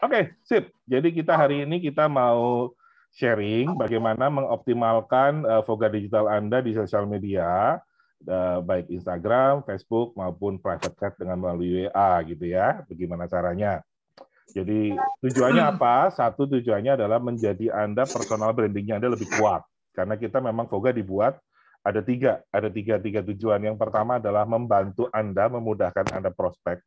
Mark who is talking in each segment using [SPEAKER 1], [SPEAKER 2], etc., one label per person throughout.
[SPEAKER 1] Oke, sip. Jadi kita hari ini kita mau sharing bagaimana mengoptimalkan uh, eh, Voga digital Anda di sosial media, eh, baik Instagram, Facebook maupun private chat dengan melalui WA gitu ya. Bagaimana caranya? Jadi tujuannya apa? Satu tujuannya adalah menjadi Anda personal brandingnya Anda lebih kuat. Karena kita memang Voga dibuat ada tiga, ada tiga tiga tujuan. Yang pertama adalah membantu Anda, memudahkan Anda prospek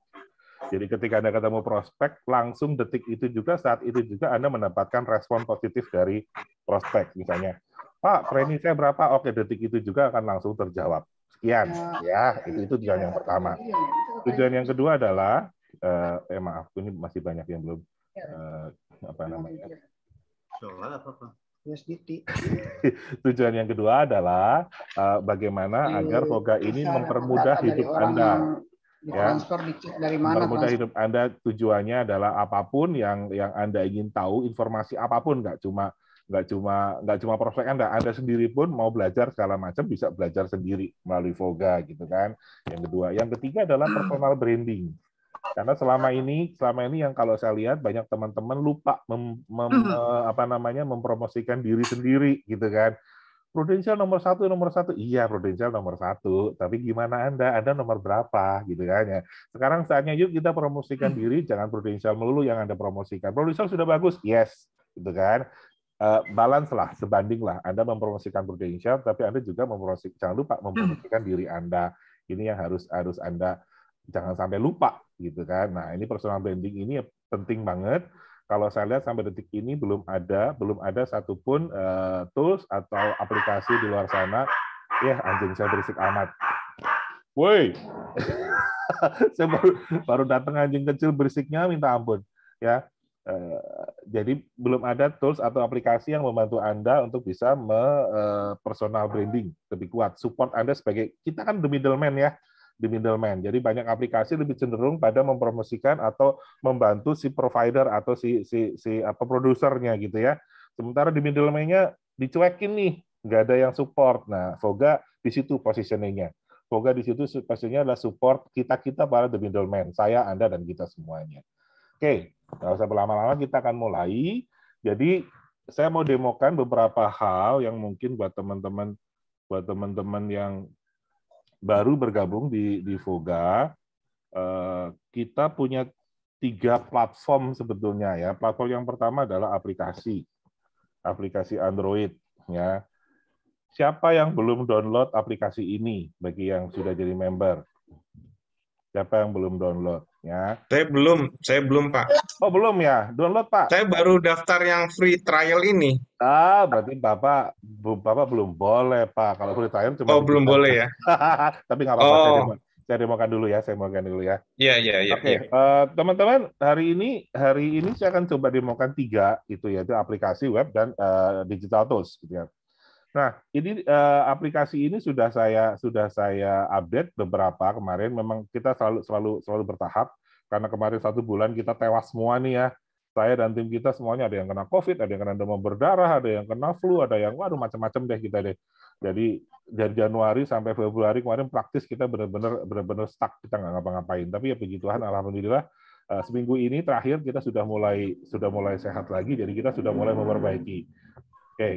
[SPEAKER 1] jadi ketika Anda ketemu prospek, langsung detik itu juga, saat itu juga Anda mendapatkan respon positif dari prospek. Misalnya, Pak, premi saya berapa? Oke, detik itu juga akan langsung terjawab. Sekian. Ya, ya itu, itu tujuan yang pertama. Iya, tujuan yang kedua adalah, eh, eh maaf, ini masih banyak yang belum, ya. eh, apa
[SPEAKER 2] namanya? Soal apa, USDT. Ya,
[SPEAKER 1] tujuan yang kedua adalah eh, bagaimana agar Voga ini mempermudah hidup Anda transfer
[SPEAKER 3] ya. dicek dari mana. hidup
[SPEAKER 1] Anda tujuannya adalah apapun yang yang Anda ingin tahu, informasi apapun, nggak cuma nggak cuma nggak cuma prospek Anda, Anda sendiri pun mau belajar segala macam bisa belajar sendiri melalui Voga gitu kan. Yang kedua, yang ketiga adalah personal branding. Karena selama ini selama ini yang kalau saya lihat banyak teman-teman lupa mem, mem, mm-hmm. eh, apa namanya mempromosikan diri sendiri gitu kan prudensial nomor satu nomor satu iya prudensial nomor satu tapi gimana anda anda nomor berapa gitu kan ya sekarang saatnya yuk kita promosikan hmm. diri jangan prudensial melulu yang anda promosikan prudensial sudah bagus yes gitu kan eh, balance lah sebanding lah anda mempromosikan prudensial tapi anda juga mempromosikan jangan lupa hmm. mempromosikan diri anda ini yang harus harus anda jangan sampai lupa gitu kan nah ini personal branding ini penting banget kalau saya lihat sampai detik ini belum ada belum ada satupun uh, tools atau aplikasi di luar sana ya anjing saya berisik amat woi saya baru baru datang anjing kecil berisiknya minta ampun ya uh, jadi belum ada tools atau aplikasi yang membantu anda untuk bisa me, uh, personal branding lebih kuat support anda sebagai kita kan the middleman ya di middleman. Jadi banyak aplikasi lebih cenderung pada mempromosikan atau membantu si provider atau si si si apa produsernya gitu ya. Sementara di middleman-nya dicuekin nih, nggak ada yang support. Nah, Voga di situ positioningnya. Voga di situ posisinya adalah support kita kita para the middleman, saya, anda, dan kita semuanya. Oke, nggak usah berlama-lama, kita akan mulai. Jadi saya mau demokan beberapa hal yang mungkin buat teman-teman buat teman-teman yang baru bergabung di di Voga, eh, kita punya tiga platform sebetulnya ya. Platform yang pertama adalah aplikasi, aplikasi Android ya. Siapa yang belum download aplikasi ini bagi yang sudah jadi member? Siapa yang belum download ya? Saya belum, saya belum Pak. Oh belum ya, download Pak. Saya baru daftar yang free trial ini. Ah berarti bapak, bapak belum boleh Pak. Kalau free trial cuma. Oh belum kita. boleh ya. Tapi nggak apa-apa. Oh. Saya, saya demokan dulu ya, saya demokan dulu ya.
[SPEAKER 2] Iya iya iya. Oke, okay. ya. uh,
[SPEAKER 1] eh, teman-teman hari ini hari ini saya akan coba demokan tiga gitu ya, itu yaitu aplikasi web dan uh, digital tools gitu ya. Nah, ini uh, aplikasi ini sudah saya sudah saya update beberapa kemarin. Memang kita selalu selalu selalu bertahap karena kemarin satu bulan kita tewas semua nih ya. Saya dan tim kita semuanya ada yang kena COVID, ada yang kena demam berdarah, ada yang kena flu, ada yang waduh macam-macam deh kita deh. Jadi dari Januari sampai Februari kemarin praktis kita benar-benar benar-benar stuck kita nggak ngapa-ngapain. Tapi ya puji Tuhan, alhamdulillah eh, seminggu ini terakhir kita sudah mulai sudah mulai sehat lagi. Jadi kita sudah mulai memperbaiki. Oke, okay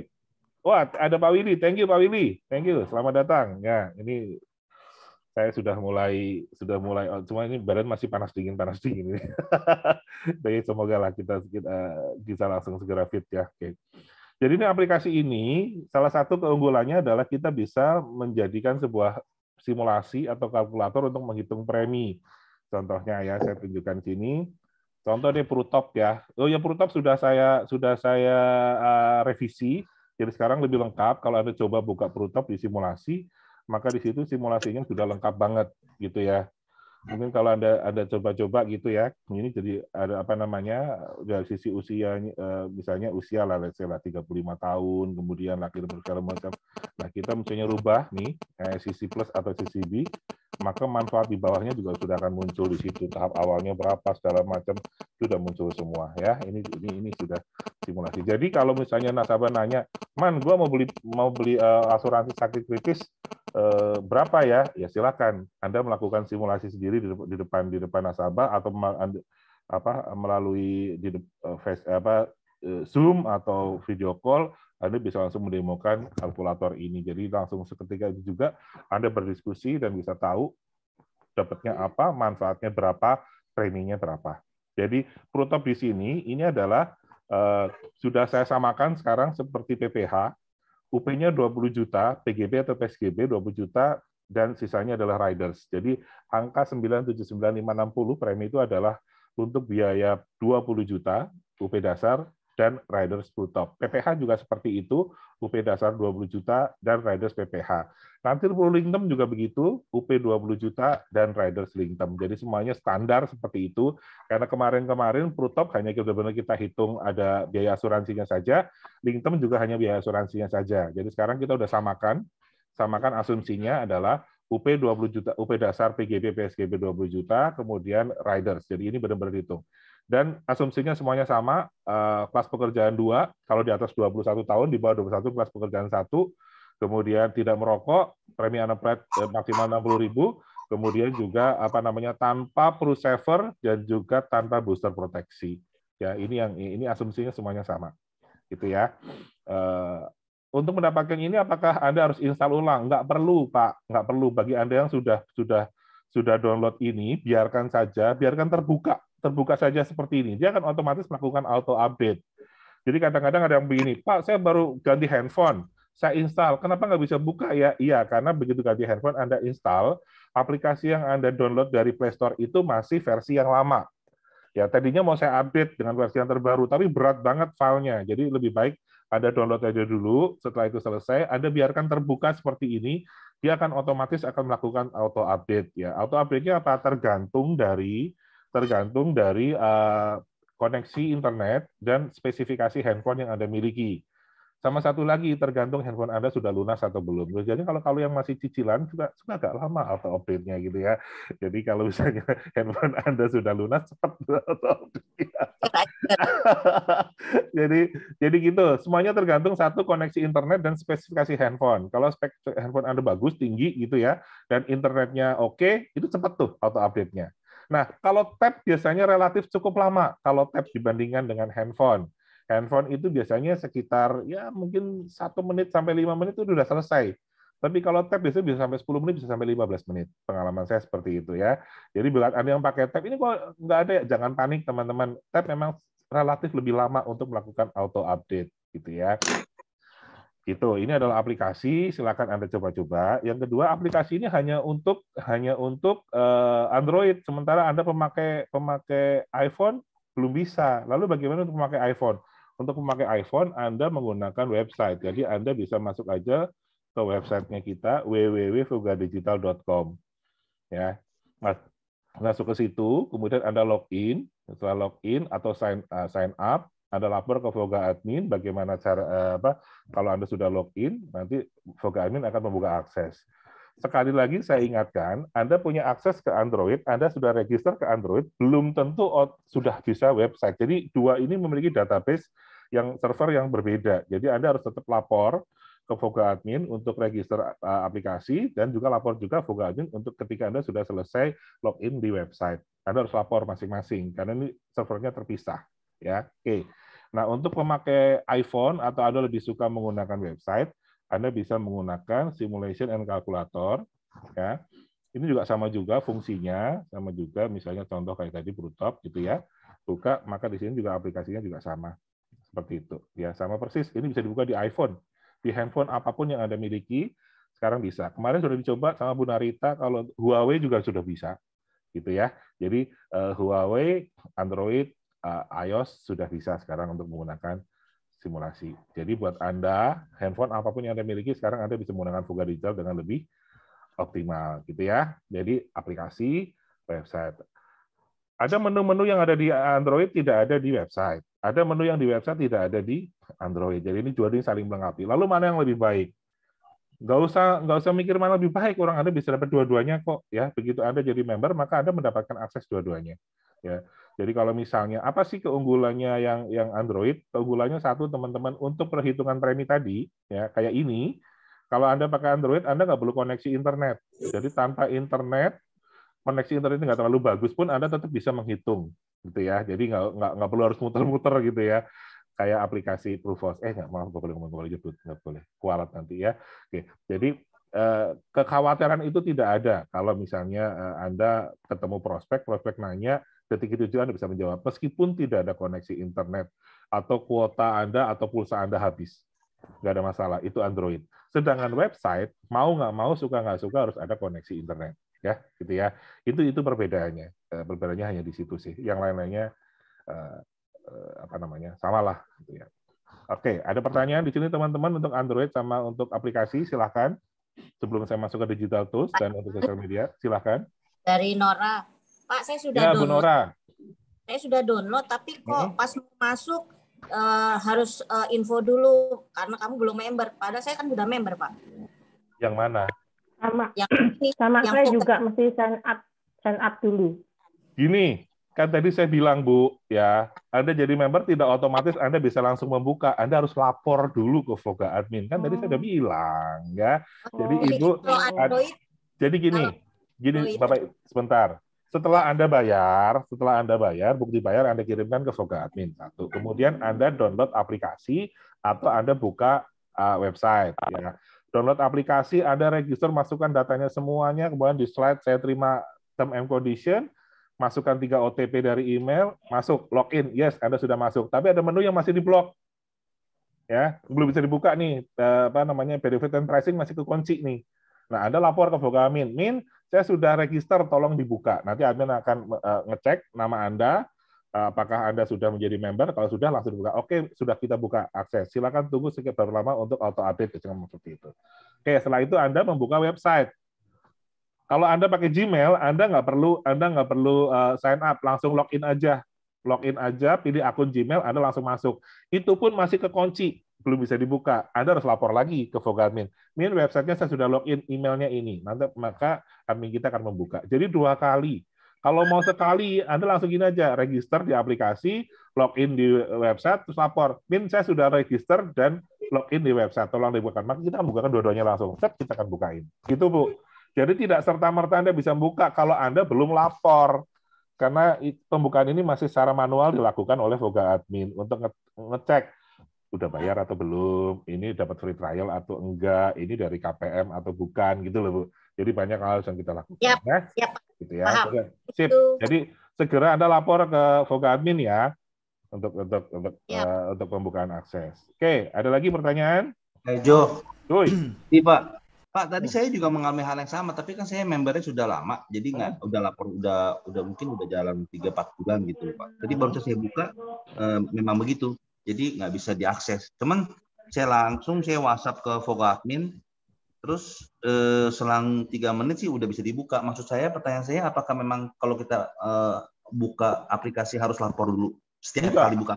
[SPEAKER 1] Wah, oh, ada Pak Willy. Thank you Pak Willy. Thank you. Selamat datang. Ya, ini saya sudah mulai sudah mulai oh, cuma ini badan masih panas dingin panas dingin ini. Jadi semoga lah kita, kita eh, bisa langsung segera fit ya. Oke. Jadi ini aplikasi ini salah satu keunggulannya adalah kita bisa menjadikan sebuah simulasi atau kalkulator untuk menghitung premi. Contohnya ya saya tunjukkan sini. Contoh ini Prutop ya. Oh ya Prutop sudah saya sudah saya uh, revisi jadi sekarang lebih lengkap kalau Anda coba buka perutop di simulasi, maka di situ simulasinya sudah lengkap banget gitu ya. Mungkin kalau Anda ada coba-coba gitu ya, ini jadi ada apa namanya dari sisi usia eh, misalnya usia lah let's say lah 35 tahun, kemudian laki laki segala macam. Nah, kita misalnya rubah nih eh, sisi plus atau sisi B maka manfaat di bawahnya juga sudah akan muncul di situ tahap awalnya berapa segala macam sudah muncul semua ya ini ini ini sudah simulasi jadi kalau misalnya nasabah nanya man gue mau beli mau beli uh, asuransi sakit kritis uh, berapa ya ya silakan anda melakukan simulasi sendiri di, di depan di depan nasabah atau apa melalui di uh, face, apa E, Zoom atau video call, Anda bisa langsung mendemokan kalkulator ini. Jadi langsung seketika itu juga Anda berdiskusi dan bisa tahu dapatnya apa, manfaatnya berapa, trainingnya berapa. Jadi protop di sini ini adalah e, sudah saya samakan sekarang seperti PPH, UP-nya 20 juta, PGB atau PSGB 20 juta, dan sisanya adalah riders. Jadi angka 979560 premi itu adalah untuk biaya 20 juta UP dasar, dan riders full top. PPH juga seperti itu, UP dasar 20 juta dan riders PPH. Nanti full term juga begitu, UP 20 juta dan riders term. Jadi semuanya standar seperti itu. Karena kemarin-kemarin full top hanya kita benar kita hitung ada biaya asuransinya saja, term juga hanya biaya asuransinya saja. Jadi sekarang kita sudah samakan, samakan asumsinya adalah UP 20 juta, UP dasar PGB PSGB 20 juta, kemudian riders. Jadi ini benar-benar dihitung. -benar dan asumsinya semuanya sama, uh, kelas pekerjaan 2, kalau di atas 21 tahun, di bawah 21 kelas pekerjaan 1, kemudian tidak merokok, premi unemployed eh, maksimal puluh ribu, kemudian juga apa namanya tanpa pro saver dan juga tanpa booster proteksi. Ya, ini yang ini asumsinya semuanya sama. Gitu ya. Eh, untuk mendapatkan ini apakah Anda harus install ulang? Nggak perlu, Pak. Nggak perlu. Bagi Anda yang sudah sudah sudah download ini, biarkan saja, biarkan terbuka terbuka saja seperti ini, dia akan otomatis melakukan auto update. Jadi kadang-kadang ada yang begini, Pak, saya baru ganti handphone, saya install, kenapa nggak bisa buka ya? Iya, karena begitu ganti handphone Anda install, aplikasi yang Anda download dari Play Store itu masih versi yang lama. Ya, tadinya mau saya update dengan versi yang terbaru, tapi berat banget filenya. Jadi lebih baik Anda download aja dulu, setelah itu selesai, Anda biarkan terbuka seperti ini, dia akan otomatis akan melakukan auto update ya. Auto update-nya apa? Tergantung dari tergantung dari uh, koneksi internet dan spesifikasi handphone yang Anda miliki. Sama satu lagi tergantung handphone Anda sudah lunas atau belum. Jadi kalau kalau yang masih cicilan juga suka agak lama auto update-nya gitu ya. Jadi kalau misalnya handphone Anda sudah lunas cepat auto update. jadi jadi gitu. Semuanya tergantung satu koneksi internet dan spesifikasi handphone. Kalau spek handphone Anda bagus, tinggi gitu ya dan internetnya oke, okay, itu cepat tuh auto update-nya. Nah, kalau tab biasanya relatif cukup lama kalau tab dibandingkan dengan handphone. Handphone itu biasanya sekitar ya mungkin satu menit sampai lima menit itu sudah selesai. Tapi kalau tab biasanya bisa sampai 10 menit, bisa sampai 15 menit. Pengalaman saya seperti itu ya. Jadi bila ada yang pakai tab, ini kok nggak ada ya? Jangan panik teman-teman. Tab memang relatif lebih lama untuk melakukan auto update gitu ya. Gitu. Ini adalah aplikasi, silakan Anda coba-coba. Yang kedua, aplikasi ini hanya untuk hanya untuk eh, Android, sementara Anda pemakai pemakai iPhone belum bisa. Lalu bagaimana untuk pemakai iPhone? Untuk pemakai iPhone, Anda menggunakan website. Jadi Anda bisa masuk aja ke websitenya kita www.fugadigital.com. Ya, masuk ke situ, kemudian Anda login. Setelah login atau sign eh, sign up, anda lapor ke Voga Admin bagaimana cara eh, apa kalau Anda sudah login nanti Voga Admin akan membuka akses. Sekali lagi saya ingatkan, Anda punya akses ke Android, Anda sudah register ke Android, belum tentu sudah bisa website. Jadi dua ini memiliki database yang server yang berbeda. Jadi Anda harus tetap lapor ke Voga Admin untuk register eh, aplikasi dan juga lapor juga Voga Admin untuk ketika Anda sudah selesai login di website. Anda harus lapor masing-masing karena ini servernya terpisah ya. Oke. Nah, untuk pemakai iPhone atau Anda lebih suka menggunakan website, Anda bisa menggunakan simulation and calculator ya. Ini juga sama juga fungsinya, sama juga misalnya contoh kayak tadi Brutop gitu ya. Buka, maka di sini juga aplikasinya juga sama. Seperti itu. Ya, sama persis. Ini bisa dibuka di iPhone, di handphone apapun yang Anda miliki, sekarang bisa. Kemarin sudah dicoba sama Bu Narita kalau Huawei juga sudah bisa gitu ya. Jadi eh, Huawei, Android, Eh, iOS sudah bisa sekarang untuk menggunakan simulasi. Jadi buat Anda, handphone apapun yang Anda miliki, sekarang Anda bisa menggunakan Fuga Digital dengan lebih optimal gitu ya. Jadi aplikasi, website. Ada menu-menu yang ada di Android tidak ada di website. Ada menu yang di website tidak ada di Android. Jadi ini dua ini saling melengkapi. Lalu mana yang lebih baik? Gak usah nggak usah mikir mana lebih baik. Orang Anda bisa dapat dua-duanya kok ya. Begitu Anda jadi member maka Anda mendapatkan akses dua-duanya. Ya. Jadi kalau misalnya apa sih keunggulannya yang yang Android? Keunggulannya satu teman-teman untuk perhitungan premi tadi ya kayak ini. Kalau anda pakai Android, anda nggak perlu koneksi internet. Jadi tanpa internet, koneksi internet nggak terlalu bagus pun anda tetap bisa menghitung gitu ya. Jadi nggak nggak nggak perlu harus muter-muter gitu ya kayak aplikasi Proofos. Eh nggak maaf nggak boleh ngomong boleh jebut nggak boleh kualat nanti ya. Oke, jadi eh, kekhawatiran itu tidak ada kalau misalnya eh, Anda ketemu prospek, prospek nanya ketika itu Anda bisa menjawab, meskipun tidak ada koneksi internet atau kuota Anda atau pulsa Anda habis. Nggak ada masalah, itu Android. Sedangkan website, mau nggak mau, suka nggak suka harus ada koneksi internet. ya gitu ya Itu itu perbedaannya. Eh, perbedaannya hanya di situ sih. Yang lain-lainnya, eh, eh, apa namanya, sama lah Gitu ya. Oke, ada pertanyaan di sini teman-teman untuk Android sama untuk aplikasi, silahkan. Sebelum saya masuk ke digital tools dan untuk sosial media, silahkan.
[SPEAKER 3] Dari Nora. Pak, saya sudah ya, download. Saya sudah download, tapi kok hmm. pas masuk uh, harus uh, info
[SPEAKER 4] dulu karena kamu belum member. Padahal saya kan sudah member, Pak. Yang mana? Sama. Yang sama yang saya juga mesti sign up, sign up dulu.
[SPEAKER 1] Gini, kan tadi saya bilang Bu, ya Anda jadi member tidak otomatis Anda bisa langsung membuka. Anda harus lapor dulu ke Voga Admin. Kan oh. tadi saya sudah oh. bilang, ya. Jadi oh, Ibu, jadi, jadi gini, gini Bapak sebentar. Setelah Anda bayar, setelah Anda bayar, bukti bayar Anda kirimkan ke Soga Admin satu. Kemudian Anda download aplikasi atau Anda buka uh, website. Ya. Download aplikasi, Anda register, masukkan datanya semuanya. Kemudian di slide saya terima term and condition, masukkan tiga OTP dari email, masuk login, yes Anda sudah masuk. Tapi ada menu yang masih di diblok, ya belum bisa dibuka nih eh, apa namanya benefit and pricing masih kekunci nih. Nah Anda lapor ke Vogamin, Min saya sudah register, tolong dibuka. Nanti admin akan eh, ngecek nama Anda, eh, apakah Anda sudah menjadi member. Kalau sudah, langsung dibuka. Oke, sudah kita buka akses. Silakan tunggu sekitar lama untuk auto-update, seperti itu. Oke, setelah itu Anda membuka website. Kalau Anda pakai Gmail, Anda nggak perlu Anda nggak perlu uh, sign up, langsung login aja. Login aja, pilih akun Gmail, Anda langsung masuk. Itu pun masih kekunci belum bisa dibuka. Anda harus lapor lagi ke Vogadmin. Min, websitenya saya sudah login, emailnya ini. Nanti maka kami kita akan membuka. Jadi dua kali. Kalau mau sekali, Anda langsung gini aja, register di aplikasi, login di website, terus lapor. Min, saya sudah register dan login di website. Tolong dibuka. Maka kita bukakan dua-duanya langsung. Set, kita akan bukain. Gitu, Bu. Jadi tidak serta-merta Anda bisa buka kalau Anda belum lapor karena pembukaan ini masih secara manual dilakukan oleh Voga Admin untuk ngecek udah bayar atau belum, ini dapat free trial atau enggak, ini dari KPM atau bukan gitu loh Bu. Jadi banyak hal yang kita lakukan yep, ya. Yep. Gitu ya. Paham. Sip. Gitu. Jadi segera Anda lapor ke Voga Admin ya untuk untuk untuk yep. uh, eh, untuk pembukaan akses. Oke, ada lagi pertanyaan? Hey, Jo. Cuy. Iya, Pak. Pak, tadi saya juga mengalami hal yang
[SPEAKER 5] sama, tapi kan saya membernya sudah lama, jadi nggak udah lapor, udah udah mungkin udah jalan 3-4 bulan gitu, Pak. Jadi baru saya buka, eh, memang begitu jadi nggak bisa diakses. Cuman saya langsung saya WhatsApp ke Fogo Admin, terus eh, selang tiga menit sih udah bisa dibuka. Maksud saya pertanyaan saya apakah memang kalau kita eh, buka
[SPEAKER 1] aplikasi harus lapor dulu setiap enggak. kali buka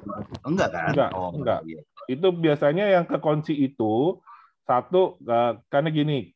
[SPEAKER 5] enggak kan? Enggak, oh, enggak. Iya.
[SPEAKER 1] Itu biasanya yang ke kekunci itu satu karena gini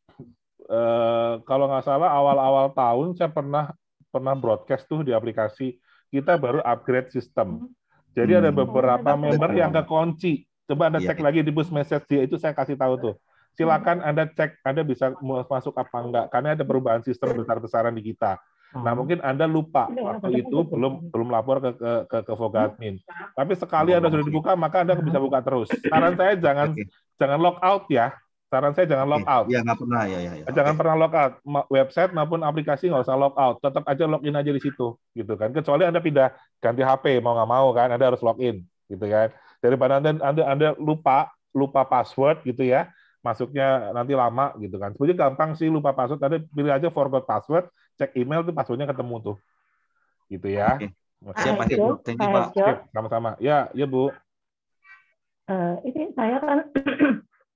[SPEAKER 1] eh, kalau nggak salah awal-awal tahun saya pernah pernah broadcast tuh di aplikasi kita baru upgrade sistem. Hmm. Jadi ada hmm. beberapa oh, member yang yang kunci. Coba Anda ya. cek lagi di bus message dia itu saya kasih tahu tuh. Silakan hmm. Anda cek Anda bisa masuk apa enggak karena ada perubahan sistem hmm. besar-besaran di kita. Nah, mungkin Anda lupa iya, iya, waktu itu gitu. belum belum lapor ke ke ke, ke Vogadmin. Iya. Tapi sekali Anda sudah dibuka, maka Anda bisa buka terus. Saran saya jangan jangan lock out ya. Saran saya jangan iya, log out. Iya, nggak pernah ya. ya, ya. Jangan okay. pernah log out. Website maupun aplikasi nggak usah log out. Tetap aja login aja di situ, gitu kan. Kecuali anda pindah ganti HP mau nggak mau kan, anda harus login, gitu kan. Daripada anda anda, anda lupa lupa password gitu ya, masuknya nanti lama gitu kan. Sebenarnya gampang sih lupa password, tadi pilih aja forgot password, cek email tuh passwordnya ketemu tuh. Gitu ya. Oke. Siap, Pak. Pak. Sama-sama. Ya, ya, Bu.
[SPEAKER 3] Uh, ini saya kan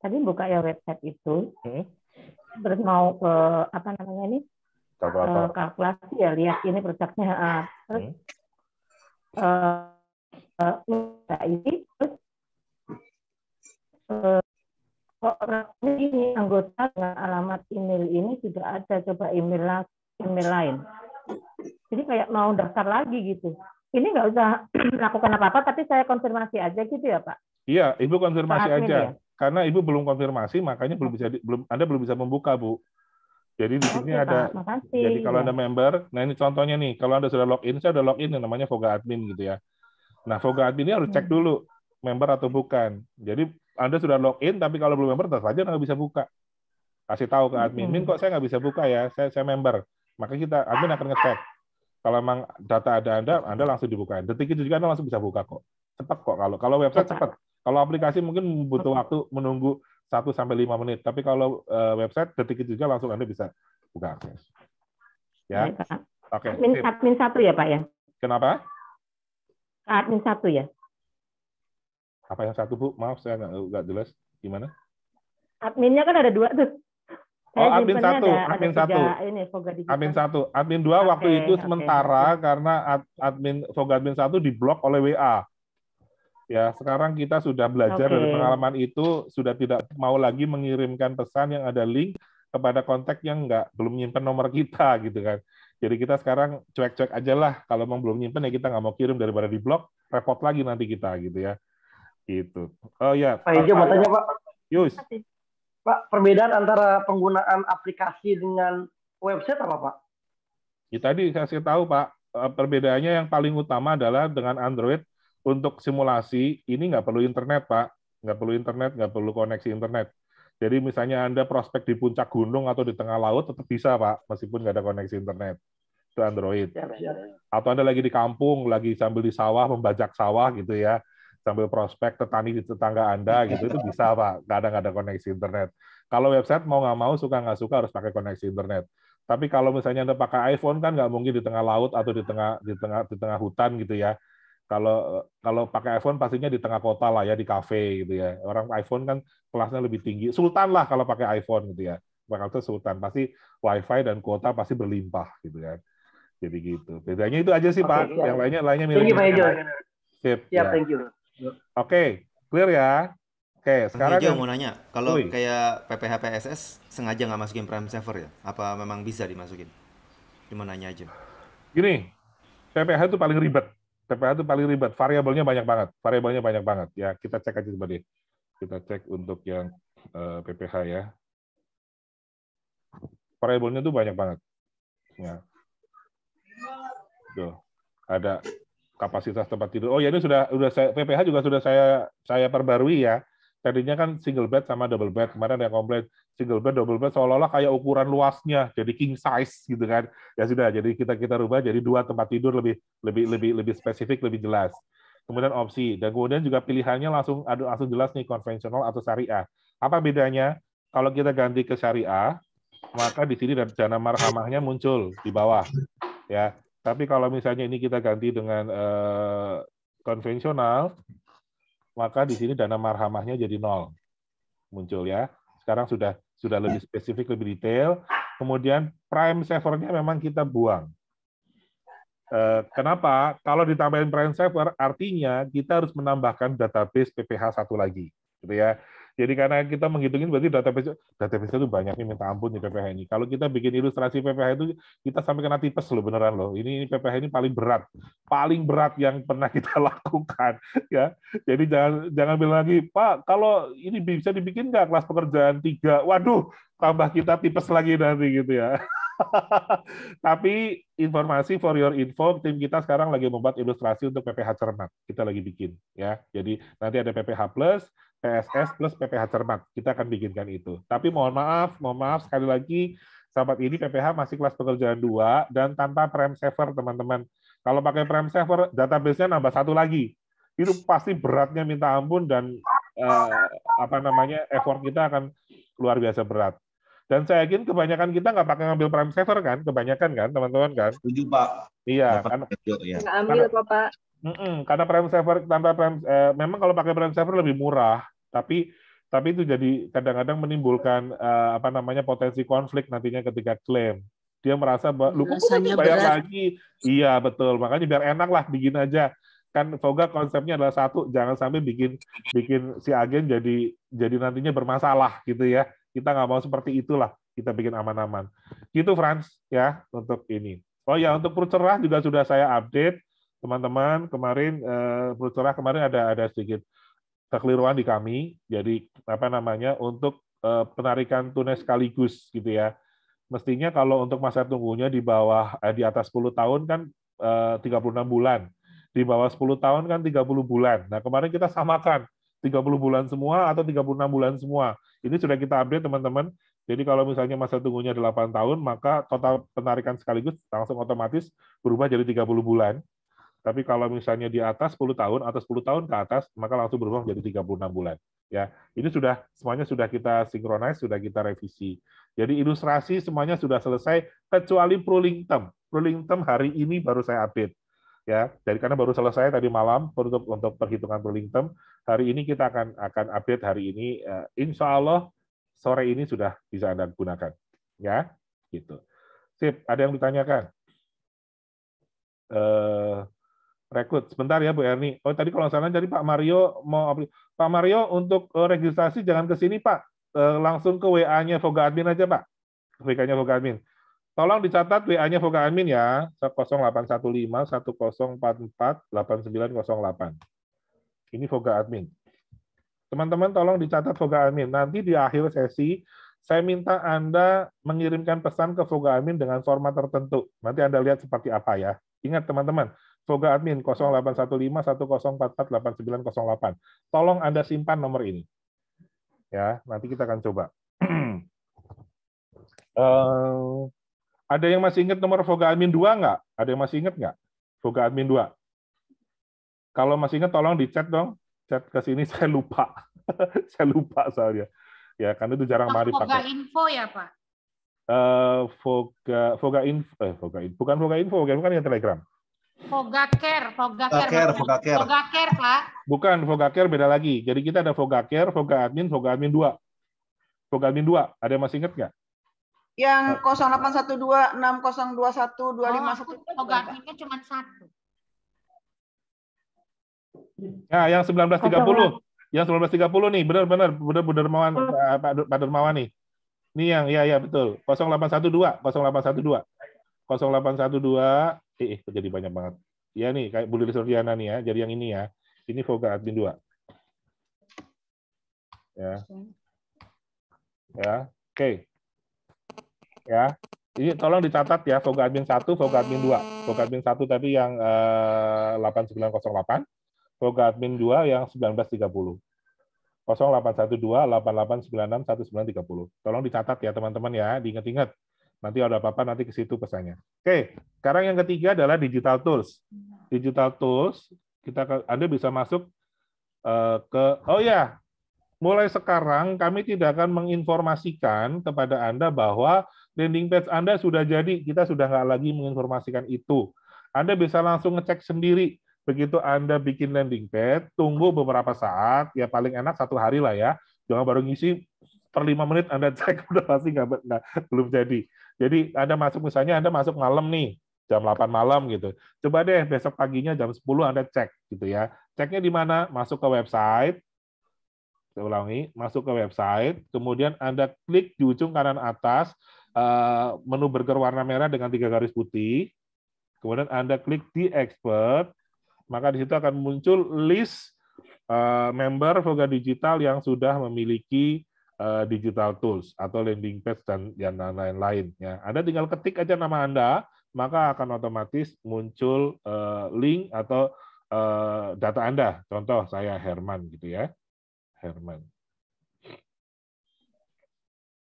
[SPEAKER 3] tadi buka ya website itu hmm? terus mau ke apa namanya ini Kalkulator. Eh, kalkulasi ya lihat ini produknya uh, terus hmm. uh, uh, ini terus uh, kok ini anggota dengan alamat email ini tidak ada coba email lagi, email lain jadi kayak mau daftar lagi gitu ini nggak usah melakukan apa-apa tapi saya konfirmasi aja gitu ya pak
[SPEAKER 1] iya ibu konfirmasi aja ya? karena Ibu belum konfirmasi, makanya belum bisa belum Anda belum bisa membuka, Bu. Jadi di sini Oke, ada
[SPEAKER 2] Makasih. jadi kalau Anda
[SPEAKER 1] member, nah ini contohnya nih, kalau Anda sudah login, saya sudah login yang namanya Voga admin gitu ya. Nah, Voga admin ini harus cek hmm. dulu member atau bukan. Jadi Anda sudah login tapi kalau belum member terus saja nggak bisa buka. Kasih tahu ke admin, "Min hmm. kok saya nggak bisa buka ya? Saya saya member." Maka kita admin akan ngecek. Kalau memang data ada Anda, Anda langsung dibuka. Detik itu juga Anda langsung bisa buka kok. Cepat kok kalau kalau website cepat kalau aplikasi mungkin butuh waktu menunggu 1 sampai lima menit, tapi kalau eh, website detik itu juga langsung Anda bisa buka akses. Ya. Oke. Okay, admin, admin
[SPEAKER 3] satu ya, Pak ya. Kenapa? Admin satu ya.
[SPEAKER 1] Apa yang satu, Bu? Maaf saya nggak, jelas. Gimana?
[SPEAKER 4] Adminnya kan ada dua tuh.
[SPEAKER 1] Oh, admin satu, ada, admin ada satu, admin satu, admin dua okay, waktu itu sementara okay. karena admin Foga admin satu diblok oleh WA. Ya, sekarang kita sudah belajar okay. dari pengalaman itu, sudah tidak mau lagi mengirimkan pesan yang ada link kepada kontak yang nggak belum nyimpen nomor kita gitu kan. Jadi kita sekarang cuek-cuek aja lah. Kalau memang belum nyimpen ya kita nggak mau kirim daripada di blog, repot lagi nanti kita gitu ya. Itu. Oh ya. Pak Ijo, mau tanya ya. Pak. Yus.
[SPEAKER 5] Pak, perbedaan antara penggunaan aplikasi dengan website apa Pak?
[SPEAKER 1] Ya tadi saya kasih tahu Pak, eh, perbedaannya yang paling utama adalah dengan Android untuk simulasi ini nggak perlu internet, Pak. Nggak perlu internet, nggak perlu koneksi internet. Jadi misalnya Anda prospek di puncak gunung atau di tengah laut tetap bisa, Pak, meskipun nggak ada koneksi internet. Itu Android. Iya, atau Anda lagi di kampung, lagi sambil di sawah, membajak sawah gitu ya, sambil prospek tetani di tetangga Anda gitu, itu bisa, Pak. Kadang ada, nggak ada koneksi internet. Kalau website mau nggak mau, suka nggak suka harus pakai koneksi internet. Tapi kalau misalnya Anda pakai iPhone kan nggak mungkin di tengah laut atau di tengah di tengah di tengah hutan gitu ya kalau kalau pakai iPhone pastinya di tengah kota lah ya di kafe gitu ya. Orang iPhone kan kelasnya lebih tinggi. Sultan lah kalau pakai iPhone gitu ya. Bakal sultan pasti WiFi dan kuota pasti berlimpah gitu kan. Jadi gitu. Bedanya itu aja sih okay, Pak. Yang lainnya lainnya mirip. Ya, ya. Thank you Ya, Oke, okay, clear ya. Oke, okay, sekarang yang... mau nanya, kalau Ui.
[SPEAKER 5] kayak PPH PSS sengaja nggak masukin prime server ya? Apa memang
[SPEAKER 1] bisa dimasukin? Cuma nanya aja. Gini, PPH itu paling ribet TPA itu paling ribet, variabelnya banyak banget, variabelnya banyak banget. Ya kita cek aja coba deh, kita cek untuk yang PPH eh, ya. Variabelnya tuh banyak banget. Ya. Tuh, ada kapasitas tempat tidur. Oh ya ini sudah sudah saya, PPH juga sudah saya saya perbarui ya tadinya kan single bed sama double bed kemarin yang komplain single bed double bed seolah-olah kayak ukuran luasnya jadi king size gitu kan ya sudah jadi kita kita rubah jadi dua tempat tidur lebih lebih lebih lebih spesifik lebih jelas kemudian opsi dan kemudian juga pilihannya langsung aduh langsung jelas nih konvensional atau syariah apa bedanya kalau kita ganti ke syariah maka di sini dana marhamahnya muncul di bawah ya tapi kalau misalnya ini kita ganti dengan eh, konvensional maka di sini dana marhamahnya jadi nol muncul ya. Sekarang sudah sudah lebih spesifik, lebih detail. Kemudian prime savernya memang kita buang. Eh, kenapa? Kalau ditambahin prime saver, artinya kita harus menambahkan database PPH satu lagi, gitu ya. Jadi karena kita menghitungin berarti database database itu banyak ini minta ampun di PPH ini. Kalau kita bikin ilustrasi PPH itu kita sampai kena tipes loh beneran loh. Ini, ini PPH ini paling berat, paling berat yang pernah kita lakukan ya. Jadi jangan jangan bilang lagi Pak kalau ini bisa dibikin nggak kelas pekerjaan tiga. Waduh tambah kita tipes lagi nanti gitu ya. Tapi informasi for your info, tim kita sekarang lagi membuat ilustrasi untuk PPH cermat. Kita lagi bikin ya. Jadi nanti ada PPH plus, PSS plus PPH Cermat. Kita akan bikinkan itu. Tapi mohon maaf, mohon maaf sekali lagi sahabat ini PPH masih kelas pekerjaan 2 dan tanpa prem saver, teman-teman. Kalau pakai prem saver, database-nya nambah satu lagi. Itu pasti beratnya minta ampun dan eh, apa namanya effort kita akan luar biasa berat. Dan saya yakin kebanyakan kita nggak pakai ngambil prime saver kan, kebanyakan kan, teman-teman kan? Setuju Pak. Iya. kan, ya. Nggak ambil kok Pak. Mm-mm, karena prime server tanpa prime, eh, memang kalau pakai prime server lebih murah, tapi tapi itu jadi kadang-kadang menimbulkan eh, apa namanya potensi konflik nantinya ketika klaim. Dia merasa lu kok bayar lagi, iya betul. Makanya biar enak lah bikin aja. Kan Voga konsepnya adalah satu, jangan sampai bikin bikin si agen jadi jadi nantinya bermasalah gitu ya. Kita nggak mau seperti itulah. Kita bikin aman-aman. Gitu Franz ya untuk ini. Oh ya untuk percerah juga sudah saya update teman-teman kemarin eh, kemarin ada ada sedikit kekeliruan di kami. Jadi apa namanya untuk eh, penarikan tunai sekaligus gitu ya. Mestinya kalau untuk masa tunggunya di bawah eh, di atas 10 tahun kan eh, 36 bulan. Di bawah 10 tahun kan 30 bulan. Nah, kemarin kita samakan 30 bulan semua atau 36 bulan semua. Ini sudah kita update teman-teman. Jadi kalau misalnya masa tunggunya 8 tahun, maka total penarikan sekaligus langsung otomatis berubah jadi 30 bulan. Tapi kalau misalnya di atas 10 tahun atau 10 tahun ke atas, maka langsung berubah menjadi 36 bulan. Ya, ini sudah semuanya sudah kita sinkronize, sudah kita revisi. Jadi ilustrasi semuanya sudah selesai kecuali pruling term. Pruling term hari ini baru saya update. Ya, dari karena baru selesai tadi malam untuk untuk perhitungan pruling term. Hari ini kita akan akan update hari ini. Eh, insya Allah sore ini sudah bisa anda gunakan. Ya, gitu. Sip, ada yang ditanyakan? Eh, rekrut. Sebentar ya Bu Erni. Oh tadi kalau salah jadi Pak Mario mau Pak Mario untuk eh, registrasi jangan ke sini Pak. Eh, langsung ke WA-nya Voga Admin aja Pak. WA-nya Voga Admin. Tolong dicatat WA-nya Voga Admin ya 0815 Ini Voga Admin. Teman-teman tolong dicatat Voga Admin. Nanti di akhir sesi saya minta Anda mengirimkan pesan ke Voga Admin dengan format tertentu. Nanti Anda lihat seperti apa ya. Ingat teman-teman, Voga admin delapan, Tolong Anda simpan nomor ini. Ya, nanti kita akan coba. uh, ada yang masih ingat nomor Voga Admin 2 nggak? Ada yang masih ingat nggak? Voga Admin 2. Kalau masih ingat tolong di chat dong. Chat ke sini saya lupa. saya lupa soalnya. Ya, karena itu jarang mari pakai. Voga
[SPEAKER 6] Info ya, Pak?
[SPEAKER 1] Uh, Voga Voga Info eh Voga Info bukan Voga Info, Info bukan yang Telegram.
[SPEAKER 3] Vogaker, Vogaker, Vogaker, Fogaker. Pak.
[SPEAKER 1] Bukan, Vogaker beda lagi. Jadi kita ada Vogaker, Voga Admin, Voga Admin 2. Voga Admin 2, ada yang masih ingat nggak?
[SPEAKER 3] Yang 0812 Oh, Voga Adminnya cuma satu.
[SPEAKER 1] Nah, yang 1930. Yang 1930 nih, benar-benar benar Bu Dermawan eh, Pak, Pak Dermawan nih. Ini yang ya ya betul. 0812, 0812. 0812 eh, terjadi banyak banget. Ya nih, kayak Budi Sordiana nih ya, jadi yang ini ya. Ini Voga admin 2. Ya. Ya, oke. Okay. Ya. Ini tolong dicatat ya, Voga admin 1, Voga admin 2. Voga admin 1 tadi yang eh, 8908, Voga admin 2 yang 1930. 0812 8896 1930. Tolong dicatat ya teman-teman ya, diingat-ingat. Nanti ada apa-apa nanti ke situ pesannya. Oke, sekarang yang ketiga adalah digital tools. Digital tools kita Anda bisa masuk eh, ke oh ya, mulai sekarang kami tidak akan menginformasikan kepada Anda bahwa landing page Anda sudah jadi, kita sudah nggak lagi menginformasikan itu. Anda bisa langsung ngecek sendiri. Begitu Anda bikin landing page, tunggu beberapa saat, ya paling enak satu hari lah ya. Jangan baru ngisi per lima menit Anda cek udah pasti nggak, nggak belum jadi. Jadi Anda masuk misalnya Anda masuk malam nih jam 8 malam gitu. Coba deh besok paginya jam 10 Anda cek gitu ya. Ceknya di mana? Masuk ke website. Saya ulangi, masuk ke website, kemudian Anda klik di ujung kanan atas eh, menu burger warna merah dengan tiga garis putih. Kemudian Anda klik di expert, maka di situ akan muncul list eh, member Voga Digital yang sudah memiliki Eh, digital tools atau landing page dan yang lain-lain. Ya. Anda tinggal ketik aja nama Anda, maka akan otomatis muncul eh, link atau eh, data Anda. Contoh saya Herman gitu ya. Herman. Oke.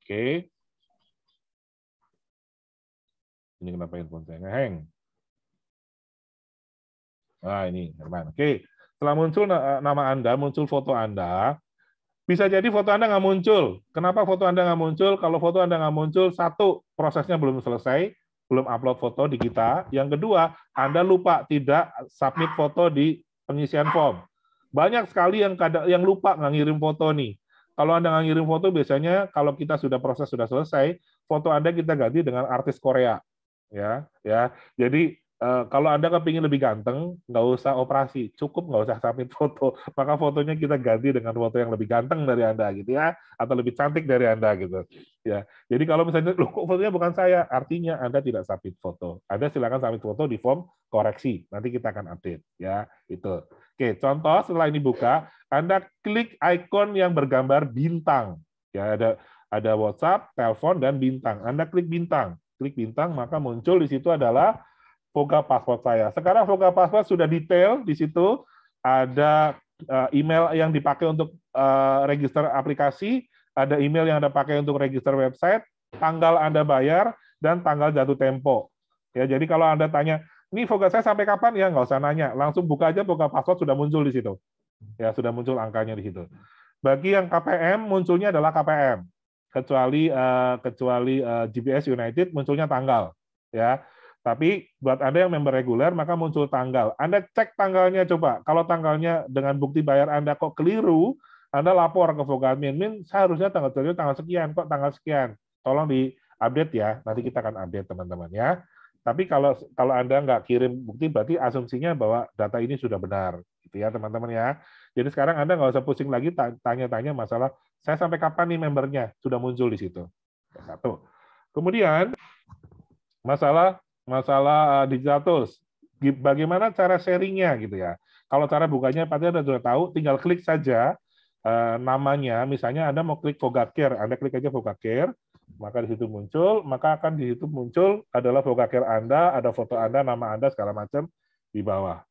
[SPEAKER 1] Okay. Ini kenapa handphone saya ngeheng? Nah, ini Herman. Oke. Okay. Setelah muncul nama Anda, muncul foto Anda, bisa jadi foto Anda nggak muncul. Kenapa foto Anda nggak muncul? Kalau foto Anda nggak muncul, satu, prosesnya belum selesai, belum upload foto di kita. Yang kedua, Anda lupa tidak submit foto di pengisian form. Banyak sekali yang kadang yang lupa nggak ngirim foto nih. Kalau Anda nggak ngirim foto, biasanya kalau kita sudah proses sudah selesai, foto Anda kita ganti dengan artis Korea. Ya, ya. Jadi Eh, kalau Anda kepingin lebih ganteng, nggak usah operasi, cukup nggak usah submit foto. Maka fotonya kita ganti dengan foto yang lebih ganteng dari Anda gitu ya, atau lebih cantik dari Anda gitu. Ya. Jadi kalau misalnya, loh kok fotonya bukan saya, artinya Anda tidak submit foto. Anda silakan submit foto di form koreksi. Nanti kita akan update ya, itu. Oke, contoh setelah ini buka, Anda klik ikon yang bergambar bintang. Ya, ada ada WhatsApp, telepon dan bintang. Anda klik bintang. Klik bintang maka muncul di situ adalah Voga password saya. Sekarang Voga password sudah detail di situ ada eh, email yang dipakai untuk eh, register aplikasi, ada email yang Anda pakai untuk register website, tanggal Anda bayar dan tanggal jatuh tempo. Ya, jadi kalau Anda tanya, ini Voga saya sampai kapan ya nggak usah nanya langsung buka aja Voga password sudah muncul di situ ya sudah muncul angkanya di situ bagi yang KPM munculnya adalah KPM kecuali eh, kecuali GPS United munculnya tanggal ya tapi buat Anda yang member reguler, maka muncul tanggal. Anda cek tanggalnya coba. Kalau tanggalnya dengan bukti bayar Anda kok keliru, Anda lapor ke Admin. Min, seharusnya tanggal tertentu tanggal sekian. Kok tanggal sekian? Tolong di-update ya. Nanti kita akan update, teman-teman. ya. Tapi kalau kalau Anda nggak kirim bukti, berarti asumsinya bahwa data ini sudah benar. Gitu ya, teman-teman ya. Jadi sekarang Anda nggak usah pusing lagi tanya-tanya masalah, saya sampai kapan nih membernya? Sudah muncul di situ. Satu. Kemudian, masalah masalah eh, di status. Bagaimana cara sharingnya gitu ya. Kalau cara bukanya pasti Anda sudah tahu, tinggal klik saja uh, namanya. Misalnya Anda mau klik Vogacare, Anda klik aja Vogacare, maka di situ muncul, maka akan di situ muncul adalah Vogacare Anda, ada foto Anda, nama Anda, segala macam di bawah.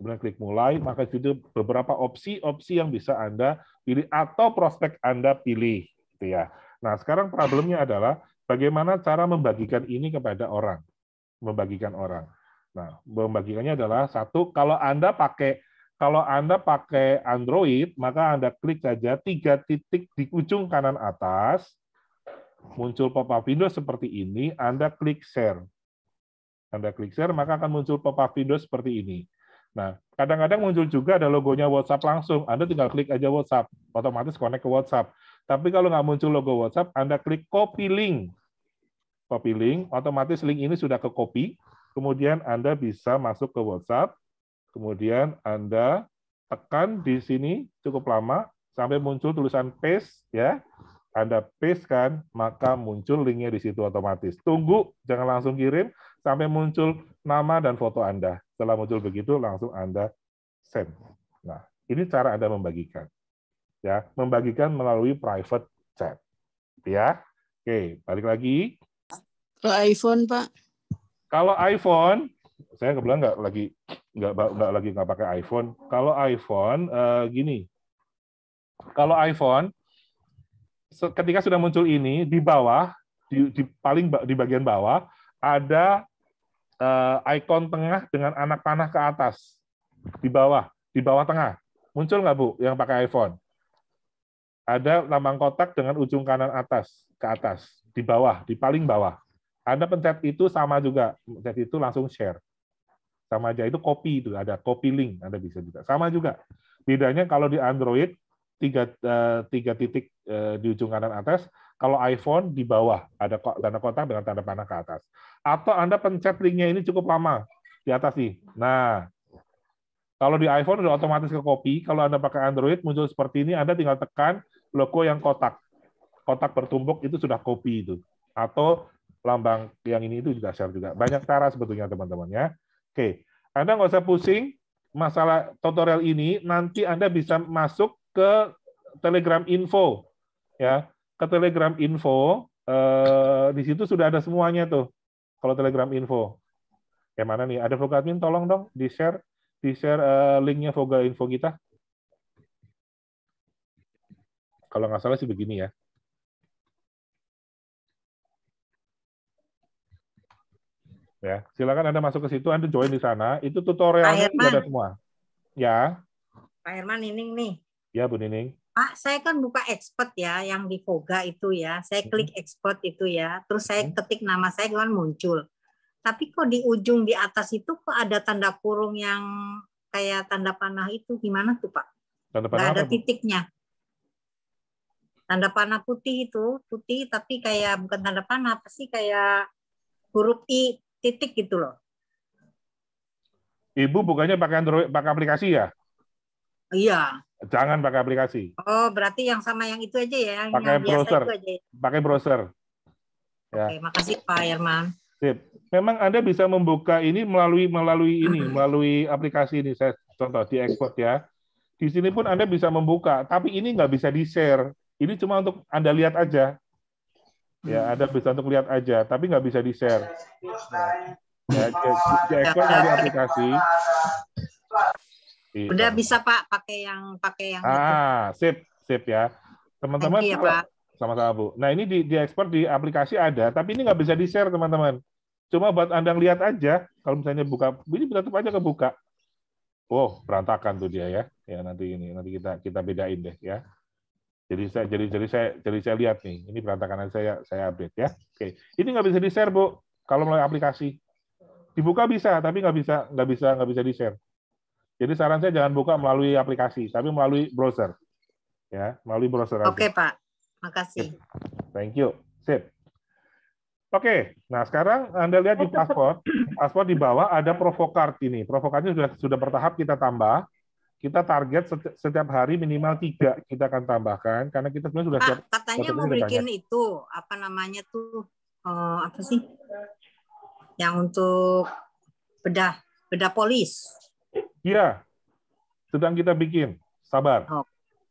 [SPEAKER 1] Kemudian klik mulai, maka di situ beberapa opsi-opsi yang bisa Anda pilih atau prospek Anda pilih. Gitu ya. Nah, sekarang problemnya adalah bagaimana cara membagikan ini kepada orang membagikan orang. Nah, membagikannya adalah satu, kalau Anda pakai kalau Anda pakai Android, maka Anda klik saja tiga titik di ujung kanan atas, muncul pop-up window seperti ini, Anda klik share. Anda klik share, maka akan muncul pop-up window seperti ini. Nah, kadang-kadang muncul juga ada logonya WhatsApp langsung. Anda tinggal klik aja WhatsApp, otomatis connect ke WhatsApp. Tapi kalau nggak muncul logo WhatsApp, Anda klik copy link copy link, otomatis link ini sudah ke copy, kemudian Anda bisa masuk ke WhatsApp, kemudian Anda tekan di sini cukup lama sampai muncul tulisan paste ya. Anda paste kan, maka muncul linknya di situ otomatis. Tunggu, jangan langsung kirim sampai muncul nama dan foto Anda. Setelah muncul begitu, langsung Anda send. Nah, ini cara Anda membagikan. Ya, membagikan melalui private chat. Ya. Oke, balik lagi. Kalau iPhone, Pak? Kalau iPhone, saya kebetulan nggak lagi nggak nggak lagi nggak pakai iPhone. Kalau iPhone uh, gini, kalau iPhone ketika sudah muncul ini di bawah di, di paling di bagian bawah ada uh, eh, ikon tengah dengan anak panah ke atas di bawah di bawah tengah muncul nggak bu yang pakai iPhone? Ada lambang kotak dengan ujung kanan atas ke atas di bawah di paling bawah anda pencet itu sama juga, pencet itu langsung share. Sama aja itu copy itu, ada copy link, Anda bisa juga. Sama juga. Bedanya kalau di Android tiga, eh, tiga titik eh, di ujung kanan atas, kalau iPhone di bawah ada tanda kotak dengan tanda panah ke atas. Atau Anda pencet linknya ini cukup lama di atas sih, Nah, kalau di iPhone udah otomatis ke copy. Kalau Anda pakai Android muncul seperti ini, Anda tinggal tekan logo yang kotak. Kotak bertumpuk itu sudah copy itu. Atau lambang yang ini itu juga share juga. Banyak cara sebetulnya teman-teman ya. Oke, Anda nggak usah pusing masalah tutorial ini. Nanti Anda bisa masuk ke Telegram info ya, ke Telegram info. Eh, di situ sudah ada semuanya tuh. Kalau Telegram info, yang mana nih? Ada Vogue admin, tolong dong di share, di share eh, linknya Voga info kita. Kalau nggak salah sih begini ya. Ya, silakan Anda masuk ke situ, Anda join di sana. Itu tutorialnya sudah ada semua. Ya.
[SPEAKER 3] Pak Herman ini nih.
[SPEAKER 1] Ya, Bu Nining.
[SPEAKER 3] Pak, saya kan buka expert
[SPEAKER 4] ya, yang di Voga itu ya. Saya hmm. klik hmm. expert itu ya. Terus saya hmm. ketik nama saya, kan muncul. Tapi kok di ujung di atas itu kok ada tanda kurung yang kayak tanda panah itu gimana tuh Pak?
[SPEAKER 1] Tanda panah Gak ada apa,
[SPEAKER 4] titiknya. Tanda panah putih itu putih tapi kayak bukan tanda panah pasti kayak huruf i titik gitu loh.
[SPEAKER 1] Ibu bukannya pakai Android, pakai aplikasi ya? Iya. Jangan pakai aplikasi.
[SPEAKER 4] Oh, berarti yang sama yang itu aja ya, pakai yang browser. itu aja ya?
[SPEAKER 1] Pakai browser. Ya. Oke,
[SPEAKER 4] makasih Pak Herman.
[SPEAKER 1] Sip. Memang Anda bisa membuka ini melalui melalui ini, melalui aplikasi ini. Saya contoh di export ya. Di sini pun Anda bisa membuka, tapi ini nggak bisa di-share. Ini cuma untuk Anda lihat aja. Ya, hmm. ada bisa untuk lihat aja, tapi nggak bisa di-share. Ya, Jekon hmm. ada aplikasi. Iya. Udah bisa
[SPEAKER 3] Pak, pakai yang pakai yang Ah,
[SPEAKER 1] itu. sip, sip ya. Teman-teman Sama-sama Bu. Nah, ini di, di di aplikasi ada, tapi ini nggak bisa di-share, teman-teman. Cuma buat Anda lihat aja, kalau misalnya buka, ini tetap aja kebuka. Oh, berantakan tuh dia ya. Ya nanti ini nanti kita kita bedain deh ya. Jadi saya jadi jadi saya jadi saya lihat nih, ini berantakan saya saya update ya. Oke, ini nggak bisa di share bu, kalau melalui aplikasi dibuka bisa, tapi nggak bisa nggak bisa nggak bisa di share. Jadi saran saya jangan buka melalui aplikasi, tapi melalui browser, ya melalui browser. Oke okay,
[SPEAKER 3] Pak, makasih.
[SPEAKER 1] Thank you, sip. Oke, nah sekarang Anda lihat di paspor, paspor di bawah ada provokart ini. Provokartnya sudah sudah bertahap kita tambah kita target setiap, hari minimal tiga kita akan tambahkan karena kita sebenarnya sudah siap. katanya mau bikin banyak.
[SPEAKER 3] itu apa namanya tuh oh, apa sih
[SPEAKER 4] yang untuk bedah bedah polis.
[SPEAKER 1] Iya, sedang kita bikin. Sabar. Oh.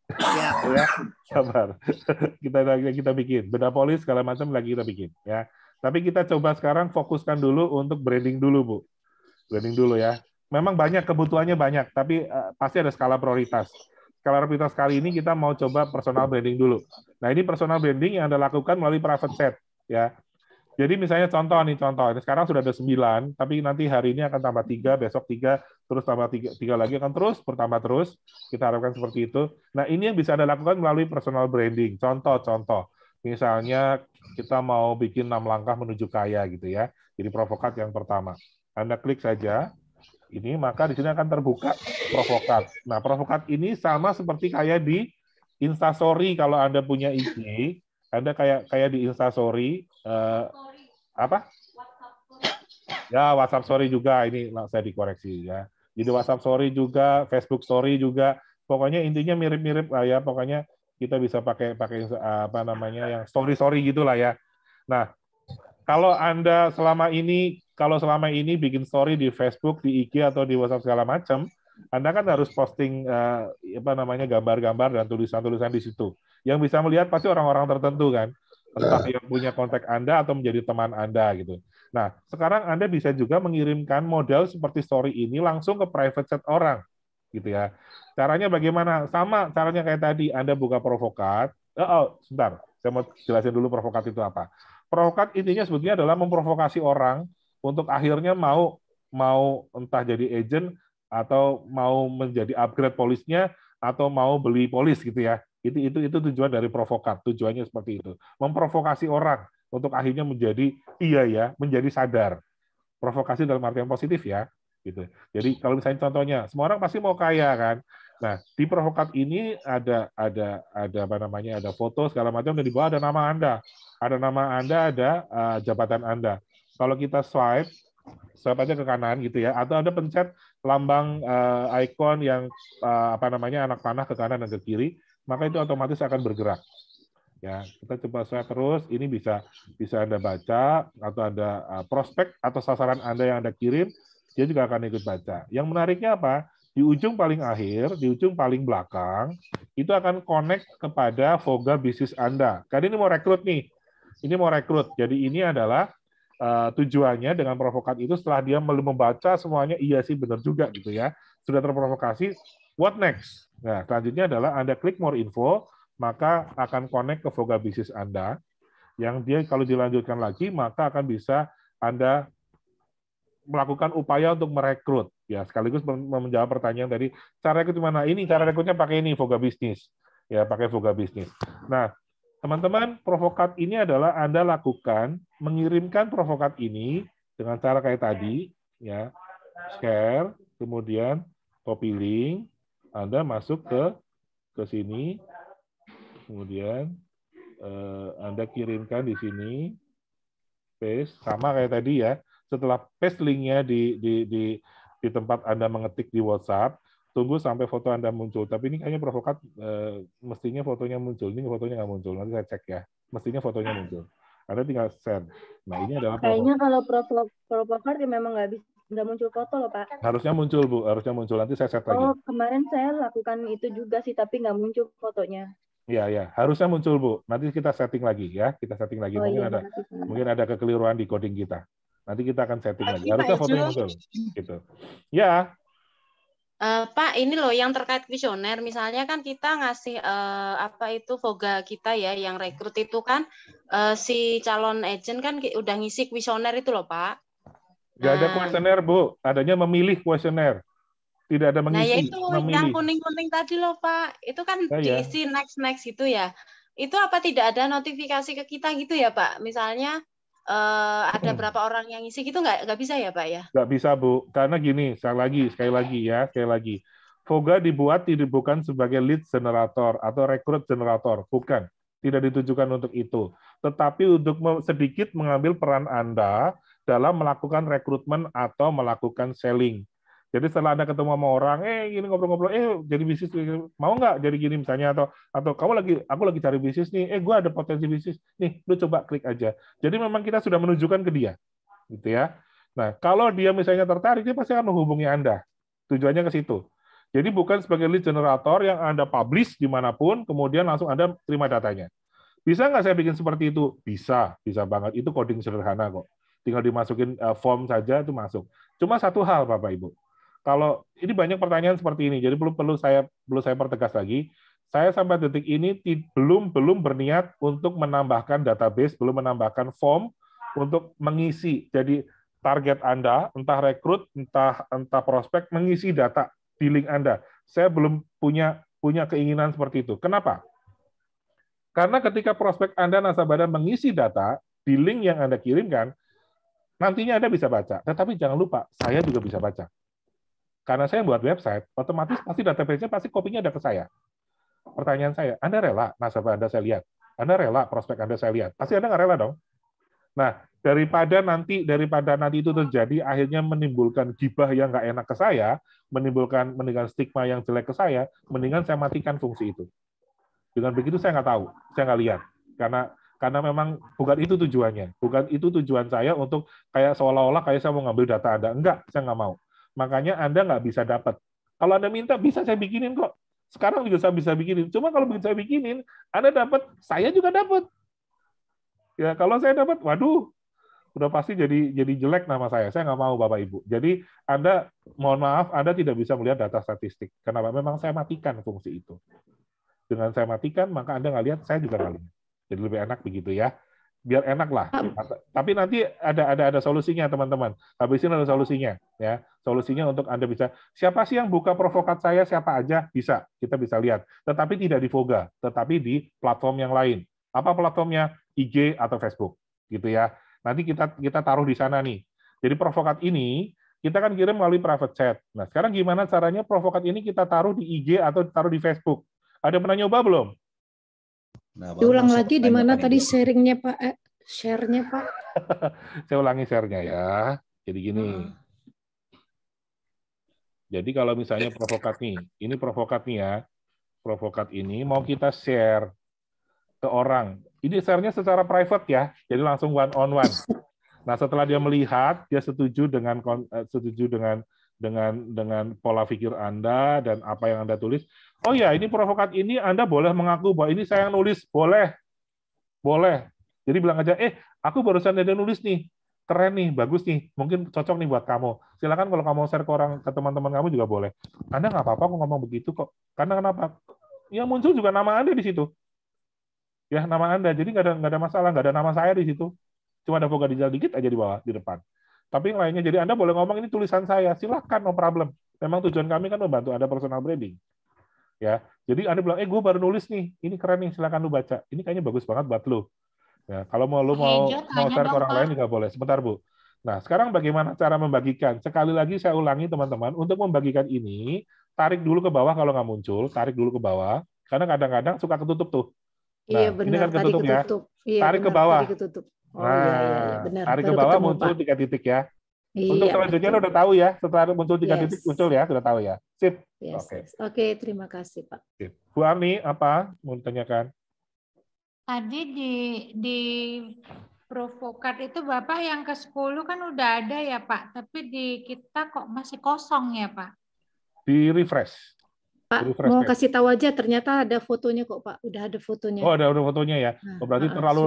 [SPEAKER 1] Ya. ya. sabar. kita lagi kita bikin bedah polis segala macam lagi kita bikin ya. Tapi kita coba sekarang fokuskan dulu untuk branding dulu bu, branding dulu ya memang banyak kebutuhannya banyak, tapi uh, pasti ada skala prioritas. Skala prioritas kali ini kita mau coba personal branding dulu. Nah ini personal branding yang anda lakukan melalui private chat, ya. Jadi misalnya contoh nih contoh, ini sekarang sudah ada 9, tapi nanti hari ini akan tambah tiga, besok tiga, terus tambah tiga, tiga lagi akan terus bertambah terus. Kita harapkan seperti itu. Nah ini yang bisa anda lakukan melalui personal branding. Contoh-contoh, misalnya kita mau bikin enam langkah menuju kaya gitu ya. Jadi provokat yang pertama, anda klik saja ini maka di sini akan terbuka provokat. Nah, provokat ini sama seperti kayak di instastory kalau Anda punya IG, Anda kayak kayak di instastory eh, apa? Ya, WhatsApp story juga ini saya dikoreksi ya. Jadi WhatsApp story juga, Facebook story juga. Pokoknya intinya mirip-mirip lah ya, pokoknya kita bisa pakai pakai eh, apa namanya yang story story gitulah ya. Nah, kalau Anda selama ini kalau selama ini bikin story di Facebook, di IG atau di WhatsApp segala macam, Anda kan harus posting uh, apa namanya gambar-gambar dan tulisan-tulisan di situ. Yang bisa melihat pasti orang-orang tertentu kan, entah ya. yang punya kontak Anda atau menjadi teman Anda gitu. Nah, sekarang Anda bisa juga mengirimkan model seperti story ini langsung ke private chat orang gitu ya. Caranya bagaimana? Sama caranya kayak tadi, Anda buka provokat. Oh, oh sebentar. Saya mau jelasin dulu provokat itu apa. Provokat intinya sebetulnya adalah memprovokasi orang untuk akhirnya mau mau entah jadi agent atau mau menjadi upgrade polisnya atau mau beli polis gitu ya. Itu itu itu tujuan dari provokat. Tujuannya seperti itu. Memprovokasi orang untuk akhirnya menjadi iya ya, menjadi sadar. Provokasi dalam artian positif ya, gitu. Jadi kalau misalnya contohnya, semua orang pasti mau kaya kan. Nah, di provokat ini ada ada ada apa namanya? ada foto segala macam dan di bawah ada nama Anda. Ada nama Anda, ada uh, jabatan Anda kalau kita swipe, swipe aja ke kanan gitu ya, atau Anda pencet lambang uh, icon yang uh, apa namanya anak panah ke kanan dan ke kiri, maka itu otomatis akan bergerak. Ya, kita coba swipe terus, ini bisa bisa Anda baca atau ada uh, prospek atau sasaran Anda yang Anda kirim, dia juga akan ikut baca. Yang menariknya apa? di ujung paling akhir, di ujung paling belakang, itu akan connect kepada Voga bisnis Anda. Karena ini mau rekrut nih. Ini mau rekrut. Jadi ini adalah uh, tujuannya dengan provokat itu setelah dia membaca semuanya iya sih benar juga gitu ya sudah terprovokasi what next nah selanjutnya adalah anda klik more info maka akan connect ke Voga bisnis anda yang dia kalau dilanjutkan lagi maka akan bisa anda melakukan upaya untuk merekrut ya sekaligus menjawab pertanyaan tadi cara rekrut mana ini cara rekrutnya pakai ini Voga bisnis ya pakai Voga bisnis nah Teman-teman, provokat ini adalah Anda lakukan, mengirimkan provokat ini dengan cara kayak tadi, ya share, kemudian copy link, Anda masuk ke ke sini, kemudian eh, Anda kirimkan di sini, paste, sama kayak tadi ya. Setelah paste linknya di, di, di, di tempat Anda mengetik di WhatsApp, tunggu sampai foto Anda muncul. Tapi ini kayaknya provokat, eh, mestinya fotonya muncul, ini fotonya nggak muncul. Nanti saya cek ya, mestinya fotonya muncul. Anda tinggal send. Nah ini adalah kayaknya
[SPEAKER 4] kalau provokat ya memang nggak bisa nggak muncul foto loh pak.
[SPEAKER 1] Harusnya muncul bu, harusnya muncul. Nanti saya set lagi. Oh
[SPEAKER 4] kemarin saya lakukan itu juga sih, tapi nggak muncul fotonya.
[SPEAKER 1] Iya iya. harusnya muncul bu. Nanti kita setting lagi ya, kita setting lagi. Oh, mungkin iya, ada mungkin ada kekeliruan di coding kita. Nanti kita akan setting lagi. Harusnya fotonya muncul. Gitu. Ya,
[SPEAKER 6] Uh, Pak,
[SPEAKER 4] ini loh yang terkait visioner. Misalnya kan kita ngasih uh, apa itu voga kita ya, yang rekrut itu kan uh, si calon agent kan udah ngisi visioner itu loh Pak. Gak ada nah. kuesioner
[SPEAKER 1] Bu, adanya memilih kuesioner. Tidak ada mengisi. Nah ya itu memilih. yang
[SPEAKER 4] kuning-kuning tadi loh Pak, itu kan nah, ya. diisi next next itu ya. Itu apa tidak ada notifikasi ke kita gitu ya Pak? Misalnya uh, ada hmm. berapa orang yang ngisi gitu nggak nggak bisa ya pak ya
[SPEAKER 1] nggak bisa bu karena gini sekali lagi sekali lagi ya sekali lagi Voga dibuat tidak bukan sebagai lead generator atau recruit generator bukan tidak ditujukan untuk itu tetapi untuk sedikit mengambil peran anda dalam melakukan rekrutmen atau melakukan selling jadi setelah Anda ketemu sama orang, eh gini ngobrol-ngobrol, eh jadi bisnis mau nggak jadi gini misalnya atau atau kamu lagi aku lagi cari bisnis nih, eh gue ada potensi bisnis, nih lu coba klik aja. Jadi memang kita sudah menunjukkan ke dia, gitu ya. Nah kalau dia misalnya tertarik, dia pasti akan menghubungi Anda. Tujuannya ke situ. Jadi bukan sebagai lead generator yang Anda publish dimanapun, kemudian langsung Anda terima datanya. Bisa nggak saya bikin seperti itu? Bisa, bisa banget. Itu coding sederhana kok. Tinggal dimasukin eh, form saja itu masuk. Cuma satu hal Bapak Ibu kalau ini banyak pertanyaan seperti ini, jadi perlu perlu saya perlu saya pertegas lagi. Saya sampai detik ini ti, belum belum berniat untuk menambahkan database, belum menambahkan form untuk mengisi. Jadi target Anda, entah rekrut, entah entah prospek mengisi data di Anda. Saya belum punya punya keinginan seperti itu. Kenapa? Karena ketika prospek Anda nasabah Anda mengisi data di yang Anda kirimkan, nantinya Anda bisa baca. Tetapi jangan lupa, saya juga bisa baca karena saya buat website, otomatis pasti database-nya pasti kopinya ada ke saya. Pertanyaan saya, Anda rela nasabah Anda saya lihat? Anda rela prospek Anda saya lihat? Pasti Anda nggak rela dong. Nah, daripada nanti daripada nanti itu terjadi akhirnya menimbulkan gibah yang nggak enak ke saya, menimbulkan mendingan stigma yang jelek ke saya, mendingan saya matikan fungsi itu. Dengan begitu saya nggak tahu, saya nggak lihat karena karena memang bukan itu tujuannya, bukan itu tujuan saya untuk kayak seolah-olah kayak saya mau ngambil data ada. Enggak, saya nggak mau. Makanya Anda nggak bisa dapat. Kalau Anda minta, bisa saya bikinin kok. Sekarang juga saya bisa bikinin. Cuma kalau bisa saya bikinin, Anda dapat, saya juga dapat. Ya, kalau saya dapat, waduh, udah pasti jadi jadi jelek nama saya. Saya nggak mau Bapak Ibu. Jadi Anda mohon maaf, Anda tidak bisa melihat data statistik. Kenapa? Memang saya matikan fungsi itu. Dengan saya matikan, maka Anda nggak lihat, saya juga nggak lihat. Jadi lebih enak begitu ya biar enak lah. Ah. Tapi nanti ada ada ada solusinya teman-teman. Habis ini ada solusinya ya. Solusinya untuk Anda bisa siapa sih yang buka provokat saya siapa aja bisa. Kita bisa lihat. Tetapi tidak di Voga, tetapi di platform yang lain. Apa platformnya? IG atau Facebook gitu ya. Nanti kita kita taruh di sana nih. Jadi provokat ini kita kan kirim melalui private chat. Nah, sekarang gimana caranya provokat ini kita taruh di IG atau taruh di Facebook? Ada pernah nyoba belum? Nah, Diulang lagi di mana tadi
[SPEAKER 3] sharingnya Pak? Eh, share Pak?
[SPEAKER 1] Saya ulangi sharenya ya. Jadi gini. Hmm. Jadi kalau misalnya provokat nih, ini provokat nih ya. Provokat ini mau kita share ke orang. Ini sharenya secara private ya. Jadi langsung one on one. Nah, setelah dia melihat, dia setuju dengan eh, setuju dengan dengan dengan pola pikir Anda dan apa yang Anda tulis. Oh ya, ini provokat ini Anda boleh mengaku bahwa ini saya yang nulis, boleh. Boleh. Jadi bilang aja, "Eh, aku barusan ada nulis nih. Keren nih, bagus nih. Mungkin cocok nih buat kamu. Silakan kalau kamu share ke orang ke teman-teman kamu juga boleh." Anda nggak apa-apa kok ngomong begitu kok. Karena kenapa? Yang muncul juga nama Anda di situ. Ya, nama Anda. Jadi nggak ada nggak ada masalah, nggak ada nama saya di situ. Cuma ada dijal dikit aja di bawah di depan tapi yang lainnya. Jadi Anda boleh ngomong ini tulisan saya, silahkan, no problem. Memang tujuan kami kan membantu Anda personal branding. Ya, jadi Anda bilang, eh gue baru nulis nih, ini keren nih, silahkan lu baca. Ini kayaknya bagus banget buat lu. Ya, kalau mau lu mau mau share ke orang lain juga boleh. Sebentar bu. Nah, sekarang bagaimana cara membagikan? Sekali lagi saya ulangi teman-teman, untuk membagikan ini, tarik dulu ke bawah kalau nggak muncul, tarik dulu ke bawah, karena kadang-kadang suka ketutup tuh. Iya, nah, iya benar, ini kan ketutup, ketutup. ya. Iya, tarik benar, ke bawah. Tadi
[SPEAKER 2] ketutup. Oh, nah, iya, iya. iya. Benar. tarik ke bawah ketemu, muncul
[SPEAKER 1] tiga titik ya. Iya, Untuk selanjutnya lo udah tahu ya, setelah muncul tiga yes. titik muncul ya, sudah tahu ya. Sip. Yes, Oke. Okay. Yes.
[SPEAKER 4] Oke, terima kasih Pak.
[SPEAKER 1] Sip. Bu Ami, apa mau ditanyakan?
[SPEAKER 4] Tadi di di provokat itu Bapak yang ke-10 kan udah ada ya Pak, tapi di kita kok masih kosong ya Pak?
[SPEAKER 1] Di refresh. Pak, refresh, mau ya. kasih
[SPEAKER 4] tahu aja ternyata ada fotonya kok Pak, udah ada fotonya. Oh,
[SPEAKER 1] ada, ada fotonya ya. Nah, oh, berarti ah, terlalu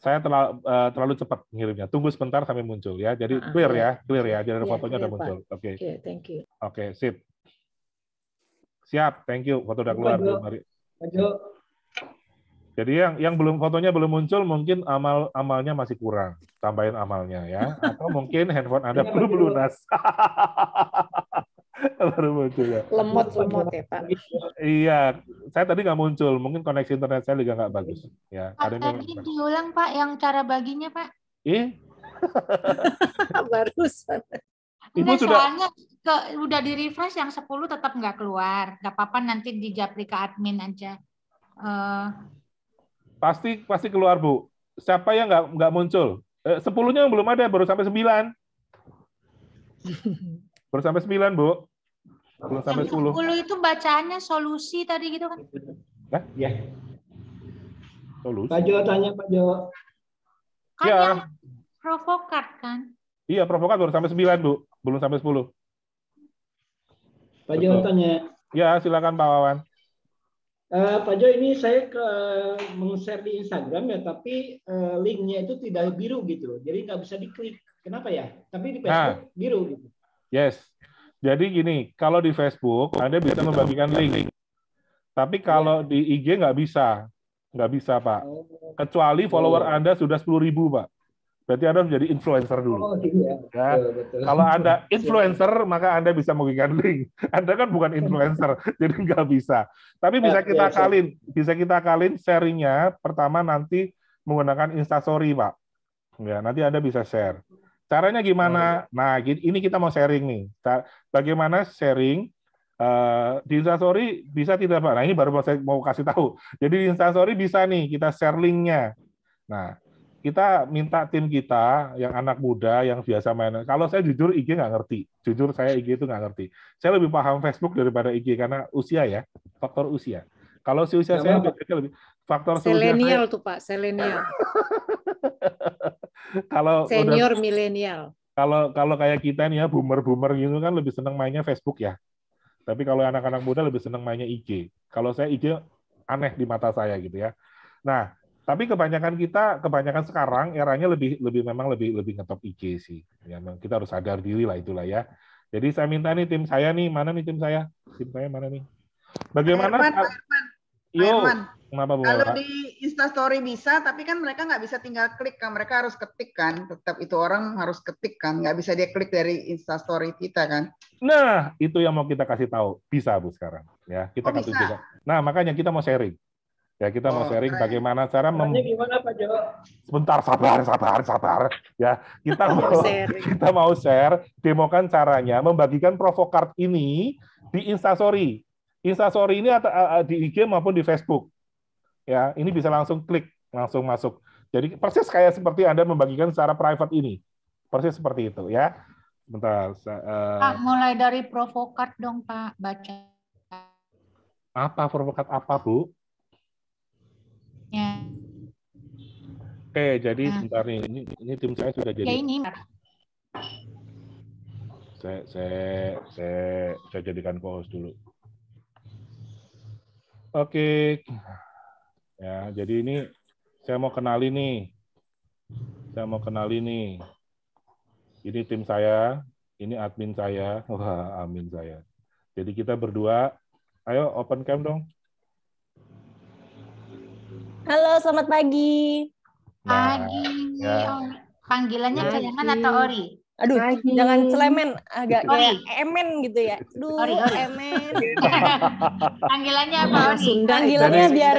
[SPEAKER 1] saya terlalu, uh, eh, terlalu cepat ngirimnya. Tunggu sebentar sampai muncul ya. Jadi uh-huh. clear iya. ya, clear ya. Jadi yeah, fotonya udah muncul. Oke. Okay. Okay, thank you. Oke, okay, sip. Siap, thank you. Foto udah keluar. Bu Mari. Jadi yang yang belum fotonya belum muncul mungkin amal amalnya masih kurang. Tambahin amalnya ya. Atau mungkin handphone Anda iya, belum lunas. baru muncul ya. Lemot lemot ya Pak. Iya, saya tadi nggak muncul, mungkin koneksi internet saya juga nggak bagus. Ya, Pak, tadi memang...
[SPEAKER 4] diulang Pak yang cara baginya Pak. Ih.
[SPEAKER 3] Barusan.
[SPEAKER 6] Ibu nah, sudah soalnya
[SPEAKER 3] ke, udah di refresh yang 10 tetap nggak keluar. Gak apa-apa nanti di ke admin aja. Uh...
[SPEAKER 1] Pasti pasti keluar Bu. Siapa yang nggak nggak muncul? Eh, sepuluhnya belum ada, baru sampai sembilan. 10 sampai 9, Bu. 10 sampai 10. 10
[SPEAKER 3] itu bacaannya solusi tadi gitu kan?
[SPEAKER 1] Nah, ya. Solusi. Pak Jo tanya Pak Jo. Kan ya. yang
[SPEAKER 3] provokat kan?
[SPEAKER 1] Iya, provokat baru sampai 9, Bu. Belum sampai 10. Pak Jo tanya. Ya, silakan Pak Wawan.
[SPEAKER 5] Uh, Pak Jo, ini saya ke meng-share di Instagram ya, tapi uh, linknya itu tidak biru gitu, jadi nggak bisa diklik. Kenapa ya? Tapi di nah. Facebook nah, biru gitu.
[SPEAKER 1] Yes. Jadi gini, kalau di Facebook Anda bisa membagikan link. Tapi kalau iya. di IG nggak bisa. Nggak bisa, Pak. Oh. Kecuali follower oh. Anda sudah 10 ribu, Pak. Berarti Anda menjadi influencer dulu. Oh, iya. ya. betul, betul. Kalau Anda influencer, maka Anda bisa membagikan link. Anda kan bukan influencer, jadi nggak bisa. Tapi bisa ya, kita ya, kalin, bisa kita kalin sharingnya. Pertama nanti menggunakan Instastory, Pak. Ya, nanti Anda bisa share. Caranya gimana? Hmm. Nah, nah ini kita mau sharing nih. Bagaimana sharing Uh, di Instastory bisa tidak Pak? Nah ini baru saya mau kasih tahu. Jadi di Instastory bisa nih kita share linknya. Nah kita minta tim kita yang anak muda yang biasa main. Kalau saya jujur IG nggak ngerti. Jujur saya IG itu nggak ngerti. Saya lebih paham Facebook daripada IG karena usia ya, faktor usia. Kalau si usia ya, saya lebih faktor selenial
[SPEAKER 4] tuh Pak, selenial.
[SPEAKER 1] kalau senior
[SPEAKER 4] milenial.
[SPEAKER 1] Kalau kalau kayak kita nih ya boomer-boomer gitu kan lebih seneng mainnya Facebook ya. Tapi kalau anak-anak muda lebih seneng mainnya IG. Kalau saya IG aneh di mata saya gitu ya. Nah, tapi kebanyakan kita kebanyakan sekarang eranya lebih lebih memang lebih lebih ngetop IG sih. Ya, kita harus sadar diri lah itulah ya. Jadi saya minta nih tim saya nih, mana nih tim saya? Tim saya mana nih? Bagaimana? Pak Herman. Yo. Kenapa, Bu Kalau di
[SPEAKER 3] di Instastory bisa, tapi kan mereka nggak bisa tinggal klik kan, mereka harus ketik kan, tetap itu orang harus ketik kan, nggak bisa dia klik dari Instastory kita kan.
[SPEAKER 1] Nah, itu yang mau kita kasih tahu, bisa Bu sekarang, ya kita oh, kasih juga. Nah, makanya kita mau sharing, ya kita oh, mau sharing okay. bagaimana cara mem.
[SPEAKER 5] Gimana Pak Jo?
[SPEAKER 1] Sebentar, sabar, sabar, sabar, ya kita mau kita mau share, demokan caranya membagikan provokart ini di Instastory. Instastory ini di IG maupun di Facebook ya ini bisa langsung klik, langsung masuk. Jadi persis kayak seperti Anda membagikan secara private ini. Persis seperti itu ya. Bentar. Uh... Eh, Pak,
[SPEAKER 3] mulai dari provokat dong Pak, baca.
[SPEAKER 1] Apa provokat apa Bu? Ya. Oke, jadi ya. sebentar nih. Ini, ini tim saya sudah jadi. Ya ini. Saya, saya, saya, saya jadikan co dulu. Oke. Okay. Ya, jadi ini saya mau kenali nih. Saya mau kenali nih. Ini tim saya, ini admin saya. Wah, amin saya. Jadi kita berdua, ayo open cam dong.
[SPEAKER 4] Halo, selamat pagi. Nah, pagi. Ya. Panggilannya Kalian atau Ori? Aduh, Pagi. jangan celemen, agak kayak emen gitu ya. Duh, emen. Panggilannya apa, Ori? Panggilannya biar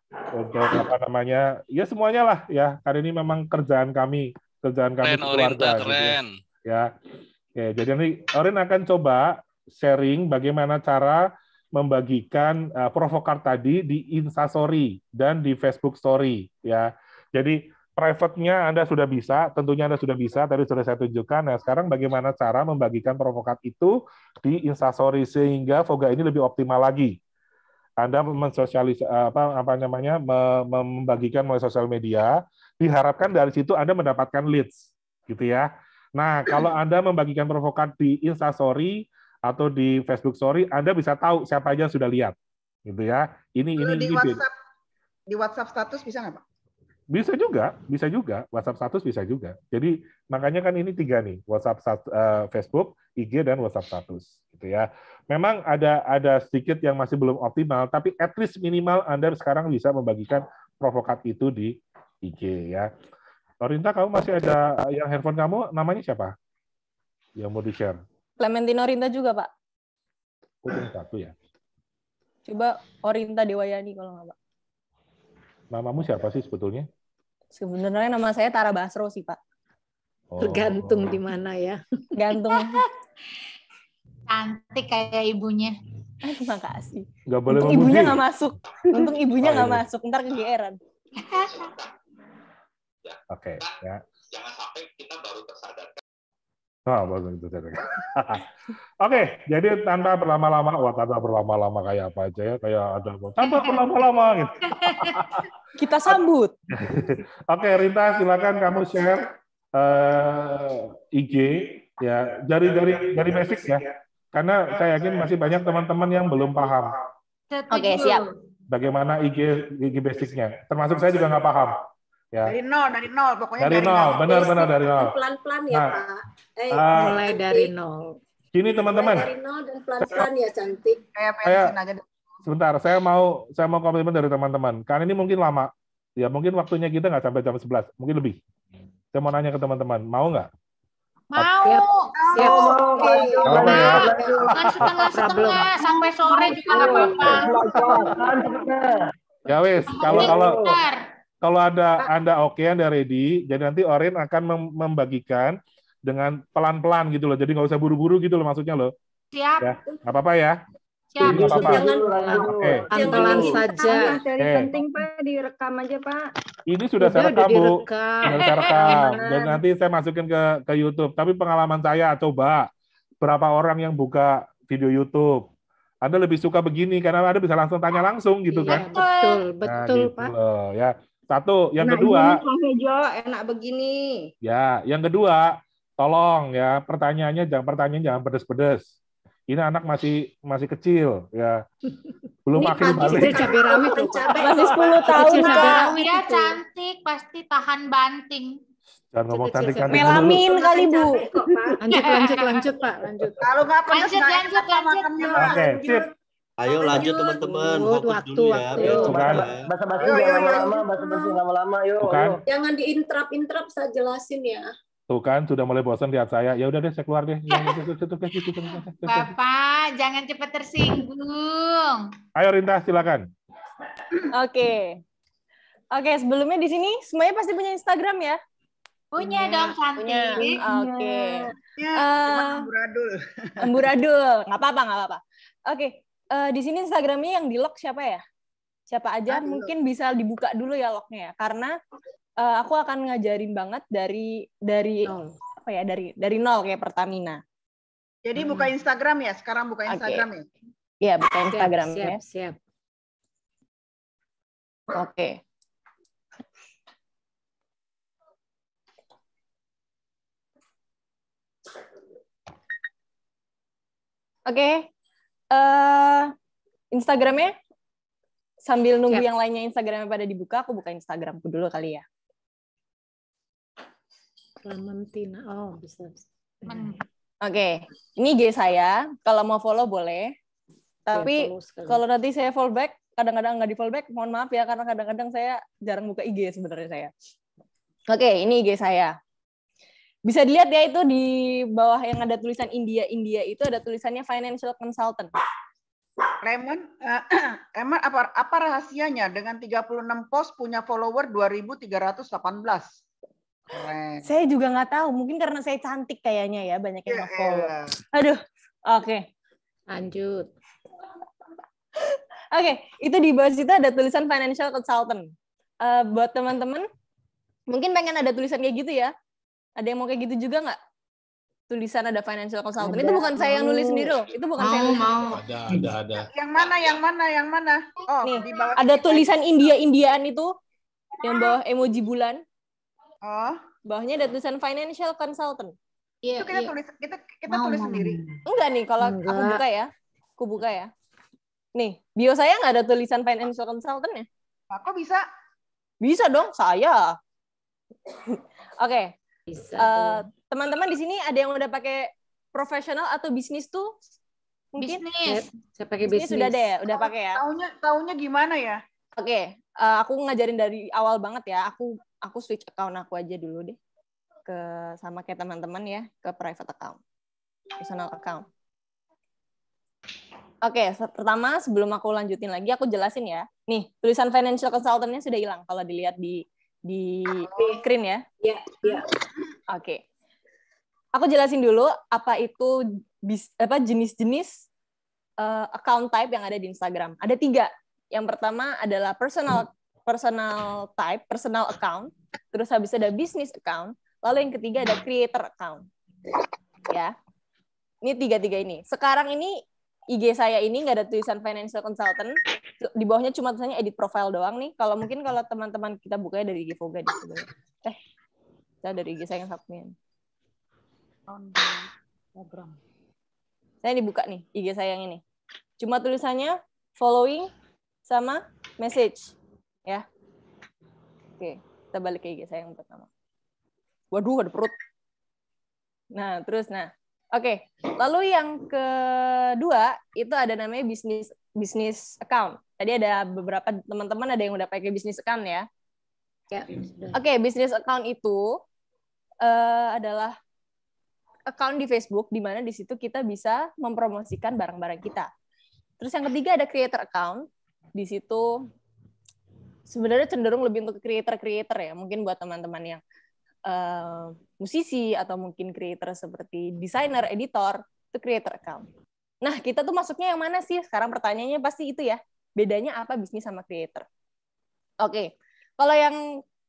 [SPEAKER 1] untuk apa namanya ya semuanya lah ya hari ini memang kerjaan kami kerjaan kami keren, keluarga orinta, gitu ya. keren. Gitu, ya oke jadi nanti Orin akan coba sharing bagaimana cara membagikan uh, eh, provokar tadi di Instastory dan di Facebook Story ya jadi private-nya Anda sudah bisa, tentunya Anda sudah bisa, tadi sudah saya tunjukkan. Nah, sekarang bagaimana cara membagikan provokat itu di Instastory sehingga Voga ini lebih optimal lagi anda mensosialis eh, apa apa namanya membagikan melalui sosial media, diharapkan dari situ Anda mendapatkan leads, gitu ya. Nah, kalau Anda membagikan provokat di Insta Story atau di Facebook Story, Anda bisa tahu siapa aja yang sudah lihat, gitu ya. Ini Lalu ini di ini WhatsApp,
[SPEAKER 3] di WhatsApp status bisa nggak, Pak?
[SPEAKER 1] Bisa juga, bisa juga. WhatsApp status bisa juga. Jadi makanya kan ini tiga nih, WhatsApp uh, Facebook, IG dan WhatsApp status, gitu ya. Memang ada ada sedikit yang masih belum optimal, tapi at least minimal Anda sekarang bisa membagikan provokat itu di IG ya. Lorinta, kamu masih ada yang handphone kamu namanya siapa? Yang mau di share?
[SPEAKER 4] Clementino Rinta juga, Pak.
[SPEAKER 1] Oh, satu ya.
[SPEAKER 4] Coba Orinta Dewayani kalau nggak, Pak.
[SPEAKER 1] Namamu siapa sih sebetulnya?
[SPEAKER 4] Sebenarnya nama saya Tara Basro sih, Pak.
[SPEAKER 1] Oh. Tergantung
[SPEAKER 4] di mana ya. Gantung. Cantik kayak ibunya. Terima kasih.
[SPEAKER 1] Gak boleh Untung ibunya nggak masuk.
[SPEAKER 4] Untung ibunya ah, nggak oh, iya. masuk. Ntar kegeeran.
[SPEAKER 1] Oke, okay, ya. Jangan sampai kita baru tersadarkan Ah, bagus itu Oke, okay, jadi tanpa berlama-lama, wah tanpa berlama-lama kayak apa aja ya, kayak ada tanpa berlama-lama gitu. Kita sambut. Oke, okay, Rita, silakan kamu share uh, eh, IG ya dari dari dari basic ya, karena saya yakin masih banyak teman-teman yang belum paham.
[SPEAKER 3] Oke, okay, siap.
[SPEAKER 1] Bagaimana IG IG basicnya? Termasuk saya juga nggak paham. Ya. Dari
[SPEAKER 3] nol, dari nol, pokoknya dari, dari nol. nol. Benar, benar dari nol. Pelan-pelan ya, nah, Pak. Eh, uh, mulai dari nol.
[SPEAKER 1] Gini teman-teman. dari
[SPEAKER 3] nol dan pelan-pelan ya cantik. Kayak Saya. aja.
[SPEAKER 1] Sebentar, saya mau saya mau komitmen dari teman-teman. Karena ini mungkin lama. Ya, mungkin waktunya kita nggak sampai jam 11, mungkin lebih. Saya mau nanya ke teman-teman, mau nggak?
[SPEAKER 6] Mau. Siap,
[SPEAKER 2] siap. Mau. okay. mau, ya.
[SPEAKER 1] mau,
[SPEAKER 2] setengah-setengah, sampai sore juga nggak apa-apa.
[SPEAKER 1] Ya wis, kalau kalau kalau ada, Anda ah. oke, okay, Anda ready, jadi nanti Orin akan membagikan dengan pelan-pelan gitu loh. Jadi nggak usah buru-buru gitu loh maksudnya loh. Siap. Ya, apa-apa ya. Siap. Jadi, apa-apa. Jangan okay. pelan
[SPEAKER 4] saja. Dari okay. penting Pak direkam aja Pak.
[SPEAKER 1] Ini sudah, sudah saya rekam Bu. Sudah saya rekam. Dan nanti saya masukin ke ke YouTube. Tapi pengalaman saya coba berapa orang yang buka video YouTube. Anda lebih suka begini karena Anda bisa langsung tanya langsung gitu iya, kan.
[SPEAKER 3] Betul,
[SPEAKER 2] betul nah, gitu Pak.
[SPEAKER 1] Loh, ya. Satu, yang enak kedua.
[SPEAKER 3] Hijau, enak begini.
[SPEAKER 1] Ya, yang kedua, tolong ya pertanyaannya jangan pertanyaan jangan pedes-pedes. Ini anak masih masih kecil ya. Belum Ini balik. cabai rawit Masih 10 tahun Kak.
[SPEAKER 6] Dia cantik
[SPEAKER 3] pasti tahan banting.
[SPEAKER 1] Jangan ngomong cantik-cantik Melamin kali Bu. Lanjut,
[SPEAKER 3] lanjut,
[SPEAKER 2] lanjut Pak. Lanjut.
[SPEAKER 3] Kalau nggak pedes, lanjut, lanjut. Oke,
[SPEAKER 1] sip. Ayo lanjut
[SPEAKER 5] teman-teman, fokus waktu,
[SPEAKER 1] dulu ya. Waktu. Biar Bukan. Ya.
[SPEAKER 5] basi jangan lama-lama, basa-basi lama-lama, yuk.
[SPEAKER 1] Bukan.
[SPEAKER 4] Jangan diintrap-intrap, saya jelasin ya.
[SPEAKER 1] Tuh kan, sudah mulai bosan lihat saya. Ya udah deh, saya keluar deh.
[SPEAKER 4] Bapak, jangan cepat tersinggung.
[SPEAKER 1] Ayo Rinta, silakan.
[SPEAKER 4] Oke. Okay. Oke, okay, sebelumnya di sini semuanya pasti punya Instagram ya? Punya, punya dong cantik. Oke. Okay. Ya, uh, amburadul. amburadul, nggak apa-apa, nggak apa-apa. Oke, okay uh, di sini Instagramnya yang di lock siapa ya? Siapa aja Aduh. mungkin bisa dibuka dulu ya locknya ya, karena uh, aku akan ngajarin banget dari dari nol. apa ya dari dari nol kayak Pertamina.
[SPEAKER 3] Jadi hmm. buka Instagram ya sekarang buka Instagram okay.
[SPEAKER 6] ya. Iya buka Instagram siap, ya. Siap. siap. Oke. Okay. Oke, uh,
[SPEAKER 4] Instagramnya sambil nunggu Siap. Ya. yang lainnya Instagramnya pada dibuka, aku buka Instagramku dulu kali ya. Clementina, oh bisa. Oke, okay. ini G saya. Kalau mau follow boleh. Tapi ya, kalau nanti saya follow back, kadang-kadang nggak di follow back, mohon maaf ya karena kadang-kadang saya jarang buka IG sebenarnya saya. Oke, okay, ini IG saya bisa dilihat ya itu di bawah yang
[SPEAKER 3] ada tulisan India India itu ada tulisannya financial consultant. Raymond, uh, Raymond apa, apa rahasianya dengan 36 post punya follower 2318? Keren. Saya juga nggak tahu, mungkin karena saya cantik kayaknya ya banyak
[SPEAKER 4] yang yeah, iya, follow. Yeah. Aduh, oke. Okay. Lanjut. oke, okay, itu di bawah situ ada tulisan financial consultant. Uh, buat teman-teman, mungkin pengen ada tulisan kayak gitu ya ada yang mau kayak gitu juga nggak? Tulisan ada financial consultant. Ada. Itu bukan saya yang nulis sendiri loh. Itu bukan mau, saya yang nulis. Mau. Ada, ada, ada. Yang mana? Yang mana? Yang mana? Oh, Nih, di bawah. Ada tulisan India-Indiaan itu yang bawah emoji bulan. Oh. Bawahnya ada tulisan financial consultant. Iya, itu kita iya. tulis kita kita mau, tulis mau. sendiri. Enggak nih kalau Enggak. aku buka ya. Aku buka ya. Nih, bio saya nggak ada tulisan financial consultant ya? Nah, kok bisa? Bisa dong, saya. Oke, okay. Eh, teman-teman uh, di sini ada yang udah pakai profesional atau bisnis tuh?
[SPEAKER 1] Mungkin? Bisnis. Saya pakai bisnis. Sudah ada ya, udah pakai
[SPEAKER 4] ya. Taunya taunya gimana ya? Oke, okay. uh, eh, aku ngajarin dari awal banget ya. Aku aku switch account aku aja dulu deh ke sama kayak teman-teman ya ke private account, personal account. Oke, okay, pertama sebelum aku lanjutin lagi, aku jelasin ya. Nih, tulisan financial consultant-nya sudah hilang kalau dilihat di di screen ya? Iya, iya. Oke. Okay. Aku jelasin dulu apa itu bis, apa jenis-jenis uh, account type yang ada di Instagram. Ada tiga. Yang pertama adalah personal personal type, personal account. Terus habis ada business account. Lalu yang ketiga ada creator account. Ya. Ini tiga-tiga ini. Sekarang ini IG saya ini nggak ada tulisan financial consultant, di bawahnya cuma tulisannya edit profile doang nih. Kalau mungkin kalau teman-teman kita bukanya dari IG di gitu. Eh, kita dari IG saya yang admin. Instagram. Saya dibuka nih IG saya yang ini. Cuma tulisannya following sama message ya. Oke, kita balik ke IG saya yang pertama.
[SPEAKER 5] Waduh, ada perut.
[SPEAKER 4] Nah, terus nah. Oke, lalu yang kedua itu ada namanya bisnis bisnis account. Tadi ada beberapa teman-teman ada yang udah pakai bisnis account ya. Ya. Oke, okay, bisnis account itu uh, adalah account di Facebook di mana di situ kita bisa mempromosikan barang-barang kita. Terus yang ketiga ada creator account. Di situ sebenarnya cenderung lebih untuk creator-creator ya, mungkin buat teman-teman yang uh, musisi atau mungkin creator seperti desainer, editor, itu creator account. Nah, kita tuh masuknya yang mana sih? Sekarang pertanyaannya pasti itu ya. Bedanya apa bisnis sama creator? Oke. Okay. Kalau yang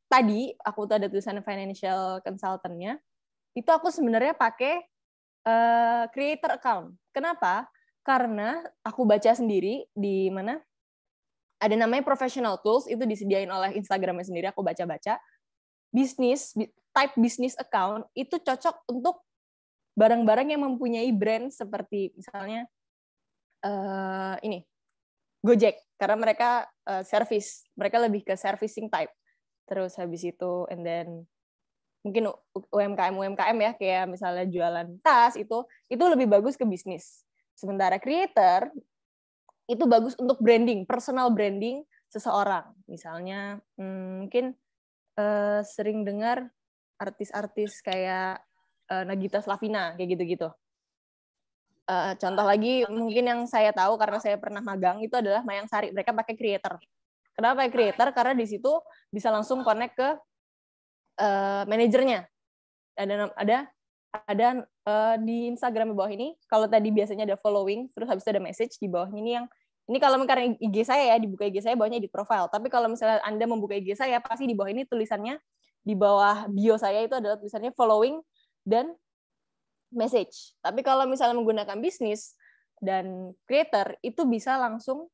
[SPEAKER 4] tadi aku tuh ada tulisan financial consultant-nya, itu aku sebenarnya pakai uh, creator account. Kenapa? Karena aku baca sendiri di mana ada namanya professional tools itu disediain oleh Instagramnya sendiri aku baca-baca bisnis type bisnis account itu cocok untuk barang-barang yang mempunyai brand seperti misalnya uh, ini Gojek karena mereka uh, service, mereka lebih ke servicing type. Terus habis itu and then mungkin UMKM UMKM ya kayak misalnya jualan tas itu itu lebih bagus ke bisnis. Sementara creator itu bagus untuk branding, personal branding seseorang. Misalnya hmm, mungkin uh, sering dengar artis-artis kayak uh, Nagita Slavina kayak gitu-gitu. Uh, contoh lagi mungkin yang saya tahu karena saya pernah magang itu adalah Mayang Sari. Mereka pakai creator. Kenapa pakai creator? Karena di situ bisa langsung connect ke uh, manajernya. Ada ada ada uh, di Instagram di bawah ini. Kalau tadi biasanya ada following, terus habis itu ada message di bawah ini yang ini kalau misalnya IG saya ya dibuka IG saya bawahnya di profile. Tapi kalau misalnya Anda membuka IG saya pasti di bawah ini tulisannya di bawah bio saya itu adalah tulisannya following dan message. Tapi kalau misalnya menggunakan bisnis dan creator itu bisa langsung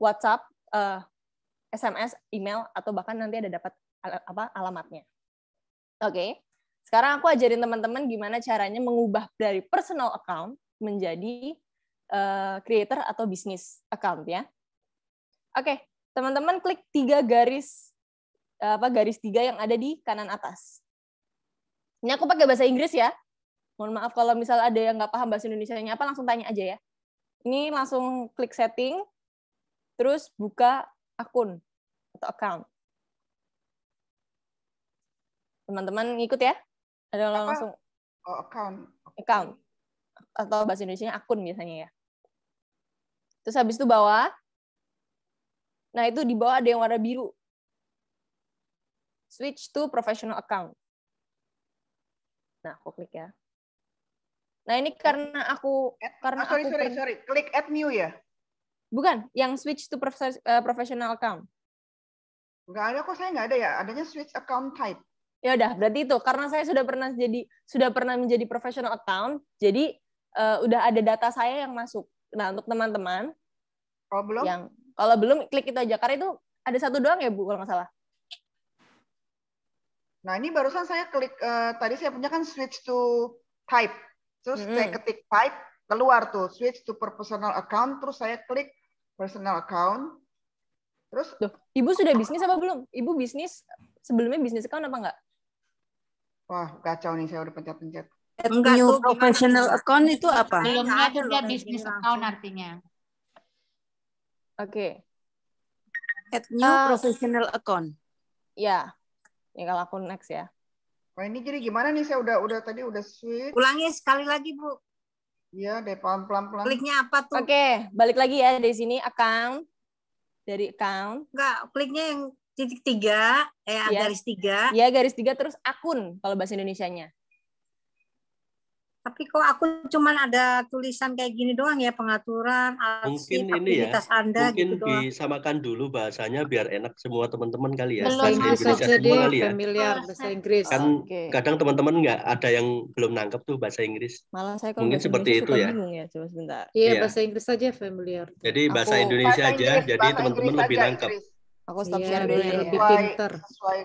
[SPEAKER 4] WhatsApp, uh, eh, SMS, email atau bahkan nanti ada dapat al apa alamatnya. Oke. Okay. Sekarang aku ajarin teman-teman gimana caranya mengubah dari personal account menjadi uh, creator atau bisnis account ya. Oke, okay. teman-teman klik tiga garis eh, apa garis tiga yang ada di kanan atas. Ini aku pakai bahasa Inggris ya. Mohon maaf kalau misal ada yang nggak paham bahasa Indonesia-nya apa, langsung tanya aja ya. Ini langsung klik setting, terus buka akun atau account. Teman-teman ikut ya? Ada langsung oh, account. Account. Atau bahasa Indonesia akun biasanya ya. Terus habis itu bawah. Nah, itu di bawah ada yang warna biru. Switch to professional account. Nah, aku klik ya. Nah, ini karena
[SPEAKER 3] aku at, ah, karena oh, sorry, aku sorry, sorry.
[SPEAKER 4] Klik add new ya? Bukan, yang switch to eh, professional account. Enggak ada kok, saya nggak ada ya. Adanya switch account type. Ya udah, berarti itu karena saya sudah pernah jadi sudah pernah menjadi professional account, jadi uh, udah ada data saya yang masuk. Nah, untuk teman-teman kalau belum yang
[SPEAKER 3] kalau belum klik itu aja karena itu ada satu doang ya Bu kalau nggak salah. Nah ini barusan saya klik uh, tadi saya punya kan switch to type, terus mm -hmm. saya ketik type keluar tuh switch to personal account, terus saya klik personal account, terus. Duh, ibu sudah
[SPEAKER 4] bisnis apa belum? Ibu bisnis sebelumnya bisnis account apa enggak?
[SPEAKER 3] Wah kacau nih saya udah pencet-pencet. Enggak, new professional account itu apa? belum ada dia ya bisnis account gitu. artinya. Oke. Okay. Add new uh, professional account. Ya.
[SPEAKER 4] Ini ya, kalau aku next ya.
[SPEAKER 3] Wah ini jadi gimana nih saya udah udah tadi udah switch. Ulangi sekali lagi bu.
[SPEAKER 4] Iya deh pelan pelan pelan. Kliknya apa tuh? Oke balik lagi ya dari sini account dari account. Enggak kliknya yang titik tiga eh ya. garis tiga. Iya garis tiga terus akun kalau bahasa Indonesia-nya. Tapi kok aku
[SPEAKER 3] cuman ada tulisan kayak gini doang ya pengaturan mungkin ini ya, Anda gitu
[SPEAKER 5] mungkin gitu disamakan doang. dulu bahasanya biar enak semua teman-teman kali ya. Belum bahasa Inggris jadi semua kali ya.
[SPEAKER 4] familiar bahasa Inggris. Kan okay.
[SPEAKER 5] kadang teman-teman nggak ada yang belum nangkep tuh bahasa Inggris.
[SPEAKER 4] Malah saya kalau mungkin seperti itu ya. ya. sebentar. Iya, ya. bahasa Inggris saja familiar. Jadi bahasa aku, Indonesia bahasa aja Inggris,
[SPEAKER 5] jadi teman-teman lebih nangkep.
[SPEAKER 6] Aku iya, stop share dulu ya. Lebih pinter. Sesuai,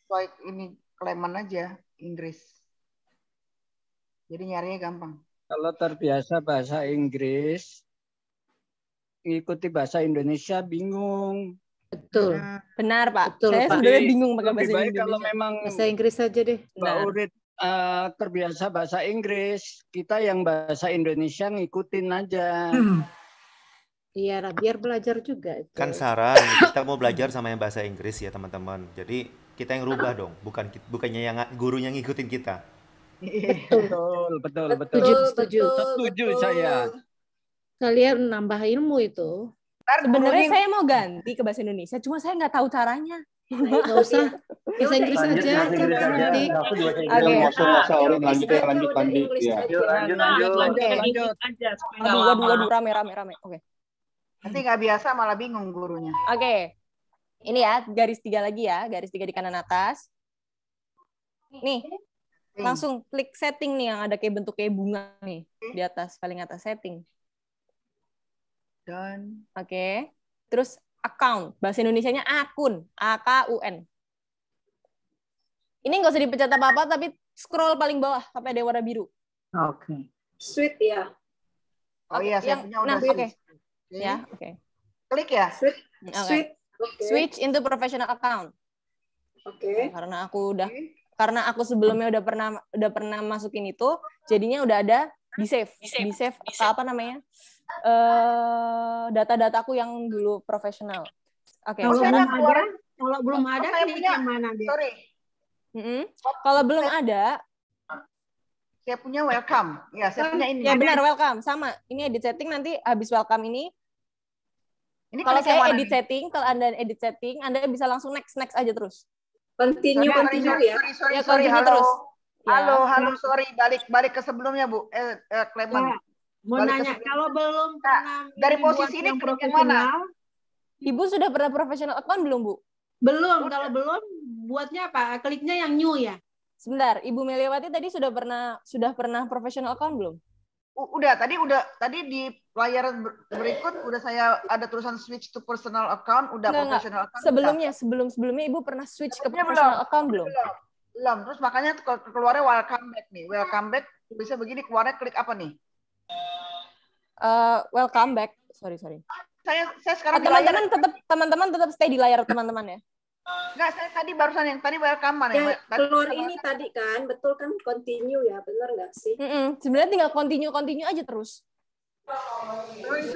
[SPEAKER 3] sesuai ini Clement aja Inggris. Jadi nyarinya gampang.
[SPEAKER 5] Kalau terbiasa bahasa Inggris, ikuti bahasa Indonesia bingung. Betul. Nah,
[SPEAKER 4] benar, Pak. Betul, Saya sebenarnya bingung
[SPEAKER 5] pakai bahasa baik kalau
[SPEAKER 7] memang bahasa Inggris
[SPEAKER 5] saja deh. Mbak Urit uh, eh, terbiasa bahasa Inggris, kita yang bahasa Indonesia ngikutin aja. Iya,
[SPEAKER 4] biar belajar juga. Itu. Kan
[SPEAKER 5] saran, kita mau belajar sama yang bahasa Inggris ya teman-teman. Jadi kita yang rubah dong, bukan bukannya yang gurunya ngikutin kita.
[SPEAKER 3] Betul, betul, betul. Setuju, setuju. Setuju saya.
[SPEAKER 4] Kalian nambah ilmu itu. Sebenarnya saya mau ganti ke bahasa Indonesia, cuma saya nggak tahu caranya. Nggak usah. Iya, iya. Bahasa
[SPEAKER 2] Inggris aja. Nanti. Oke. Sorry, lanjut ya, lanjut, lanjut. lanjut Lanjut, lanjut, lanjut. Aduh, aduh, aduh, rame,
[SPEAKER 4] rame, rame. Oke. Nanti nggak biasa malah bingung gurunya. Oke. Ini ya, garis tiga lagi ya. Garis tiga di kanan atas. Nih, Hmm. langsung klik setting nih yang ada kayak bentuk kayak bunga nih okay. Hmm. di atas paling atas setting.
[SPEAKER 6] Dan
[SPEAKER 4] oke. Okay. Terus account, bahasa Indonesia nya akun, A K U N. Ini nggak usah dipecat apa-apa tapi scroll paling bawah sampai ada warna biru. Oke. Okay. Sweet ya.
[SPEAKER 3] Oh iya, saya yang, punya nah, oke. Okay. Ya, oke.
[SPEAKER 4] Okay. Klik ya, sweet. Hmm, okay. Sweet. Switch into professional account. Oke. Okay. Nah, karena aku udah karena aku sebelumnya udah pernah udah pernah masukin itu jadinya udah ada di save di save, di apa namanya uh, eh, data aku yang dulu profesional oke okay. kalau belum ada
[SPEAKER 3] kalau belum ada kalau punya mana dia sorry
[SPEAKER 4] mm -hmm. kalau belum ada saya punya welcome ya saya punya ini ya benar welcome sama ini edit setting nanti habis welcome ini ini kalau saya edit setting, kalau Anda edit setting, Anda bisa langsung next next aja terus.
[SPEAKER 3] Continue, sorry, continue sorry, ya. Sorry, sorry, ya, sorry, halo. Terus. Ya.
[SPEAKER 4] Halo, ya. halo,
[SPEAKER 3] sorry, balik balik ke sebelumnya Bu, eh, eh Clement. Ya. Mau balik nanya, kalau belum nah, pernah nah, dari posisi ini profesional, Ibu sudah
[SPEAKER 4] pernah profesional
[SPEAKER 3] account belum Bu? Belum, Udah. kalau belum
[SPEAKER 4] buatnya apa? Kliknya yang new ya? Sebentar, Ibu Meliawati tadi sudah pernah sudah pernah
[SPEAKER 3] profesional account belum? udah tadi udah tadi di layar berikut udah saya ada tulisan switch to personal account, udah nggak, professional nggak. account. Sebelumnya,
[SPEAKER 4] udah. sebelum sebelumnya Ibu pernah switch ke personal belum. account belum?
[SPEAKER 3] Belum. Belum. Terus makanya keluarnya welcome back nih. Welcome back bisa begini keluarnya klik apa nih? Uh, welcome back. Sorry, sorry. Saya saya sekarang teman-teman
[SPEAKER 4] tetap teman-teman tetap stay di layar teman-teman ya.
[SPEAKER 3] Enggak, saya tadi barusan
[SPEAKER 4] yang tadi welcome mana? Ya, tadi keluar ini
[SPEAKER 3] tadi kan, betul kan continue ya, benar nggak sih? Mm
[SPEAKER 4] -mm. Sebenarnya tinggal continue
[SPEAKER 3] continue aja terus.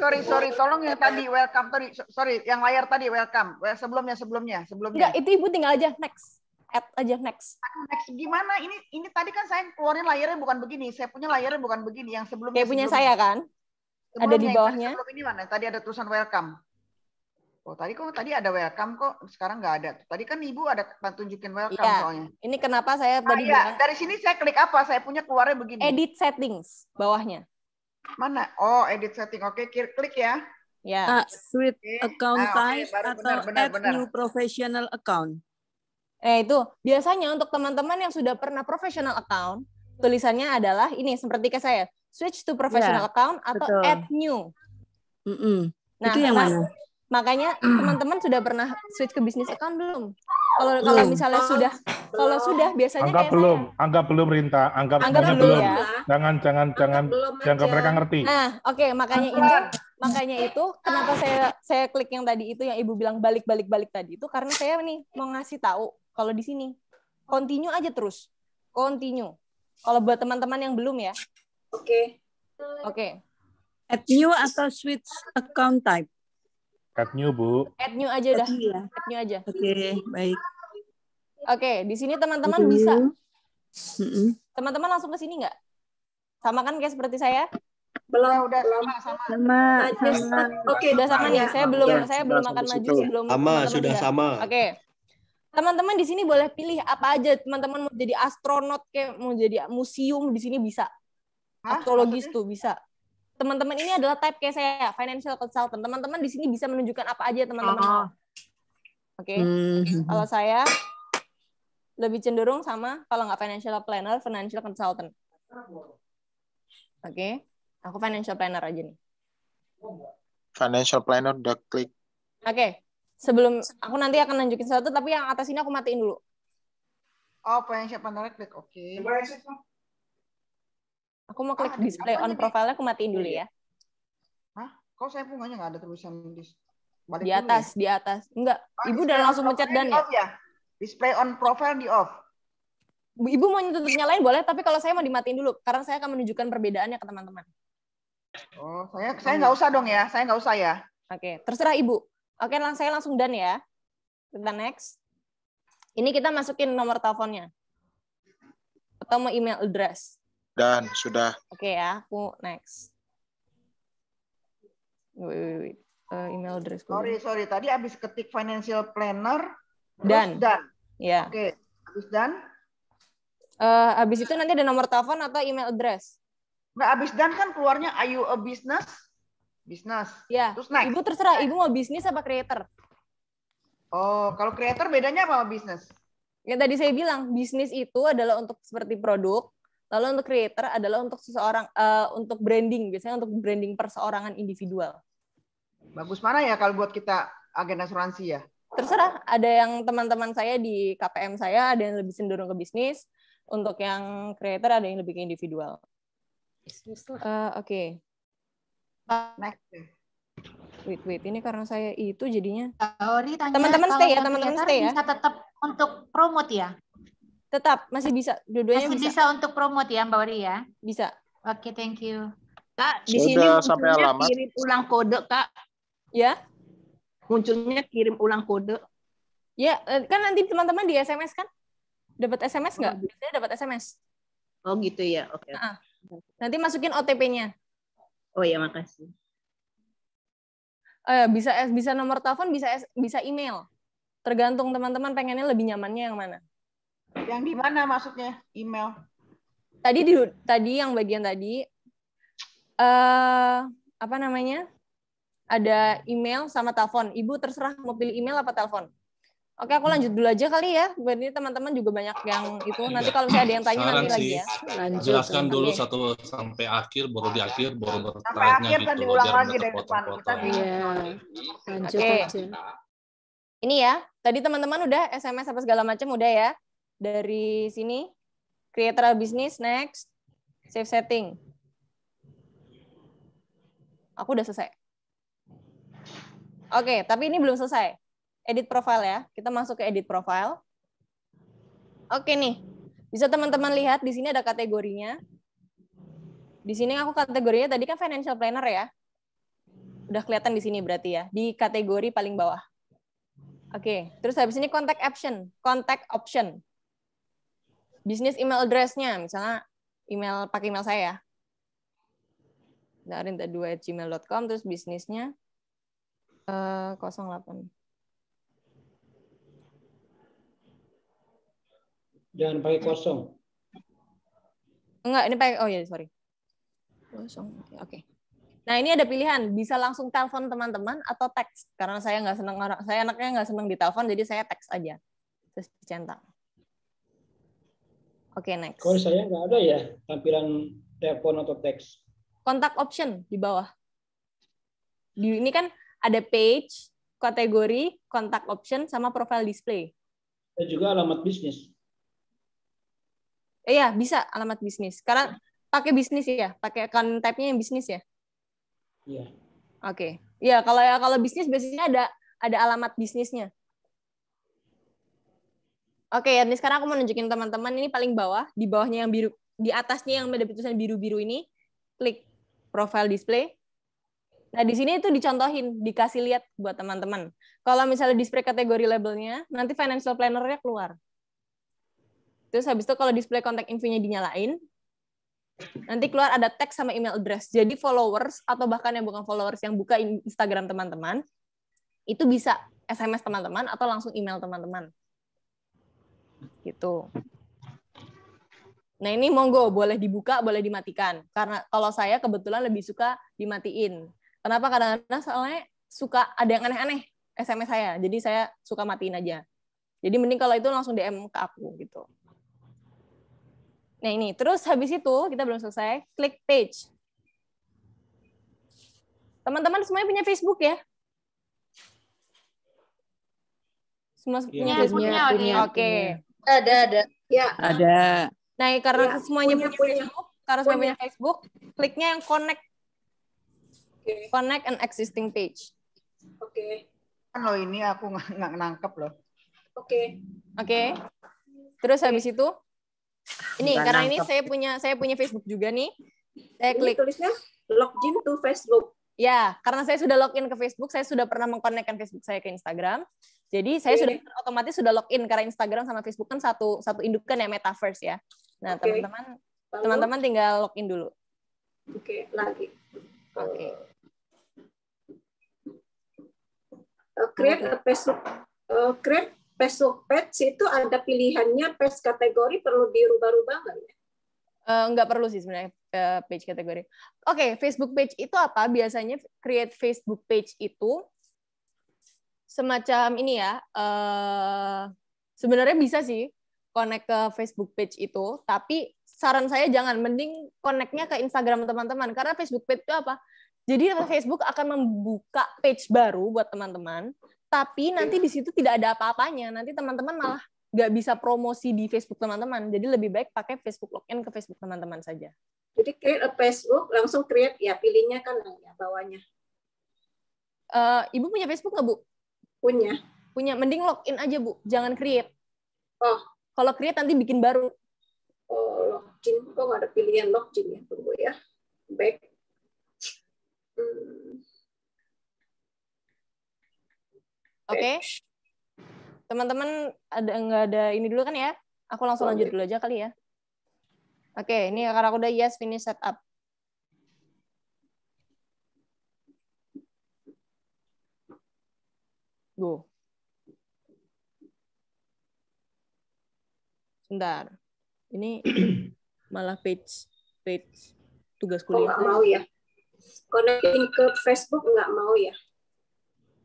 [SPEAKER 3] Sorry, sorry, tolong yang tadi welcome tadi, sorry, yang layar tadi welcome. Sebelumnya, sebelumnya, sebelumnya. Enggak, itu ibu tinggal aja next, add aja next. Next gimana? Ini ini tadi kan saya keluarin layarnya bukan begini, saya punya layarnya bukan begini, yang sebelumnya. Kayak punya saya kan?
[SPEAKER 4] Sebelumnya, ada di bawahnya.
[SPEAKER 3] Sebelum ini mana? Tadi ada tulisan welcome. Oh tadi kok tadi ada welcome kok sekarang nggak ada. Tadi kan ibu ada tunjukin welcome iya. soalnya. Ini kenapa saya tadi? Ah, iya. Dari sini saya klik apa? Saya punya keluarnya begini. Edit settings bawahnya. Mana? Oh, edit setting. Oke, okay, klik ya. Ya. Yeah. Uh,
[SPEAKER 4] switch okay. account ah, okay. type atau benar, benar, add benar. new professional account. Eh itu biasanya untuk teman-teman yang sudah pernah professional account, tulisannya adalah ini seperti ke saya, switch to professional yeah, account atau betul. add new. Mm -mm. Nah, itu yang mana? Makanya teman-teman sudah pernah switch ke bisnis account belum? Kalau kalau misalnya ah, sudah kalau sudah biasanya anggap kayak belum,
[SPEAKER 1] saya. anggap belum Rinta, anggap, anggap belum. belum. Ya. Jangan jangan anggap jangan jangan mereka ngerti. Nah,
[SPEAKER 4] oke okay, makanya itu makanya itu kenapa saya saya klik yang tadi itu yang Ibu bilang balik-balik balik tadi itu karena saya nih mau ngasih tahu kalau di sini continue aja terus. Continue. Kalau buat teman-teman yang belum ya. Oke. Okay. Oke.
[SPEAKER 1] Okay. Add new atau
[SPEAKER 3] switch account type?
[SPEAKER 1] Add new, Bu.
[SPEAKER 4] Add new aja dah Ya. Add new aja. Oke, okay, baik. Oke, okay, di sini teman-teman bisa. Teman-teman langsung ke sini nggak? Sama kan kayak seperti saya? Belum, udah lama sama. Sama. Oke, okay, udah sama nih. Saya belum ya, saya belum makan maju sebelum Sama, sudah juga. sama. Oke. Okay. Teman-teman di sini boleh pilih apa aja. Teman-teman mau jadi astronot kayak mau jadi museum di sini bisa. Astrologis tuh bisa teman-teman ini adalah type kayak saya financial consultant teman-teman di sini bisa menunjukkan apa aja teman-teman oh. oke okay? hmm. kalau saya lebih cenderung sama kalau nggak financial planner financial consultant oke okay? aku financial planner aja nih
[SPEAKER 5] financial planner udah klik
[SPEAKER 4] oke okay. sebelum aku nanti akan nunjukin satu tapi yang atas ini aku matiin dulu
[SPEAKER 3] oh financial planner klik oke okay.
[SPEAKER 4] Aku mau klik ah, display on profile-nya aku matiin dulu iya, iya.
[SPEAKER 3] ya. Hah? Kok saya punyanya nggak ada tulisan di
[SPEAKER 4] ya? di atas, ya? di atas. Enggak. Oh, ah, Ibu udah langsung mencet dan ya? ya? Display on profile di off. Ibu mau nyetutup lain boleh, tapi kalau saya mau dimatiin dulu. sekarang saya akan menunjukkan perbedaannya ke teman-teman. Oh, saya saya nggak usah dong ya. Saya nggak usah ya. Oke, terserah Ibu. Oke, lang saya langsung dan ya. Kita next. Ini kita masukin nomor teleponnya. Atau mau email address.
[SPEAKER 5] Dan sudah.
[SPEAKER 3] Oke okay, ya, aku next.
[SPEAKER 4] Wait, wait, wait. Uh, email address. Sorry, dulu.
[SPEAKER 3] sorry. Tadi habis ketik financial planner.
[SPEAKER 4] Dan. Dan. Ya. Yeah. Oke. Okay. Habis dan. Uh, habis itu nanti ada nomor telepon atau email address.
[SPEAKER 3] Nggak, habis dan kan keluarnya are you a business? Business. Ya. Yeah. Terus next. Ibu terserah, ibu mau bisnis apa creator? Oh, kalau creator bedanya apa sama bisnis?
[SPEAKER 4] Ya tadi saya bilang, bisnis itu adalah untuk seperti produk, Lalu untuk creator adalah untuk seseorang uh, untuk branding, biasanya untuk branding perseorangan individual. Bagus mana ya kalau buat kita agen asuransi ya? Terserah, ada yang teman-teman saya di KPM saya, ada yang lebih cenderung ke bisnis, untuk yang creator ada yang lebih ke individual. Eh, oke. Okay. Next. Wait, wait. Ini karena saya itu jadinya. Teman-teman stay ya, teman-teman stay ya. Bisa tetap untuk promote ya? tetap masih bisa dua-duanya masih bisa. bisa untuk promote ya Mbak Wari ya bisa oke okay, thank you kak di sini sampai kirim ulang kode kak ya munculnya kirim ulang kode ya eh, kan nanti teman-teman di SMS kan dapat SMS nggak oh, gitu. dapat SMS oh gitu ya oke okay. nah, ah. nanti masukin OTP-nya
[SPEAKER 6] oh ya makasih
[SPEAKER 4] eh, bisa eh, bisa nomor telepon bisa bisa email tergantung teman-teman pengennya lebih nyamannya yang
[SPEAKER 3] mana yang di mana maksudnya email? Tadi di
[SPEAKER 4] tadi yang bagian tadi eh uh, apa namanya? Ada email sama telepon. Ibu terserah mau pilih email apa telepon. Oke, aku lanjut dulu aja kali ya. Berarti teman-teman juga banyak yang itu. Nanti iya. kalau misalnya ada yang
[SPEAKER 7] tanya Saran nanti sih, lagi ya. Lanjut. Jelaskan dulu okay. satu sampai akhir, baru di akhir, baru bertanya sampai akhir, gitu. Kan diulang lagi dari depan. Kita
[SPEAKER 4] iya.
[SPEAKER 6] Lanjut okay. aja.
[SPEAKER 4] Ini ya, tadi teman-teman udah SMS apa segala macam udah ya dari sini creator bisnis next save setting aku udah selesai oke tapi ini belum selesai edit profile ya kita masuk ke edit profile oke nih bisa teman-teman lihat di sini ada kategorinya di sini aku kategorinya tadi kan financial planner ya udah kelihatan di sini berarti ya di kategori paling bawah oke okay, terus habis ini contact option contact option bisnis email addressnya misalnya email pakai email saya. darinta gmail.com terus bisnisnya eh, 08.
[SPEAKER 7] Jangan pakai kosong.
[SPEAKER 4] Enggak, ini pakai oh ya, sorry. Kosong. Oke. Okay. Nah, ini ada pilihan, bisa langsung telepon teman-teman atau teks. Karena saya nggak senang orang, saya anaknya nggak senang ditelepon, jadi saya teks aja. Terus dicentang. Oke, okay, next. Kalau saya nggak ada ya
[SPEAKER 5] tampilan telepon atau teks.
[SPEAKER 4] Kontak option di bawah. Di ini kan ada page, kategori, kontak option, sama profile display.
[SPEAKER 5] Dan juga alamat bisnis.
[SPEAKER 4] Eh, iya, bisa alamat bisnis. Karena pakai bisnis ya, pakai account type-nya yang bisnis ya. Iya. Oke. Okay. Iya, kalau kalau bisnis biasanya ada ada alamat bisnisnya. Oke, okay, ya, ini sekarang aku mau nunjukin teman-teman ini paling bawah, di bawahnya yang biru, di atasnya yang ada tulisan biru-biru ini, klik profile display. Nah, di sini itu dicontohin, dikasih lihat buat teman-teman. Kalau misalnya display kategori labelnya, nanti financial planner-nya keluar. Terus habis itu kalau display kontak infonya dinyalain, nanti keluar ada teks sama email address. Jadi followers atau bahkan yang bukan followers yang buka Instagram teman-teman, itu bisa SMS teman-teman atau langsung email teman-teman gitu. Nah ini monggo boleh dibuka, boleh dimatikan. Karena kalau saya kebetulan lebih suka dimatiin. Kenapa? Karena kadang soalnya suka ada yang aneh-aneh SMS saya. Jadi saya suka matiin aja. Jadi mending kalau itu langsung DM ke aku gitu. Nah ini, terus habis itu kita belum selesai, klik page. Teman-teman semuanya punya Facebook ya? Semua ya, punya Facebook? Punya, punya, Oke. Okay. Iya. Ada, ada. Ya. Ada. Nah, karena ya. semuanya punya, punya Facebook, karena semuanya punya Facebook, kliknya yang connect. Okay. Connect an existing page.
[SPEAKER 6] Oke.
[SPEAKER 3] Okay. Kan ini aku nggak nangkep loh. Oke. Okay. Oke. Okay. Terus okay. habis itu ini Bukan karena nangkep. ini saya
[SPEAKER 4] punya saya punya Facebook juga nih. Saya klik. tulisnya login to Facebook. Ya, karena saya sudah login ke Facebook, saya sudah pernah mengkonekkan Facebook saya ke Instagram. Jadi saya okay. sudah otomatis sudah login karena Instagram sama Facebook kan satu satu indukan ya metaverse ya. Nah, teman-teman okay. teman-teman tinggal login dulu. Oke, okay, lagi. Oke. Okay. Eh, create a Facebook eh, create Facebook page itu ada pilihannya page kategori perlu dirubah-rubah nggak ya? Uh, nggak perlu sih sebenarnya uh, page kategori. Oke, okay, Facebook page itu apa? Biasanya create Facebook page itu semacam ini ya. Uh, sebenarnya bisa sih connect ke Facebook page itu, tapi saran saya jangan mending connectnya ke Instagram teman-teman karena Facebook page itu apa? Jadi Facebook akan membuka page baru buat teman-teman, tapi nanti di situ tidak ada apa-apanya. Nanti teman-teman malah nggak bisa promosi di Facebook teman-teman. Jadi lebih baik pakai Facebook login ke Facebook teman-teman saja. Jadi create a Facebook, langsung create ya pilihnya kan ya bawahnya. Uh, Ibu punya Facebook nggak Bu? Punya. Punya. Mending login aja, Bu. Jangan create. Oh. Kalau create nanti bikin baru.
[SPEAKER 6] Oh, login. Kok nggak ada pilihan login ya? Tunggu ya. Back. Hmm.
[SPEAKER 4] Oke. Okay. Teman-teman ada nggak ada ini dulu kan ya? Aku langsung oh, lanjut dulu aja kali ya. Oke, okay, ini karena aku udah yes finish setup. Go. Sebentar. Ini malah page page tugas kuliah. Oh, nggak mau ya?
[SPEAKER 6] Connecting ke Facebook nggak mau ya?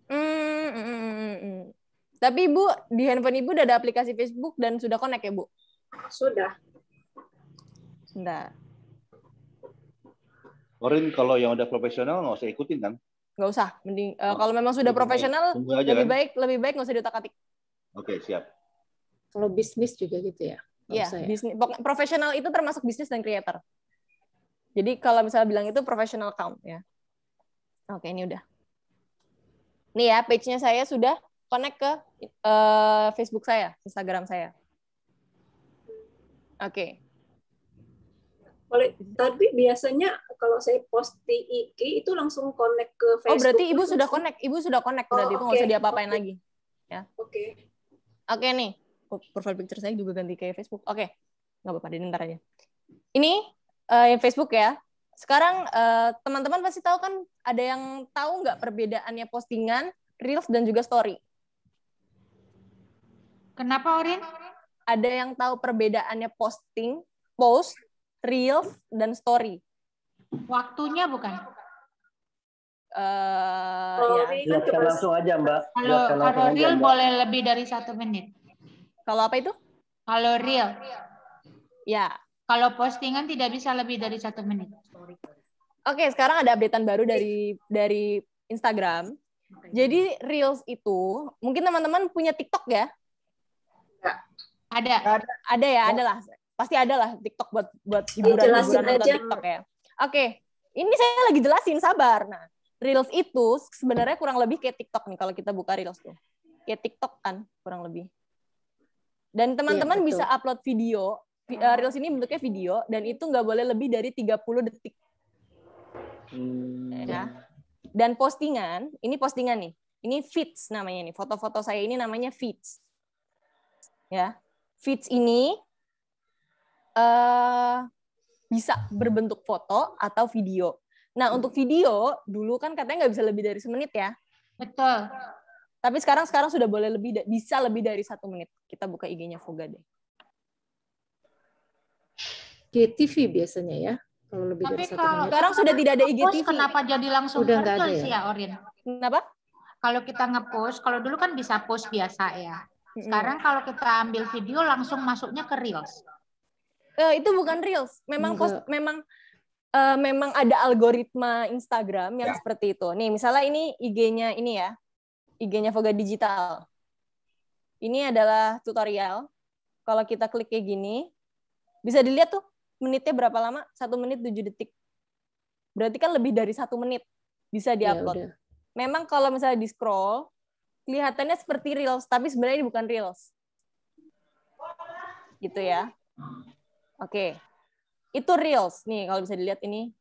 [SPEAKER 4] Mm mm, mm, mm, mm, Tapi Ibu, di handphone Ibu udah ada aplikasi Facebook dan sudah connect ya, Bu? Sudah. Sudah.
[SPEAKER 5] Orin, kalau yang udah profesional nggak usah ikutin kan?
[SPEAKER 4] nggak usah mending uh, kalau memang sudah profesional lebih kan? baik lebih baik nggak usah diutak atik oke okay, siap kalau bisnis juga gitu ya
[SPEAKER 1] Iya, ya? bisnis
[SPEAKER 4] profesional itu termasuk bisnis dan creator. Jadi kalau misalnya bilang itu profesional account ya. Oke, ini udah. Nih ya, page-nya saya sudah connect ke uh, Facebook saya, Instagram saya. Oke. Okay. Boleh, tapi biasanya kalau saya post di IG itu langsung connect ke oh, Facebook. Oh, berarti Ibu langsung. sudah connect. Ibu sudah connect berarti oh, okay. nggak usah diapa-apain okay. lagi. Ya. Oke. Okay. Oke okay, nih. Oh, profile picture saya juga ganti ke Facebook. Oke. Okay. Nggak apa-apa, di ntar aja. Ini uh, Facebook ya. Sekarang teman eh, teman-teman pasti tahu kan ada yang tahu nggak perbedaannya postingan, reels dan juga story. Kenapa, Orin? Ada yang tahu perbedaannya posting, post, reels dan story. Waktunya bukan?
[SPEAKER 6] Uh,
[SPEAKER 2] ya.
[SPEAKER 5] langsung aja, Mbak. Kalau, real aja, Mbak.
[SPEAKER 4] boleh lebih dari satu menit. Kalau apa itu? Kalau real. Ya. Kalau postingan tidak bisa lebih dari satu menit. Oke, sekarang ada updatean baru dari dari Instagram. Jadi reels itu mungkin teman-teman punya TikTok ya? Ada. Ada ya, ada lah. Pasti ada lah TikTok buat buat eh, hiburan-hiburan hiburan TikTok ya. Oke, ini saya lagi jelasin, sabar. Nah, Reels itu sebenarnya kurang lebih kayak TikTok nih kalau kita buka Reels tuh. Kayak TikTok kan kurang lebih. Dan teman-teman iya, bisa upload video. Eh, Reels ini bentuknya video dan itu nggak boleh lebih dari 30 detik.
[SPEAKER 2] Hmm. Ya.
[SPEAKER 4] Dan postingan, ini postingan nih. Ini feeds namanya nih. Foto-foto saya ini namanya feeds. Ya. Feeds ini uh, bisa berbentuk foto atau video. Nah, untuk video dulu kan katanya nggak bisa lebih dari semenit ya. Betul. Tapi sekarang sekarang sudah boleh lebih bisa lebih dari satu menit. Kita buka IG-nya Foga deh. GTV biasanya ya. Kalau
[SPEAKER 6] lebih Tapi dari kalau
[SPEAKER 4] menit. sekarang sudah tidak ada IGTV. Kenapa jadi langsung Udah virtual ya? sih ya, Orin? Kenapa? Kalau kita nge-post, kalau dulu kan bisa post biasa ya. Sekarang kalau kita ambil video langsung masuknya ke Reels uh, itu bukan reels memang Enggak. memang uh, memang ada algoritma Instagram yang ya. seperti itu nih misalnya ini IG-nya ini ya IG-nya Voga Digital ini adalah tutorial kalau kita klik kayak gini bisa dilihat tuh menitnya berapa lama satu menit tujuh detik berarti kan lebih dari satu menit bisa ya, diupload ya, memang kalau misalnya di scroll kelihatannya seperti reels tapi sebenarnya ini bukan reels gitu ya Oke. Okay. Itu Reels nih kalau bisa dilihat ini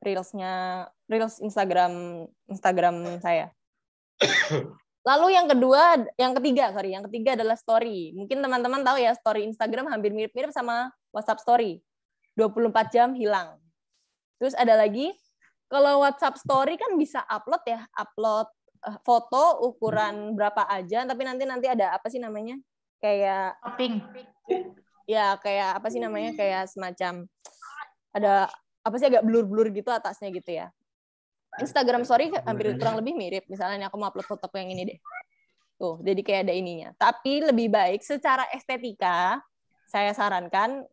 [SPEAKER 4] Reelsnya Reels Instagram Instagram saya. Lalu yang kedua, yang ketiga, sorry, yang ketiga adalah story. Mungkin teman-teman tahu ya, story Instagram hampir mirip-mirip sama WhatsApp story. 24 jam hilang. Terus ada lagi, kalau WhatsApp story kan bisa upload ya, upload eh, foto ukuran hmm. berapa aja, tapi nanti nanti ada apa sih namanya? Kayak topping ya kayak apa sih namanya hmm. kayak semacam ada apa sih agak blur-blur gitu atasnya gitu ya. Instagram sorry hampir kurang lebih mirip. Misalnya nih aku mau upload foto yang ini deh. Tuh, jadi kayak ada ininya. Tapi lebih baik secara estetika saya sarankan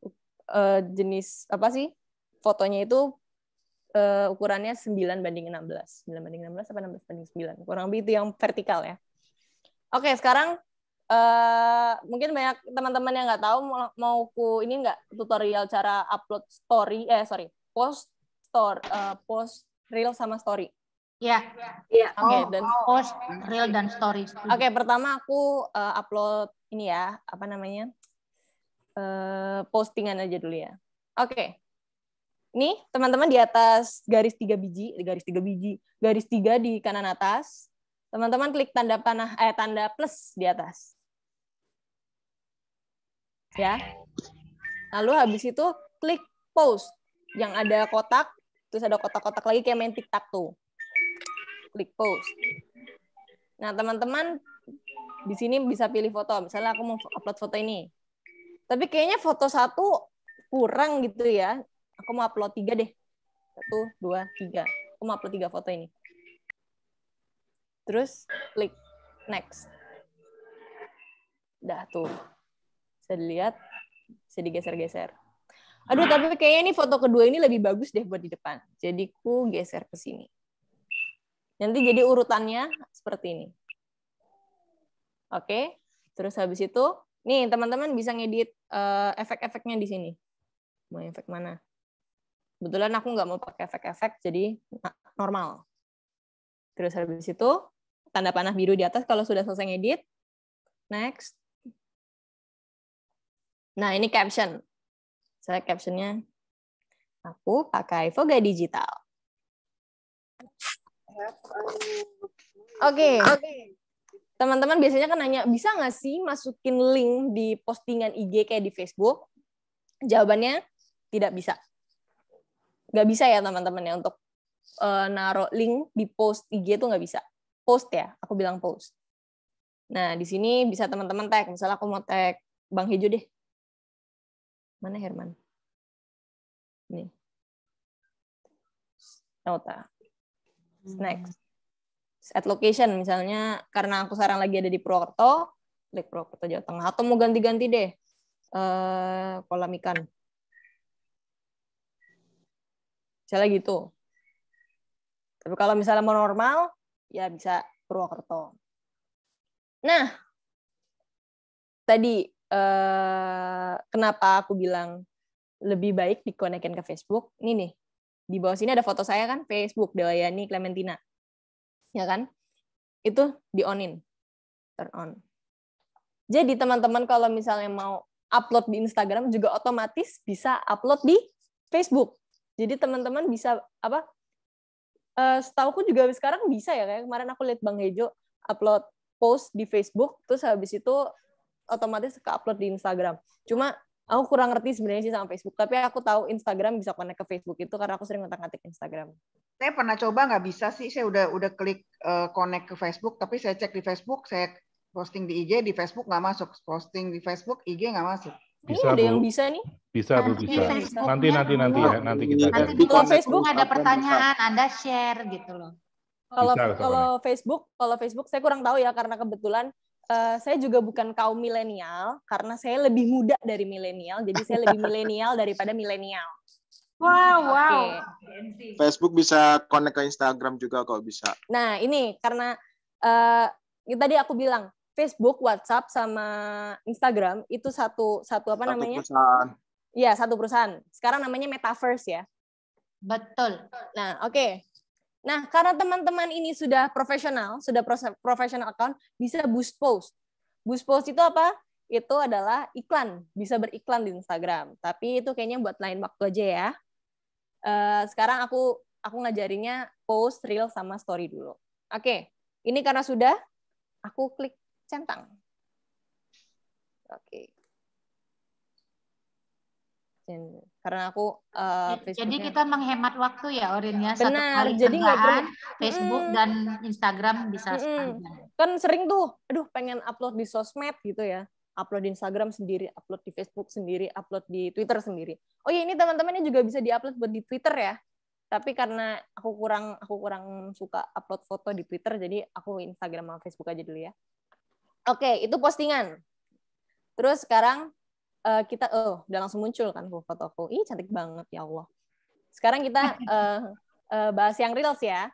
[SPEAKER 4] uh, jenis apa sih? Fotonya itu uh, ukurannya 9 banding 16. 9 banding 16 apa 16 banding 9? Kurang lebih itu yang vertikal ya. Oke, sekarang uh, mungkin banyak teman-teman yang nggak tahu mau ku ini nggak tutorial cara upload story eh sorry post store uh, post reel sama story. Ya. Iya. Yeah. Iya. Yeah. Oke, okay, oh, dan oh. post reel dan story. Oke, okay, pertama aku uh, upload ini ya, apa namanya? Uh, postingan aja dulu ya. Oke. Okay. Nih, teman-teman di atas garis tiga biji, garis tiga biji, garis tiga di kanan atas. Teman-teman klik tanda panah eh tanda plus di atas ya. Lalu habis itu klik post yang ada kotak, terus ada kotak-kotak lagi kayak main tiktok tuh. Klik post. Nah, teman-teman di sini bisa pilih foto. Misalnya aku mau upload foto ini. Tapi kayaknya foto satu kurang gitu ya. Aku mau upload tiga deh. Satu, dua, tiga. Aku mau upload tiga foto ini. Terus klik next. Dah tuh bisa dilihat bisa digeser-geser aduh tapi kayaknya ini foto kedua ini lebih bagus deh buat di depan jadi ku geser ke sini nanti jadi urutannya seperti ini oke terus habis itu nih teman-teman bisa ngedit uh, efek-efeknya di sini mau efek mana kebetulan aku nggak mau pakai efek-efek jadi normal terus habis itu tanda panah biru di atas kalau sudah selesai ngedit next Nah, ini caption. Saya captionnya, aku pakai Voga Digital. Oke. Okay. Okay. Teman-teman biasanya kan nanya, bisa nggak sih masukin link di postingan IG kayak di Facebook? Jawabannya tidak bisa. Nggak bisa ya teman-teman ya untuk uh, eh, naruh link di post IG itu nggak bisa. Post ya, aku
[SPEAKER 6] bilang post. Nah, di sini bisa teman-teman tag. Misalnya aku mau tag Bang Hejo deh. Mana Herman? Nih. Nota. Snacks, hmm. at location
[SPEAKER 4] misalnya karena aku sekarang lagi ada di Purwokerto, di Purwokerto Jawa Tengah atau mau ganti-ganti deh eh kolam ikan. Misalnya gitu. Tapi kalau misalnya mau normal, ya bisa Purwokerto. Nah, tadi Eh, kenapa aku bilang lebih baik dikonekin ke Facebook. Ini nih, di bawah sini ada foto saya kan, Facebook, Delayani Clementina. Ya kan? Itu di-onin. Turn on. Jadi teman-teman kalau misalnya mau upload di Instagram juga otomatis bisa upload di Facebook. Jadi teman-teman bisa apa? Uh, setauku juga sekarang bisa ya kayak kemarin aku lihat Bang Hejo upload post di Facebook terus habis itu otomatis ke upload di Instagram cuma aku kurang ngerti sebenarnya sih sama Facebook tapi aku tahu Instagram bisa connect ke Facebook itu karena aku sering
[SPEAKER 3] ngetik-ngetik Instagram saya pernah coba nggak bisa sih saya udah udah klik uh, connect ke Facebook tapi saya cek di Facebook saya posting di IG di Facebook nggak masuk posting di Facebook IG nggak masuk
[SPEAKER 1] bisa ada yang bisa nih bisa bu bisa nanti ya. nanti nanti ya nanti kita nanti di kalau
[SPEAKER 4] Facebook ada pertanyaan anda share gitu loh kalau kalau Facebook kalau Facebook saya kurang tahu ya karena kebetulan uh, saya juga bukan kaum milenial karena saya lebih muda dari milenial, jadi saya lebih milenial daripada milenial. Wow, wow.
[SPEAKER 5] Facebook bisa connect ke Instagram juga kok bisa.
[SPEAKER 4] Nah, ini karena uh, tadi aku bilang Facebook, WhatsApp sama Instagram itu satu satu apa satu namanya? Perusahaan. Iya, satu perusahaan. Sekarang namanya metaverse ya. Betul. Nah, oke. Okay. Nah, karena teman-teman ini sudah profesional, sudah profesional account, bisa boost post. Boost post itu apa? Itu adalah iklan, bisa beriklan di Instagram. Tapi itu kayaknya buat lain waktu aja ya. Eh, sekarang aku aku ngajarinnya post, reel, sama story dulu. Oke, ini karena sudah, aku klik centang. Oke karena aku uh, jadi kita menghemat waktu ya Orinnya satu kali jadi kerjaan Facebook hmm. dan Instagram bisa hmm. kan sering tuh aduh pengen upload di sosmed gitu ya upload di Instagram sendiri upload di Facebook sendiri upload di Twitter sendiri oh ya ini teman-teman ini juga bisa diupload buat di Twitter ya tapi karena aku kurang aku kurang suka upload foto di Twitter jadi aku Instagram sama Facebook aja dulu ya oke itu postingan terus sekarang uh, kita oh udah langsung muncul kan fotoku ih cantik banget ya Allah sekarang kita uh, uh, bahas yang reels ya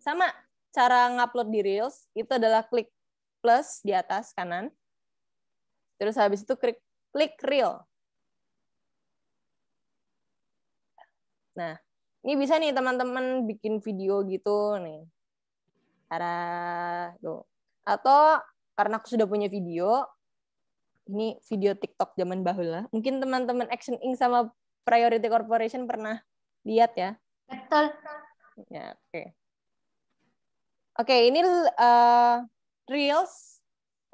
[SPEAKER 4] sama cara ngupload di reels itu adalah klik plus di atas kanan terus habis itu klik klik reel nah ini bisa nih teman-teman bikin video gitu nih cara tuh atau karena aku sudah punya video ini video TikTok zaman bahula. Mungkin teman-teman Action Inc sama Priority Corporation pernah lihat ya. Betul. Ya, oke. Okay. Oke, okay, ini uh, Reels.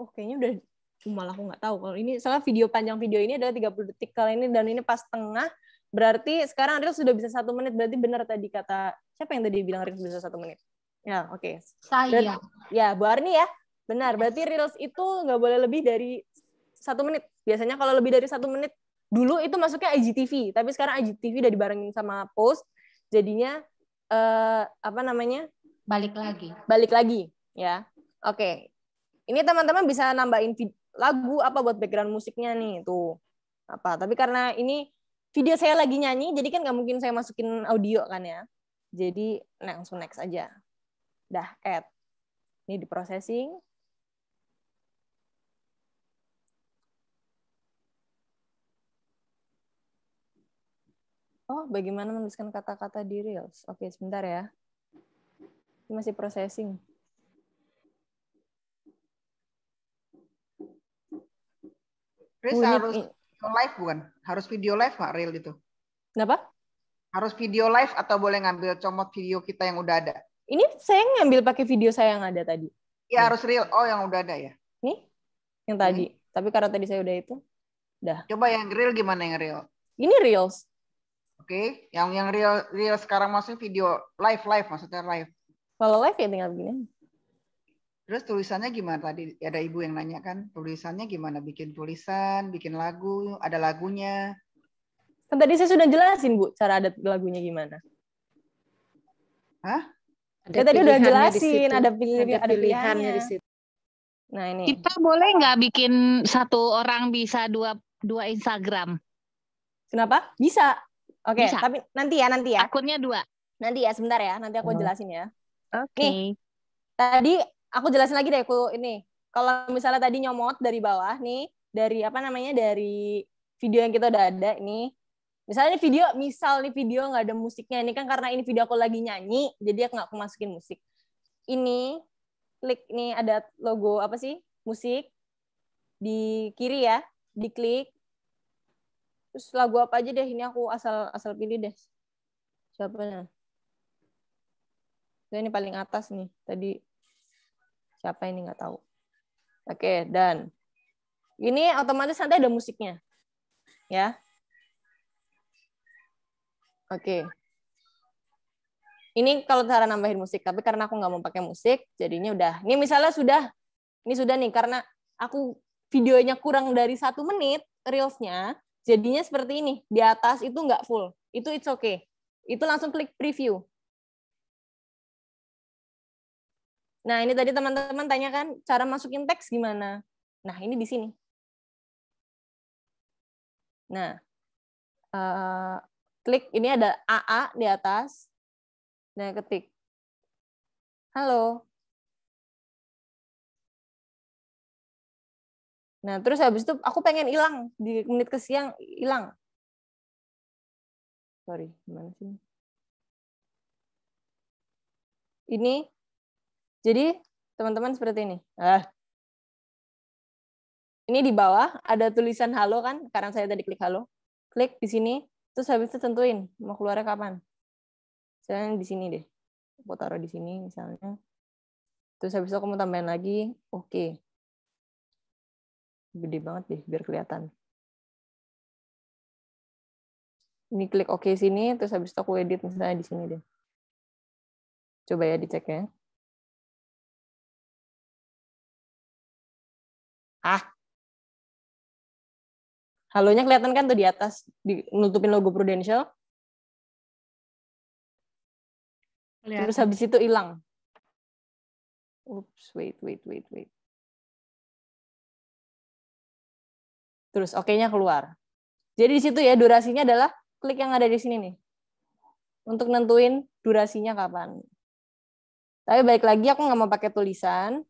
[SPEAKER 4] Oh, kayaknya udah uh, malah aku nggak tahu kalau ini salah video panjang video ini adalah 30 detik kali ini dan ini pas tengah berarti sekarang Reels sudah bisa satu menit berarti benar tadi kata siapa yang tadi bilang Reels bisa satu menit ya oke okay. saya ya Bu Arni ya benar berarti Reels itu nggak boleh lebih dari satu menit. Biasanya kalau lebih dari satu menit, dulu itu masuknya IGTV, tapi sekarang IGTV udah dibarengin sama post, jadinya eh, apa namanya? Balik lagi. Balik lagi, ya. Oke. Okay. Ini teman-teman bisa nambahin lagu apa buat background musiknya nih, tuh. Apa? Tapi karena ini video saya lagi nyanyi, jadi kan nggak mungkin saya masukin audio kan ya. Jadi nah, langsung next aja. Dah, add. Ini di processing. Oh, bagaimana menuliskan kata-kata di Reels? Oke, sebentar ya. Ini masih processing.
[SPEAKER 3] Reels harus video live bukan? Harus video live Pak Reel itu? Kenapa? Harus video live atau boleh ngambil comot video kita yang udah ada? Ini saya ngambil pakai video saya yang ada tadi. Iya, harus real. Oh, yang udah ada ya. Nih, yang tadi. Hmm. Tapi karena tadi saya udah itu, dah. Coba yang real gimana yang real? Ini reels. Oke, okay. yang yang real real sekarang maksudnya video live live maksudnya live. Kalau live ya tinggal begini. Terus tulisannya gimana tadi? Ada ibu yang nanya kan, tulisannya gimana? Bikin tulisan, bikin lagu, ada lagunya. Kan tadi saya sudah jelasin bu, cara ada lagunya gimana. Hah? Ada ya tadi udah jelasin, ada, pilihan. ada pilihannya
[SPEAKER 4] di situ. Nah ini. Kita boleh nggak bikin satu orang bisa dua dua Instagram? Kenapa? Bisa. Oke, okay, tapi nanti ya, nanti ya. Akunnya dua. Nanti ya, sebentar ya. Nanti aku hmm. jelasin ya. Oke. Okay. tadi aku jelasin lagi deh aku ini. Kalau misalnya tadi nyomot dari bawah nih, dari apa namanya dari video yang kita udah ada ini. Misalnya ini video, misal nih video nggak ada musiknya. Ini kan karena ini video aku lagi nyanyi, jadi aku nggak aku masukin musik. Ini klik nih ada logo apa sih? Musik di kiri ya, diklik Terus lagu apa aja deh ini aku asal asal pilih deh. Siapa ya? ini paling atas nih. Tadi siapa ini nggak tahu. Oke, dan ini otomatis nanti ada musiknya. Ya. Oke. Ini kalau cara nambahin musik, tapi karena aku nggak mau pakai musik, jadinya udah. Ini misalnya sudah, ini sudah nih, karena aku videonya kurang dari satu menit, reelsnya, Jadinya seperti ini, di atas itu nggak full. Itu it's okay. Itu langsung klik
[SPEAKER 6] preview. Nah, ini tadi teman-teman tanya kan cara masukin teks gimana. Nah, ini di sini. Nah, uh, klik ini ada AA di atas. Nah, ketik. Halo, Nah, terus habis itu aku pengen hilang di menit ke siang hilang. Sorry, gimana sih? Ini jadi teman-teman seperti ini. Ah. Ini di bawah ada tulisan halo kan?
[SPEAKER 4] sekarang saya tadi klik halo. Klik di sini, terus habis itu tentuin mau keluarnya kapan.
[SPEAKER 6] Misalnya di sini deh. Aku taruh di sini misalnya. Terus habis itu aku mau tambahin lagi, oke. Okay gede banget deh biar kelihatan ini klik OK sini terus habis itu aku edit misalnya di sini deh coba ya dicek ya ah halonya kelihatan kan tuh di atas di, nutupin logo Prudential kelihatan. terus habis itu hilang oops wait wait wait wait Terus oke-nya keluar. Jadi di situ ya durasinya adalah klik yang ada di sini nih. Untuk
[SPEAKER 4] nentuin durasinya kapan. Tapi baik lagi aku nggak mau pakai tulisan.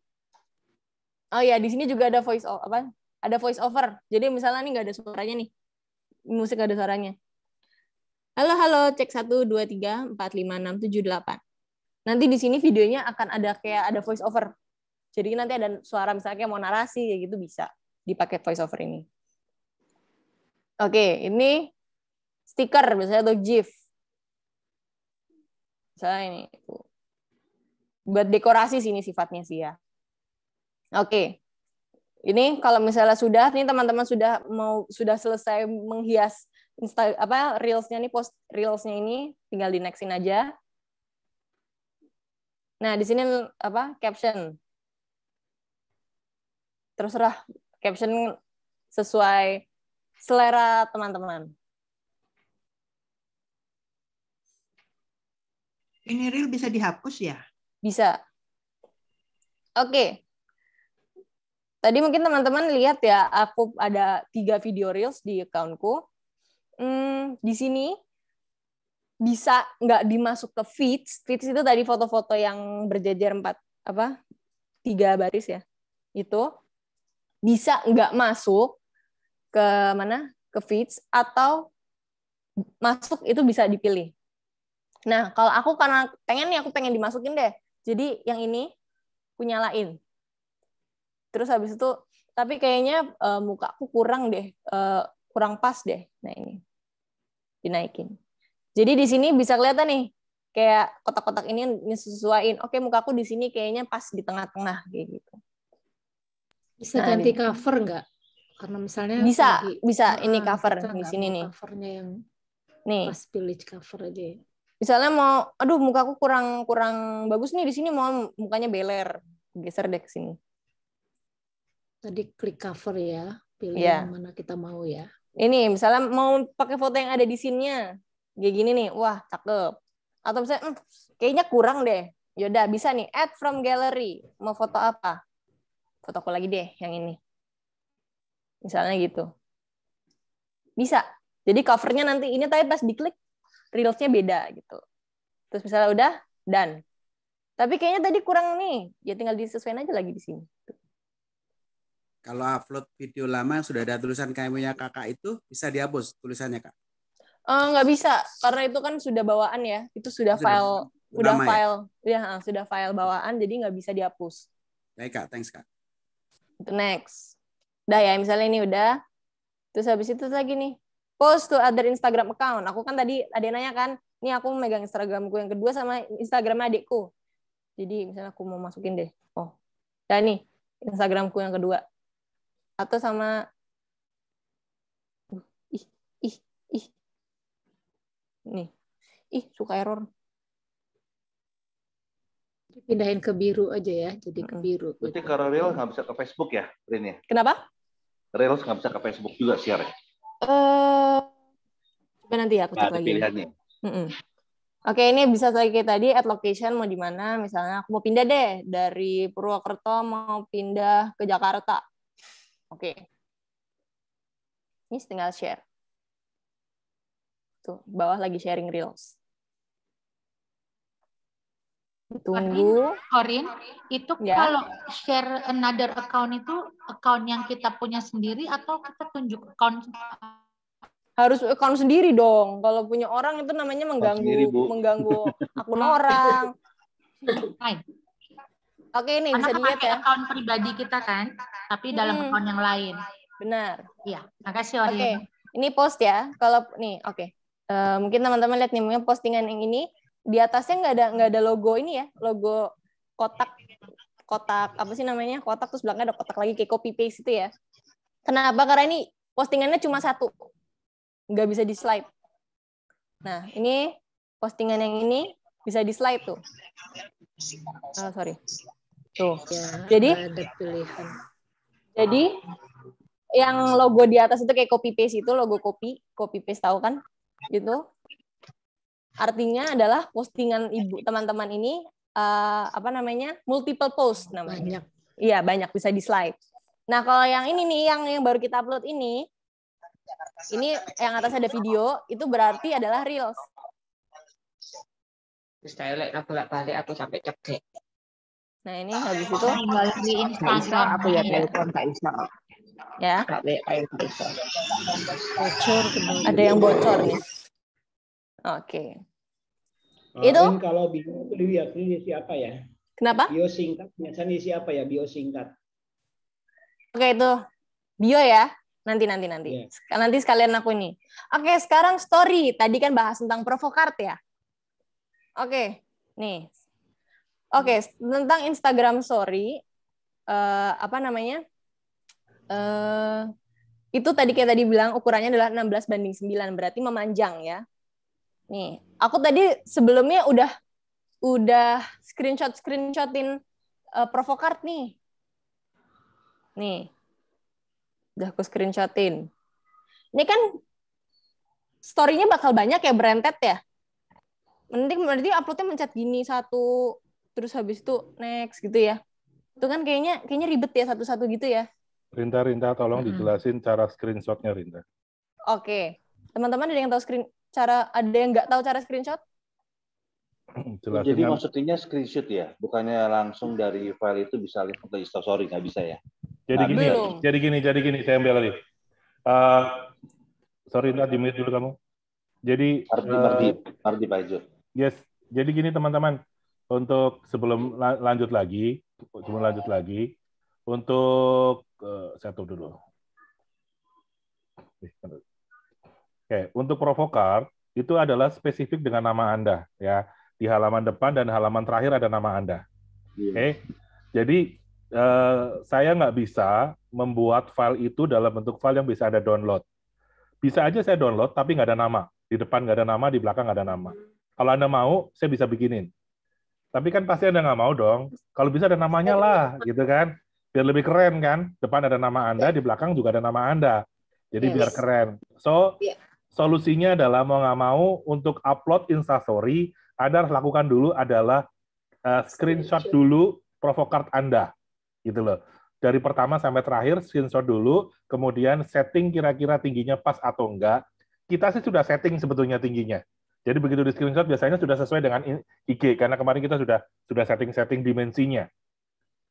[SPEAKER 4] Oh ya, di sini juga ada voice over, apa? Ada voice over. Jadi misalnya nih nggak ada suaranya nih. Musik nggak ada suaranya. Halo, halo, cek 1, 2, 3, 4, 5, 6, 7, 8. Nanti di sini videonya akan ada kayak ada voice over. Jadi nanti ada suara misalnya kayak mau narasi, ya gitu bisa dipakai voice over ini. Oke, ini stiker misalnya atau GIF. Misalnya ini. Buat dekorasi sini sifatnya sih ya. Oke. Ini kalau misalnya sudah, nih teman-teman sudah mau sudah selesai menghias Insta, apa reelsnya nih post reelsnya ini tinggal di nextin aja. Nah di sini apa caption. Terserah caption sesuai selera teman-teman?
[SPEAKER 3] Ini real bisa dihapus ya?
[SPEAKER 4] Bisa. Oke. Okay. Tadi mungkin teman-teman lihat ya, aku ada tiga video reels di accountku. Hmm, di sini bisa nggak dimasuk ke feeds. Feeds itu tadi foto-foto yang berjajar empat apa tiga baris ya. Itu bisa nggak masuk ke mana ke feeds atau masuk itu bisa dipilih. Nah, kalau aku karena pengen nih aku pengen dimasukin deh. Jadi yang ini aku nyalain. Terus habis itu tapi kayaknya uh, muka aku kurang deh, uh, kurang pas deh. Nah, ini. Dinaikin. Jadi di sini bisa kelihatan nih kayak kotak-kotak ini disesuaikan. Oke, muka aku di sini kayaknya pas di tengah-tengah kayak gitu. Bisa nah, ganti cover nggak? Karena misalnya bisa lagi, bisa ini cover di sini nih. Covernya yang nih. Pas pilih cover aja. Ya. Misalnya mau, aduh mukaku kurang kurang bagus nih di sini mau mukanya beler, geser deh ke sini. Tadi klik cover ya, pilih yeah. yang mana kita mau ya. Ini misalnya mau pakai foto yang ada di sininya, kayak gini nih, wah cakep. Atau misalnya, hmm, kayaknya kurang deh. Yaudah bisa nih, add from gallery. Mau foto apa? Fotoku lagi deh, yang ini. Misalnya gitu. Bisa. Jadi covernya nanti ini tapi pas diklik reelsnya beda gitu. Terus misalnya udah dan tapi kayaknya tadi kurang nih, ya tinggal disesuaikan aja lagi di
[SPEAKER 5] sini. Kalau upload video lama yang sudah ada tulisan kayak kakak itu bisa dihapus tulisannya kak?
[SPEAKER 4] Uh, nggak bisa karena itu kan sudah bawaan ya, itu sudah, sudah file, sudah ya? file, ya sudah file bawaan, jadi nggak bisa dihapus.
[SPEAKER 5] Baik
[SPEAKER 3] kak, thanks kak.
[SPEAKER 4] Next udah ya misalnya ini udah terus habis itu lagi nih post to other Instagram account aku kan tadi ada nanya kan ini aku megang Instagramku yang kedua sama Instagram adikku jadi misalnya aku mau masukin deh oh dan nih Instagramku yang kedua atau sama ih ih ih nih ih suka error pindahin ke biru aja ya jadi ke biru berarti
[SPEAKER 5] gitu. kalau real nggak bisa ke Facebook ya Rin ya kenapa Reels nggak bisa ke Facebook juga share ya? Eh,
[SPEAKER 4] uh, nanti ya aku cek nah, lagi. Ya. Pilihannya. Oke, ini bisa kayak tadi at location mau di mana? Misalnya aku mau pindah deh dari Purwokerto mau pindah ke Jakarta. Oke. Ini tinggal share. Tuh, bawah lagi sharing reels
[SPEAKER 6] tunggu Korin, itu ya. kalau
[SPEAKER 3] share another account itu account yang kita punya sendiri atau kita tunjuk account
[SPEAKER 4] harus account sendiri dong. Kalau punya orang itu namanya mengganggu sendiri, mengganggu akun orang. Oke ini Karena bisa dilihat ya. account pribadi kita kan, tapi hmm. dalam account yang lain. Benar.
[SPEAKER 6] Iya, makasih Orin. Oke,
[SPEAKER 4] ini post ya. Kalau nih, oke. Okay. Uh, eh, mungkin teman-teman lihat nih, postingan yang ini di atasnya nggak ada nggak ada logo ini ya logo kotak kotak apa sih namanya kotak terus belakangnya ada kotak lagi kayak copy paste itu ya kenapa karena ini postingannya cuma satu nggak bisa di slide nah ini postingan yang ini bisa di slide tuh oh, sorry
[SPEAKER 6] tuh ya, jadi
[SPEAKER 4] ada pilihan jadi yang logo di atas itu kayak copy paste itu logo copy copy paste tahu kan gitu Artinya adalah postingan ibu teman-teman ini uh, apa namanya multiple post namanya. Banyak. Iya banyak bisa di slide. Nah kalau yang ini nih yang yang baru kita upload ini, ini yang atas ada video itu berarti adalah reels.
[SPEAKER 3] Terus aku balik aku sampai cedek.
[SPEAKER 4] Nah ini habis itu aku ya telepon tak bisa. Ya. Ada yang bocor nih. Oke. Okay. Eh, itu
[SPEAKER 5] kalau bio itu dilihat ini isi apa ya? Kenapa? Bio singkat biasanya isi apa ya? Bio singkat.
[SPEAKER 4] Oke itu bio ya. Nanti nanti nanti. Yeah. Iya. Nanti sekalian aku ini. Oke, sekarang story. Tadi kan bahas tentang provokart ya. Oke, nih. Oke, hmm. tentang Instagram story uh, apa namanya? Uh, itu tadi kayak tadi bilang ukurannya adalah 16 banding 9 berarti memanjang ya Nih, aku tadi sebelumnya udah udah screenshot screenshotin uh, eh, provokart nih. Nih. Udah aku screenshotin. Ini kan storynya bakal banyak ya berentet ya. Mending berarti uploadnya mencet gini satu terus habis itu next gitu ya. Itu kan kayaknya kayaknya ribet ya satu-satu gitu ya.
[SPEAKER 1] Rinta, Rinta, tolong hmm. dijelasin cara screenshotnya Rinta.
[SPEAKER 4] Oke, okay. teman-teman ada yang tahu screen cara ada yang nggak tahu cara screenshot?
[SPEAKER 5] Jelas Jadi dengan... maksudnya screenshot ya, bukannya langsung dari file itu bisa lihat ke
[SPEAKER 1] instastory nggak bisa ya? Jadi nah, gini, ya, belum. jadi gini, jadi gini, saya ambil lagi. Uh, sorry, nggak di dulu kamu. Jadi Ardi, uh, eh, Ardi, Ardi, Pak Ijo. Yes, jadi gini teman-teman, untuk sebelum la lanjut lagi, sebelum lanjut lagi, untuk uh, satu dulu. Eh, Oke, untuk provokar itu adalah spesifik dengan nama Anda ya. Di halaman depan dan halaman terakhir ada nama Anda. Iya. Oke. Okay? Jadi eh, saya nggak bisa membuat file itu dalam bentuk file yang bisa Anda download. Bisa aja saya download tapi nggak ada nama. Di depan nggak ada nama, di belakang nggak ada nama. Kalau Anda mau, saya bisa bikinin. Tapi kan pasti Anda nggak mau dong. Kalau bisa ada namanya lah, gitu kan. Biar lebih keren kan. Depan ada nama Anda, di belakang juga ada nama Anda. Jadi yes. Iya. biar keren. So, iya. Solusinya adalah mau nggak mau untuk upload instastory, Anda harus lakukan dulu adalah uh, screenshot dulu provokart Anda, gitu loh. Dari pertama sampai terakhir screenshot dulu, kemudian setting kira-kira tingginya pas atau enggak. Kita sih sudah setting sebetulnya tingginya. Jadi begitu di screenshot biasanya sudah sesuai dengan IG karena kemarin kita sudah sudah setting-setting dimensinya.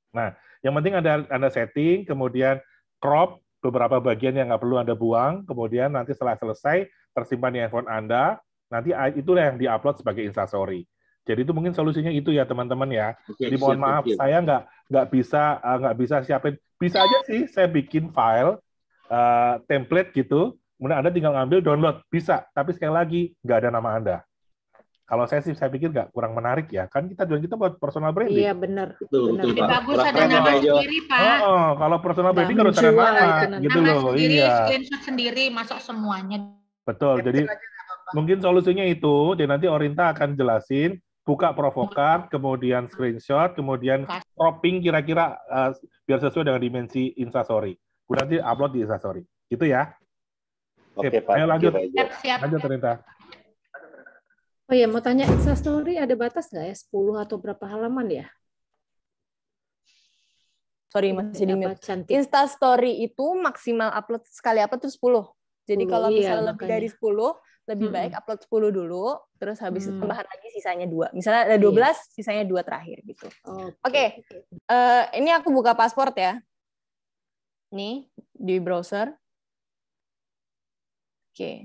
[SPEAKER 1] Nah, yang penting ada Anda setting, kemudian crop, beberapa bagian yang nggak perlu Anda buang, kemudian nanti setelah selesai tersimpan di handphone Anda, nanti itulah yang diupload sebagai instastory. Jadi itu mungkin solusinya itu ya teman-teman ya. Oke, Jadi mohon siap, maaf siap. saya nggak nggak bisa eh, nggak bisa siapin. Bisa aja sih saya bikin file uh, template gitu, kemudian Anda tinggal ngambil download bisa. Tapi sekali lagi nggak ada nama Anda kalau saya sih saya pikir nggak kurang menarik ya kan kita doang kita buat personal branding iya benar betul, betul, bagus ada nama sendiri pak oh, oh, kalau personal branding harus ada gitu nama gitu loh sendiri, iya
[SPEAKER 3] screenshot sendiri masuk
[SPEAKER 6] semuanya
[SPEAKER 1] betul jadi mungkin solusinya itu jadi nanti Orinta akan jelasin buka provokat kemudian screenshot kemudian cropping kira-kira uh, biar sesuai dengan dimensi instastory nanti upload di instastory gitu ya Oke, Pak. Ayo lanjut. Gitu siap, siap. Lanjut, Orinta. Oh ya, mau tanya Insta story
[SPEAKER 4] ada batas nggak ya? 10 atau berapa halaman ya? Sorry, masih di mute. Insta story itu maksimal upload sekali apa? Terus 10. Jadi 10, kalau iya, misalnya lebih dari 10, lebih hmm. baik upload 10 dulu, terus habis hmm. tambahan lagi sisanya dua. Misalnya ada 12, iya. yeah. sisanya dua terakhir gitu. Oke. Okay. Okay. Uh, eh, ini aku buka paspor ya. Nih, di browser. Oke. Okay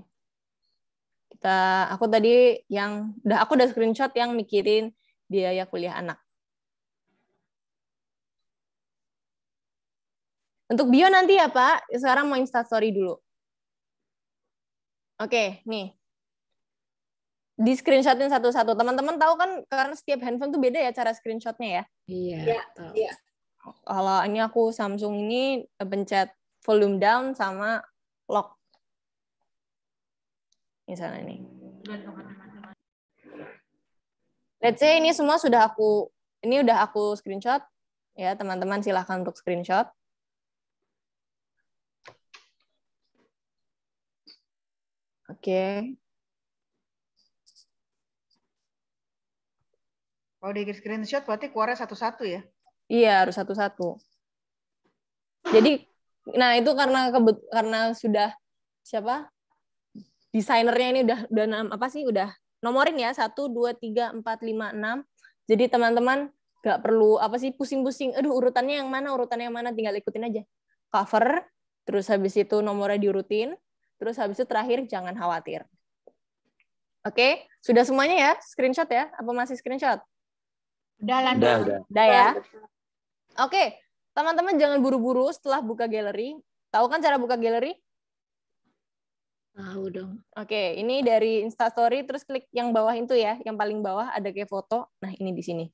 [SPEAKER 4] kita aku tadi yang udah aku udah screenshot yang mikirin biaya kuliah anak. Untuk bio nanti ya Pak, sekarang mau story dulu. Oke, nih. Di screenshotin satu-satu. Teman-teman tahu kan karena setiap handphone tuh beda ya cara screenshotnya ya? Iya. Iya. iya. Kalau ini aku Samsung ini eh, pencet volume down sama misalnya ini. Let's say ini semua sudah aku ini udah aku screenshot ya teman-teman silahkan untuk screenshot. Oke. Okay.
[SPEAKER 3] Kalau di screenshot berarti keluarnya satu-satu ya?
[SPEAKER 4] Iya, harus satu-satu. Jadi, nah itu karena kebut karena sudah siapa desainernya ini udah udah enam apa sih udah nomorin ya satu dua tiga empat lima enam jadi teman-teman nggak perlu apa sih pusing-pusing aduh urutannya yang mana urutannya yang mana tinggal ikutin aja cover terus habis itu nomornya diurutin terus habis itu terakhir jangan khawatir oke sudah semuanya ya screenshot ya apa masih screenshot udah lah udah, udah. udah ya oke teman-teman jangan buru-buru setelah buka galeri tahu kan cara buka galeri Tahu dong. Oke, ini dari Instastory terus klik yang bawah itu ya, yang paling bawah ada kayak foto. Nah, ini di sini.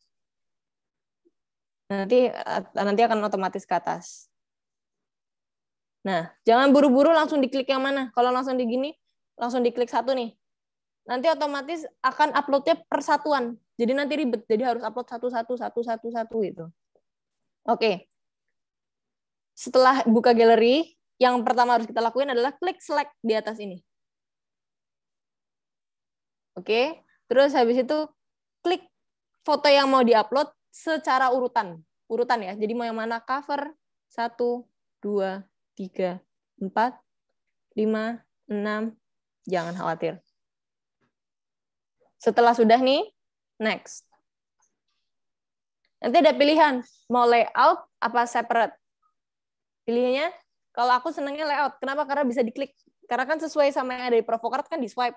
[SPEAKER 4] Nanti eh, nanti akan otomatis ke atas. Nah, jangan buru-buru langsung diklik yang mana. Kalau langsung di gini, langsung diklik satu nih. Nanti otomatis akan uploadnya persatuan. Jadi nanti ribet. Jadi harus upload satu-satu, satu-satu, satu gitu. Oke. Setelah buka galeri, yang pertama harus kita lakuin adalah klik select di atas ini. Oke, terus habis itu klik foto yang mau diupload secara urutan. Urutan ya, jadi mau yang mana cover, satu, dua, tiga, empat, lima, enam. jangan khawatir. Setelah sudah nih, next. Nanti ada pilihan, mau layout apa separate. Pilihnya. Kalau aku senangnya layout. Kenapa? Karena bisa diklik. Karena kan sesuai sama yang ada di provokart kan di swipe.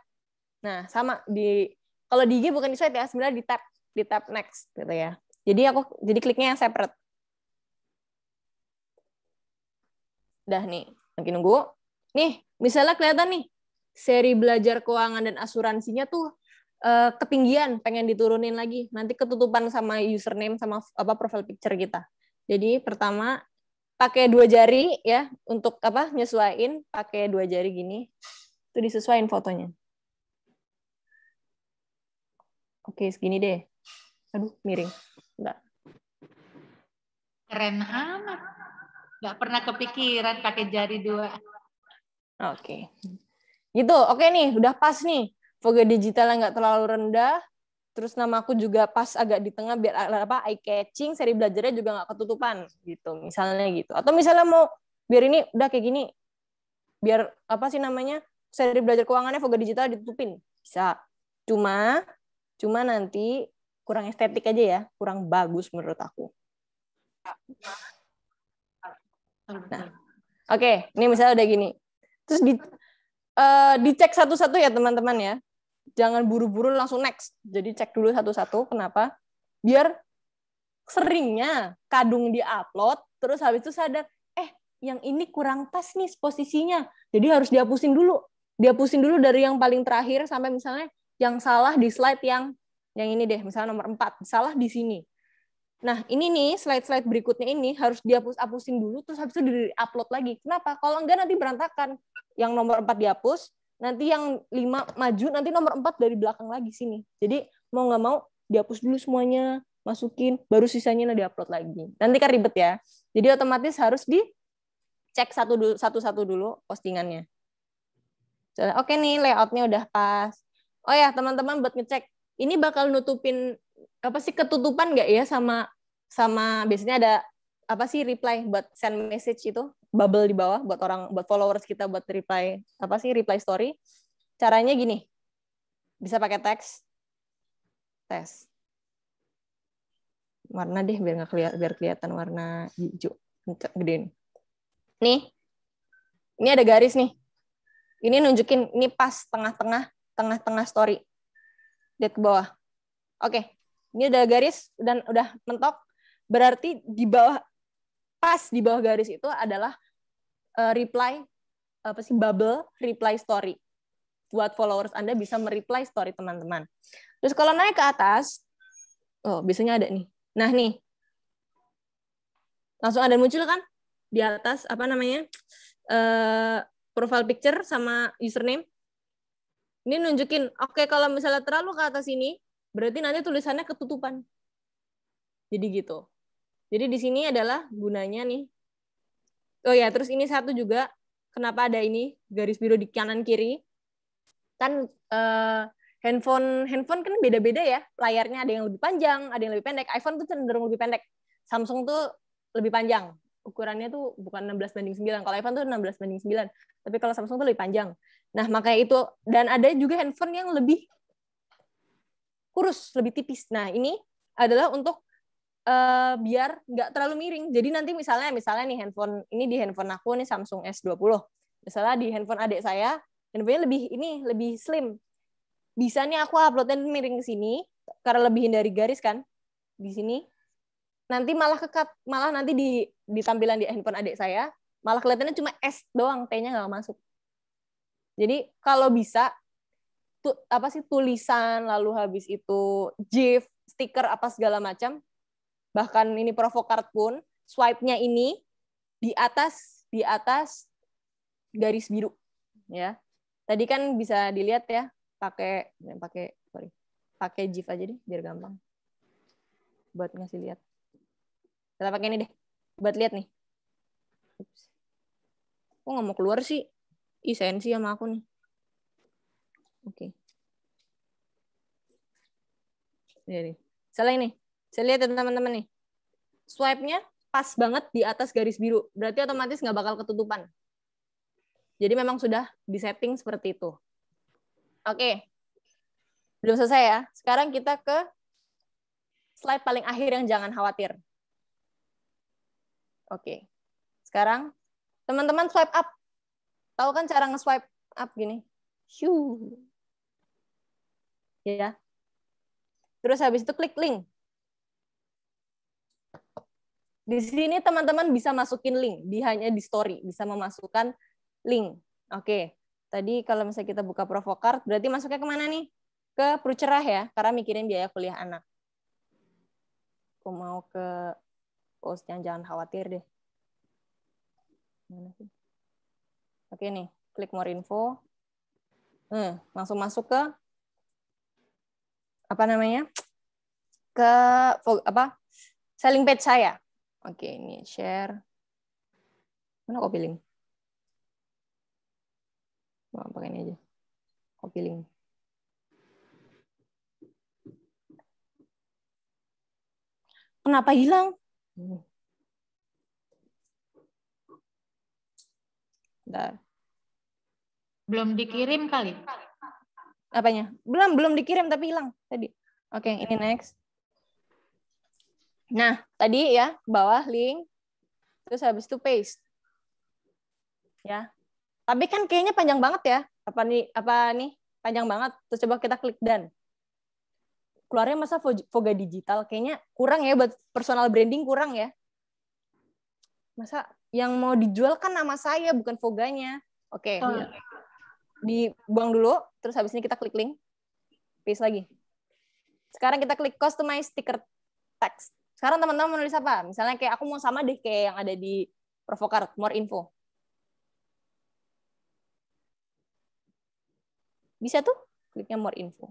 [SPEAKER 4] Nah, sama di kalau di IG bukan di swipe ya, sebenarnya di tap, di tap next gitu ya. Jadi aku jadi kliknya yang separate. Dah nih, lagi nunggu. Nih, misalnya kelihatan nih seri belajar keuangan dan asuransinya tuh uh, ketinggian, pengen diturunin lagi. Nanti ketutupan sama username sama apa profile picture kita. Jadi pertama pakai dua jari ya untuk apa nyesuain pakai dua jari gini itu disesuaikan fotonya oke segini deh aduh miring enggak keren amat nggak pernah kepikiran pakai jari dua oke gitu oke nih udah pas nih Voga digitalnya nggak terlalu rendah terus nama aku juga pas agak di tengah biar eh, apa eye catching seri belajarnya juga nggak ketutupan gitu misalnya gitu atau misalnya mau biar ini udah kayak gini biar apa sih namanya seri belajar keuangannya fokus digital ditutupin bisa cuma cuma nanti kurang estetik aja ya kurang bagus menurut aku nah oke okay, ini misalnya udah gini terus di uh, dicek satu-satu ya teman-teman ya jangan buru-buru langsung next. Jadi cek dulu satu-satu kenapa. Biar seringnya kadung di upload terus habis itu sadar eh yang ini kurang pas nih posisinya. Jadi harus dihapusin dulu. Dihapusin dulu dari yang paling terakhir sampai misalnya yang salah di slide yang yang ini deh, misalnya nomor 4, salah di sini. Nah, ini nih slide-slide berikutnya ini harus dihapus-hapusin dulu terus habis itu di-upload lagi. Kenapa? Kalau enggak nanti berantakan. Yang nomor 4 dihapus, nanti yang lima maju nanti nomor empat dari belakang lagi sini jadi mau nggak mau dihapus dulu semuanya masukin baru sisanya nanti upload lagi nanti kan ribet ya jadi otomatis harus dicek satu dulu satu satu dulu postingannya oke nih layoutnya udah pas oh ya teman-teman buat ngecek ini bakal nutupin apa sih ketutupan nggak ya sama sama biasanya ada apa sih reply buat send message itu bubble di bawah buat orang buat followers kita buat reply apa sih reply story caranya gini bisa pakai teks tes warna deh biar nggak kelihatan biar kelihatan warna hijau gede nih ini ada garis nih ini nunjukin ini pas tengah-tengah tengah-tengah story lihat ke bawah oke ini ada garis dan udah mentok berarti di bawah pas di bawah garis itu adalah uh, reply apa sih bubble reply story buat followers Anda bisa mereply story teman-teman. Terus kalau naik ke atas, oh biasanya ada nih. Nah nih, langsung ada muncul kan di atas apa namanya uh, profile picture sama username. Ini nunjukin, oke okay, kalau misalnya terlalu ke atas ini, berarti nanti tulisannya ketutupan. Jadi gitu. Jadi di sini adalah gunanya nih. Oh ya, terus ini satu juga kenapa ada ini garis biru di kanan kiri? Kan uh, handphone handphone kan beda-beda ya layarnya ada yang lebih panjang ada yang lebih pendek iPhone tuh cenderung lebih pendek Samsung tuh lebih panjang ukurannya tuh bukan 16 banding 9 kalau iPhone tuh 16 banding 9 tapi kalau Samsung tuh lebih panjang nah makanya itu dan ada juga handphone yang lebih kurus lebih tipis nah ini adalah untuk uh, biar nggak terlalu miring. Jadi nanti misalnya misalnya nih handphone ini di handphone aku nih Samsung S20. Misalnya di handphone adik saya, handphonenya lebih ini lebih slim. Bisa nih aku uploadnya miring ke sini karena lebih hindari garis kan di sini. Nanti malah kekat, malah nanti di di tampilan di handphone adik saya malah kelihatannya cuma S doang, T-nya nggak masuk. Jadi kalau bisa tu, apa sih tulisan lalu habis itu GIF, stiker apa segala macam bahkan ini provokart pun swipe-nya ini di atas di atas garis biru ya. Tadi kan bisa dilihat ya pakai eh, pakai sorry pakai GIF aja deh biar gampang buat ngasih lihat. Kita pakai ini deh buat lihat nih. Oops. Kok nggak mau keluar sih? Isensi sama aku nih.
[SPEAKER 6] Oke. Okay. Iya Jadi,
[SPEAKER 4] selain ini. Saya lihat ya teman-teman nih. Swipe-nya pas banget di atas garis biru. Berarti otomatis nggak bakal ketutupan. Jadi memang sudah disetting seperti itu. Oke. Belum selesai ya. Sekarang kita ke slide paling akhir yang jangan khawatir. Oke. Sekarang teman-teman swipe up. Tahu kan cara nge-swipe up gini? Shoo. Ya. Terus habis itu klik link. Di sini teman-teman bisa masukin link, di hanya di story bisa memasukkan link. Oke. Tadi kalau misalnya kita buka provokart, berarti masuknya kemana nih? Ke Prucerah ya, karena mikirin biaya kuliah anak. Aku mau ke post yang jangan khawatir deh. Oke nih, klik more info. Hmm, langsung masuk ke apa namanya? Ke apa? Selling page saya. Oke, ini share. Mana copy link? oh, pakai ini aja. Copy link. Kenapa hilang? Hmm. Bentar.
[SPEAKER 6] Belum dikirim kali.
[SPEAKER 4] Apanya? Belum, belum dikirim tapi hilang tadi. Oke, ini next. Nah, tadi ya, bawah link, terus habis itu paste. Ya. Tapi kan kayaknya panjang banget ya. Apa nih? Apa nih? Panjang banget. Terus coba kita klik dan Keluarnya masa Voga digital kayaknya kurang ya buat personal branding kurang ya. Masa yang mau dijual kan nama saya bukan Voganya. Oke. Okay. Oh. Iya. Dibuang dulu, terus habis ini kita klik link. Paste lagi. Sekarang kita klik customize sticker text sekarang teman-teman menulis apa? Misalnya kayak aku mau sama deh kayak yang ada di provokar more info. Bisa tuh kliknya more info.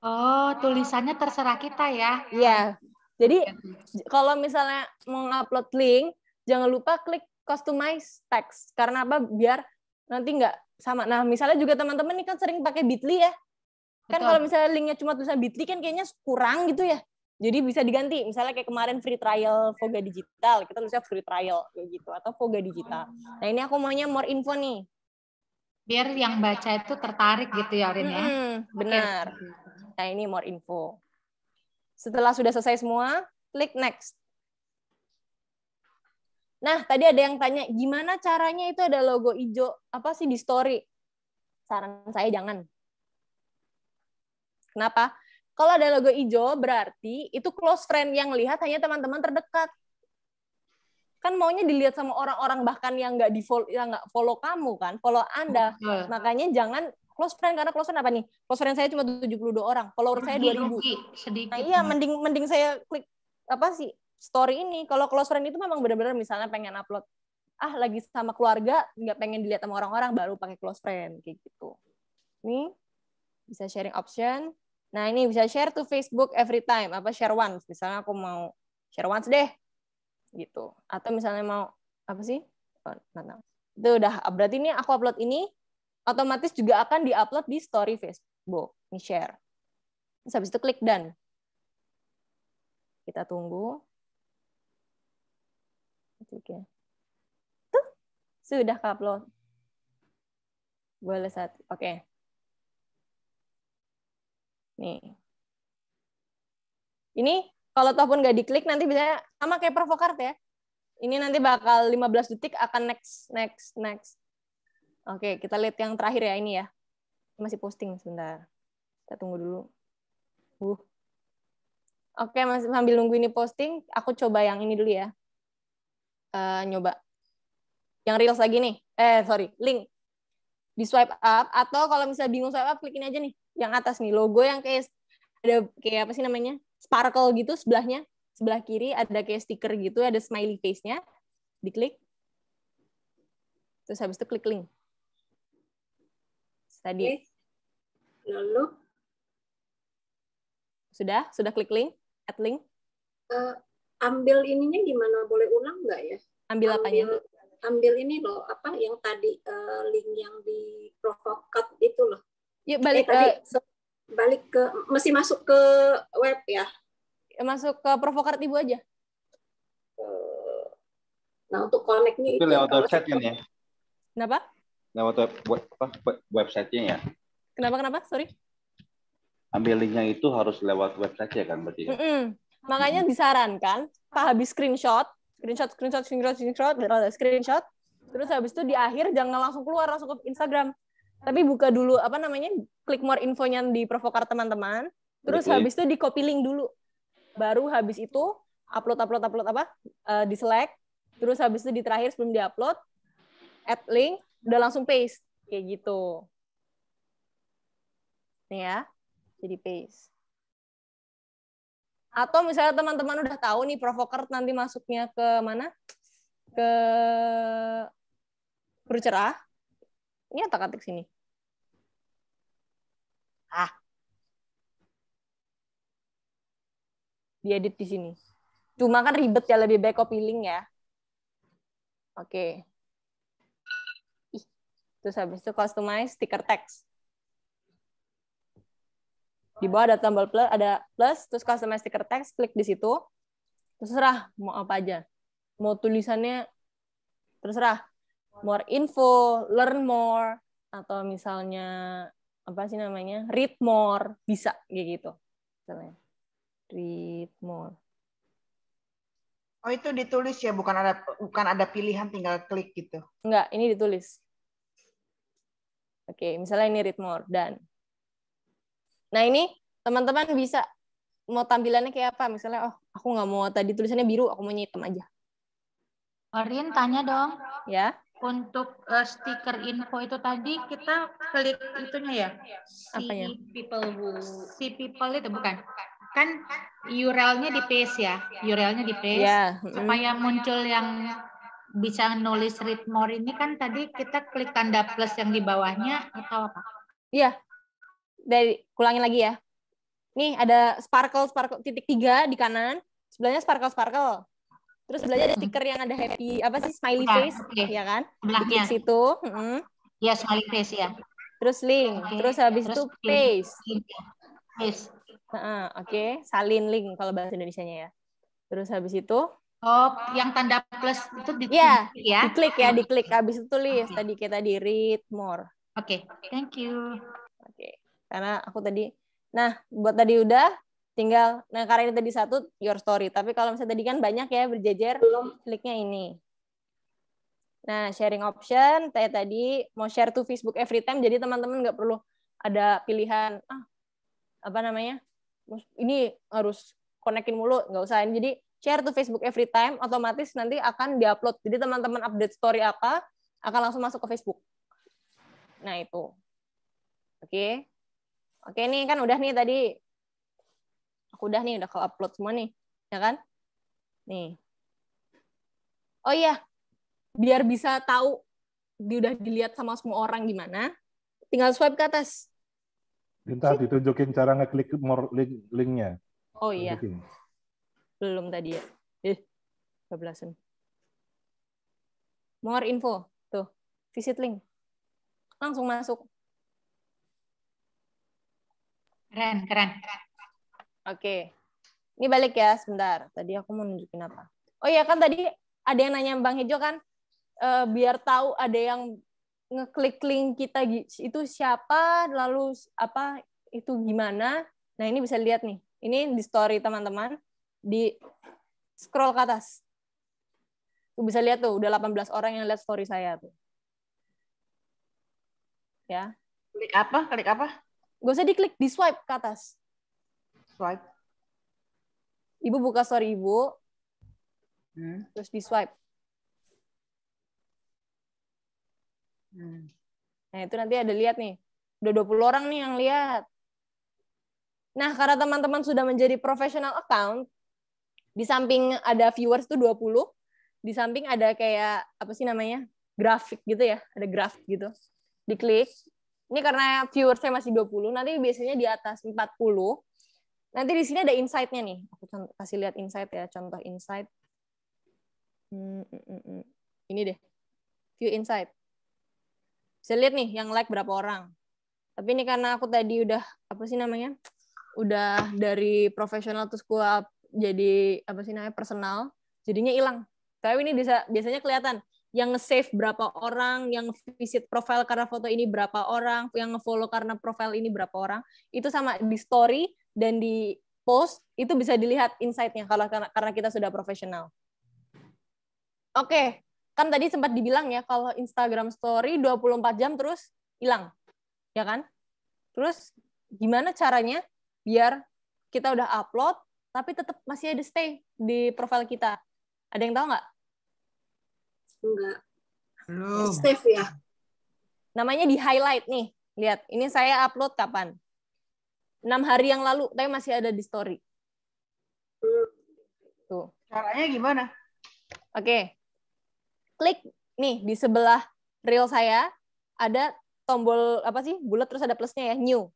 [SPEAKER 4] Oh, tulisannya terserah kita ya. Iya. Jadi kalau misalnya mau upload link, jangan lupa klik customize text. Karena apa? Biar nanti nggak sama. Nah, misalnya juga teman-teman ini kan sering pakai Bitly ya. Kan kalau misalnya linknya cuma tulisan Bitly kan kayaknya kurang gitu ya. Jadi bisa diganti. Misalnya kayak kemarin free trial Voga Digital, kita tulisnya free trial kayak gitu atau Voga Digital. Nah, ini aku maunya more info nih. Biar yang baca itu tertarik gitu ya, Rin ya. Hmm, benar. Nah, ini more info. Setelah sudah selesai semua, klik next. Nah, tadi ada yang tanya gimana caranya itu ada logo hijau apa sih di story? Saran saya jangan. Kenapa? Kalau ada logo hijau berarti itu close friend yang lihat hanya teman-teman terdekat. Kan maunya dilihat sama orang-orang bahkan yang nggak di follow, yang nggak follow kamu kan, follow Anda. Makanya jangan close friend karena close friend apa nih? Close friend saya cuma 72 orang, follower saya 2000. Rugi, sedikit. Nah, gitu. iya, mending mending saya klik apa sih story ini. Kalau close friend itu memang benar-benar misalnya pengen upload ah lagi sama keluarga nggak pengen dilihat sama orang-orang baru pakai close friend kayak gitu. Nih bisa sharing option. Nah, ini bisa share to Facebook every time, apa share once. Misalnya aku mau share once deh. Gitu. Atau misalnya mau apa sih? Oh, Itu udah berarti ini aku upload ini otomatis juga akan diupload di story Facebook. Ini share. Terus habis itu klik done. Kita tunggu. Oke. Ya. Tuh, sudah upload. Boleh satu. Oke. Okay. Nih. Ini kalau telepon nggak diklik nanti bisa sama kayak provokart ya. Ini nanti bakal 15 detik akan next, next, next. Oke, kita lihat yang terakhir ya ini ya. Masih posting sebentar. Kita tunggu dulu. Uh. Oke, masih sambil nunggu ini posting, aku coba yang ini dulu ya. Uh, nyoba. Yang reels lagi nih. Eh, sorry, link. Di swipe up atau kalau misalnya bingung swipe up, klik ini aja nih yang atas nih logo yang kayak ada kayak apa sih namanya sparkle gitu sebelahnya sebelah kiri ada kayak stiker gitu ada smiley face-nya diklik terus habis itu klik link tadi lalu sudah sudah klik link add link uh, ambil ininya gimana boleh ulang nggak ya ambil, ambil apanya ambil ini loh apa yang tadi
[SPEAKER 2] uh,
[SPEAKER 6] link yang di provokat
[SPEAKER 4] itu loh Yuk eh, balik eh, ke tadi, balik ke mesti masuk ke web ya. Masuk ke provokatif ibu aja.
[SPEAKER 5] Eh,
[SPEAKER 4] nah, untuk connect-nya itu, lewat website nya. Ya? Kenapa?
[SPEAKER 5] Lewat web, apa website-nya ya.
[SPEAKER 4] Kenapa kenapa? Sorry.
[SPEAKER 5] Ambil linknya itu harus lewat website ya kan berarti. Mm
[SPEAKER 4] -mm. Makanya disarankan pak habis screenshot, screenshot, screenshot, screenshot, screenshot, screenshot, terus habis itu di akhir jangan langsung keluar langsung ke Instagram tapi buka dulu apa namanya klik more infonya di provokar teman-teman terus okay. habis itu di copy link dulu baru habis itu upload upload upload apa uh, di select terus habis itu di terakhir sebelum di upload add link udah langsung paste kayak gitu nih ya jadi paste atau misalnya teman-teman udah tahu nih provoker nanti masuknya ke mana ke bercerah ini otak atik sini Ah. Diedit di sini. Cuma kan ribet ya, lebih baik copy link ya. Oke. Okay. Ih. Terus habis itu customize stiker teks. Di bawah ada tombol plus, ada plus, terus customize stiker teks, klik di situ. Terserah mau apa aja. Mau tulisannya terserah. More info, learn more, atau misalnya apa sih namanya read more
[SPEAKER 3] bisa kayak gitu misalnya read more oh itu ditulis ya bukan ada bukan ada pilihan tinggal klik gitu
[SPEAKER 4] enggak ini ditulis oke misalnya ini read more dan nah ini teman-teman bisa mau tampilannya kayak apa misalnya oh aku nggak mau tadi tulisannya biru aku mau hitam aja Arin tanya dong ya untuk uh, stiker info itu tadi kita klik itunya ya si apa ya people who si people itu bukan kan URL-nya di paste ya URL-nya di paste yeah. supaya muncul yang bisa nulis read more ini kan tadi kita
[SPEAKER 3] klik tanda plus yang di bawahnya atau apa
[SPEAKER 4] iya yeah. dari ulangin lagi ya nih ada sparkle sparkle titik tiga di kanan sebelahnya sparkle sparkle Terus belajar ada stiker yang ada happy apa sih smiley nah, face okay. ya kan? Belaknya. Di situ. Mm-hmm. Ya smiley face ya. Terus link, okay. terus habis terus itu paste. Ya. Paste. Uh, oke, okay. salin link kalau bahasa Indonesia-nya ya. Terus habis itu Oh, yang tanda plus itu di yeah, ya. klik ya, di klik ya, habis itu tulis okay. tadi kita di read more. Oke, okay. thank you. Oke. Okay. Karena aku tadi Nah, buat tadi udah tinggal nah karena ini tadi satu your story tapi kalau misalnya tadi kan banyak ya berjejer Belum. kliknya ini nah sharing option saya tadi mau share to Facebook every time jadi teman-teman nggak perlu ada pilihan ah apa namanya ini harus konekin mulu nggak usah jadi share to Facebook every time otomatis nanti akan diupload jadi teman-teman update story apa akan langsung masuk ke Facebook nah itu oke okay. oke okay, ini kan udah nih tadi udah nih udah kalau upload semua nih ya kan nih oh iya biar bisa tahu dia udah dilihat sama semua orang gimana tinggal swipe ke atas
[SPEAKER 1] Minta ditunjukin cara ngeklik link linknya. Oh iya. Tunjukin.
[SPEAKER 4] Belum tadi ya. Eh, kebelasan. More info. Tuh, visit link. Langsung masuk. Keren, keren, keren. Oke. Ini balik ya sebentar. Tadi aku mau nunjukin apa? Oh iya kan tadi ada yang nanya Bang Hejo kan e, biar tahu ada yang ngeklik link kita itu siapa lalu apa itu gimana. Nah, ini bisa lihat nih. Ini di story teman-teman di scroll ke atas. Tuh bisa lihat tuh udah 18 orang yang lihat story saya tuh.
[SPEAKER 3] Ya. Klik apa? Klik apa?
[SPEAKER 4] Gak usah diklik, di swipe ke atas. Swipe. Ibu buka story ibu, hmm. terus di swipe. Hmm. Nah itu nanti ada lihat nih, udah 20 orang nih yang lihat. Nah karena teman-teman sudah menjadi professional account, di samping ada viewers tuh 20, di samping ada kayak apa sih namanya grafik gitu ya, ada grafik gitu. Diklik, ini karena viewersnya masih 20, nanti biasanya di atas 40, Nanti di sini ada insight-nya nih. Aku kasih lihat insight ya, contoh insight. Hmm, hmm, hmm, ini deh, view insight. Bisa lihat nih yang like berapa orang. Tapi ini karena aku tadi udah, apa sih namanya, udah dari profesional terus gue jadi, apa sih namanya, personal, jadinya hilang. Tapi ini bisa biasanya kelihatan yang nge-save berapa orang, yang visit profile karena foto ini berapa orang, yang nge-follow karena profile ini berapa orang. Itu sama di story dan di post itu bisa dilihat insight-nya kalau karena kita sudah profesional. Oke, okay. kan tadi sempat dibilang ya kalau Instagram story 24 jam terus hilang. Ya kan? Terus gimana caranya biar kita udah upload tapi tetap masih ada stay di profil kita? Ada yang tahu nggak?
[SPEAKER 6] Enggak. Belum.
[SPEAKER 4] ya. Namanya di highlight nih. Lihat, ini saya upload kapan? enam hari yang lalu tapi masih ada di story tuh caranya gimana oke klik nih di sebelah reel saya
[SPEAKER 3] ada tombol apa sih bulat terus ada plusnya ya new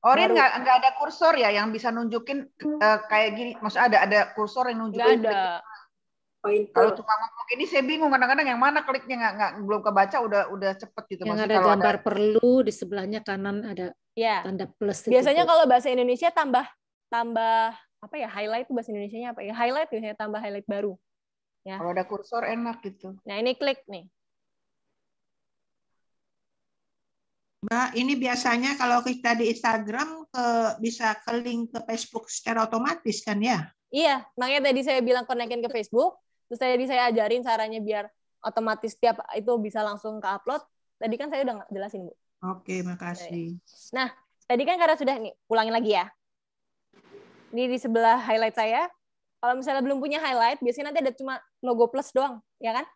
[SPEAKER 3] Orin oh, nggak nggak ada kursor ya yang bisa nunjukin uh, kayak gini, maksud ada ada kursor yang nunjukin. Gak ada pointer. Kalau cuma ngomong ini saya bingung kadang-kadang yang mana kliknya nggak nggak belum kebaca udah udah cepet gitu. Yang Maksudnya ada gambar
[SPEAKER 4] ada... perlu di sebelahnya kanan ada ya. tanda plus. Biasanya gitu. kalau bahasa Indonesia tambah tambah apa ya highlight tuh bahasa Indonesia-nya apa ya highlight biasanya tambah highlight
[SPEAKER 3] baru. Ya. Kalau ada kursor enak gitu. Nah ini klik nih. Mbak, ini biasanya kalau kita di Instagram ke bisa ke link ke Facebook secara otomatis kan ya?
[SPEAKER 4] Iya, makanya tadi saya bilang konekin ke Facebook, terus tadi saya ajarin caranya biar otomatis tiap itu bisa langsung ke upload tadi kan saya udah jelasin bu
[SPEAKER 3] oke makasih
[SPEAKER 4] nah tadi kan karena sudah nih ulangin lagi ya ini di sebelah highlight saya kalau misalnya belum punya highlight biasanya nanti ada cuma logo plus doang ya kan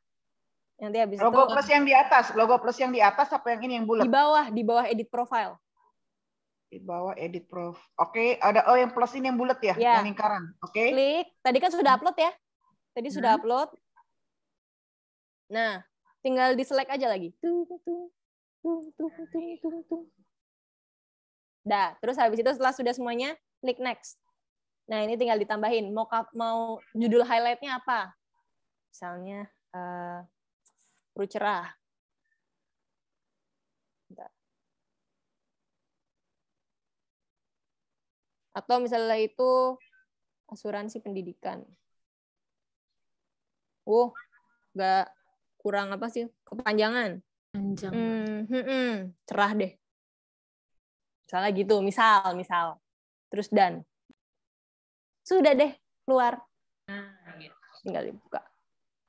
[SPEAKER 4] nanti habis logo itu, plus
[SPEAKER 3] yang di atas logo plus
[SPEAKER 4] yang di atas apa yang ini yang bulat di bawah di bawah edit profile
[SPEAKER 3] di bawah edit prof oke okay. ada oh yang plus ini yang bulat ya, ya. yang
[SPEAKER 4] lingkaran oke okay. klik tadi kan sudah upload ya
[SPEAKER 6] Tadi hmm. sudah upload. Nah, tinggal di select aja lagi. Dah, terus habis itu setelah
[SPEAKER 4] sudah semuanya, klik next. Nah, ini tinggal ditambahin. Mau mau judul highlightnya apa? Misalnya uh, cerah. Atau misalnya itu asuransi pendidikan. Oh, nggak kurang apa sih kepanjangan panjang hmm, hmm, hmm, cerah deh salah gitu misal misal terus dan sudah deh keluar tinggal dibuka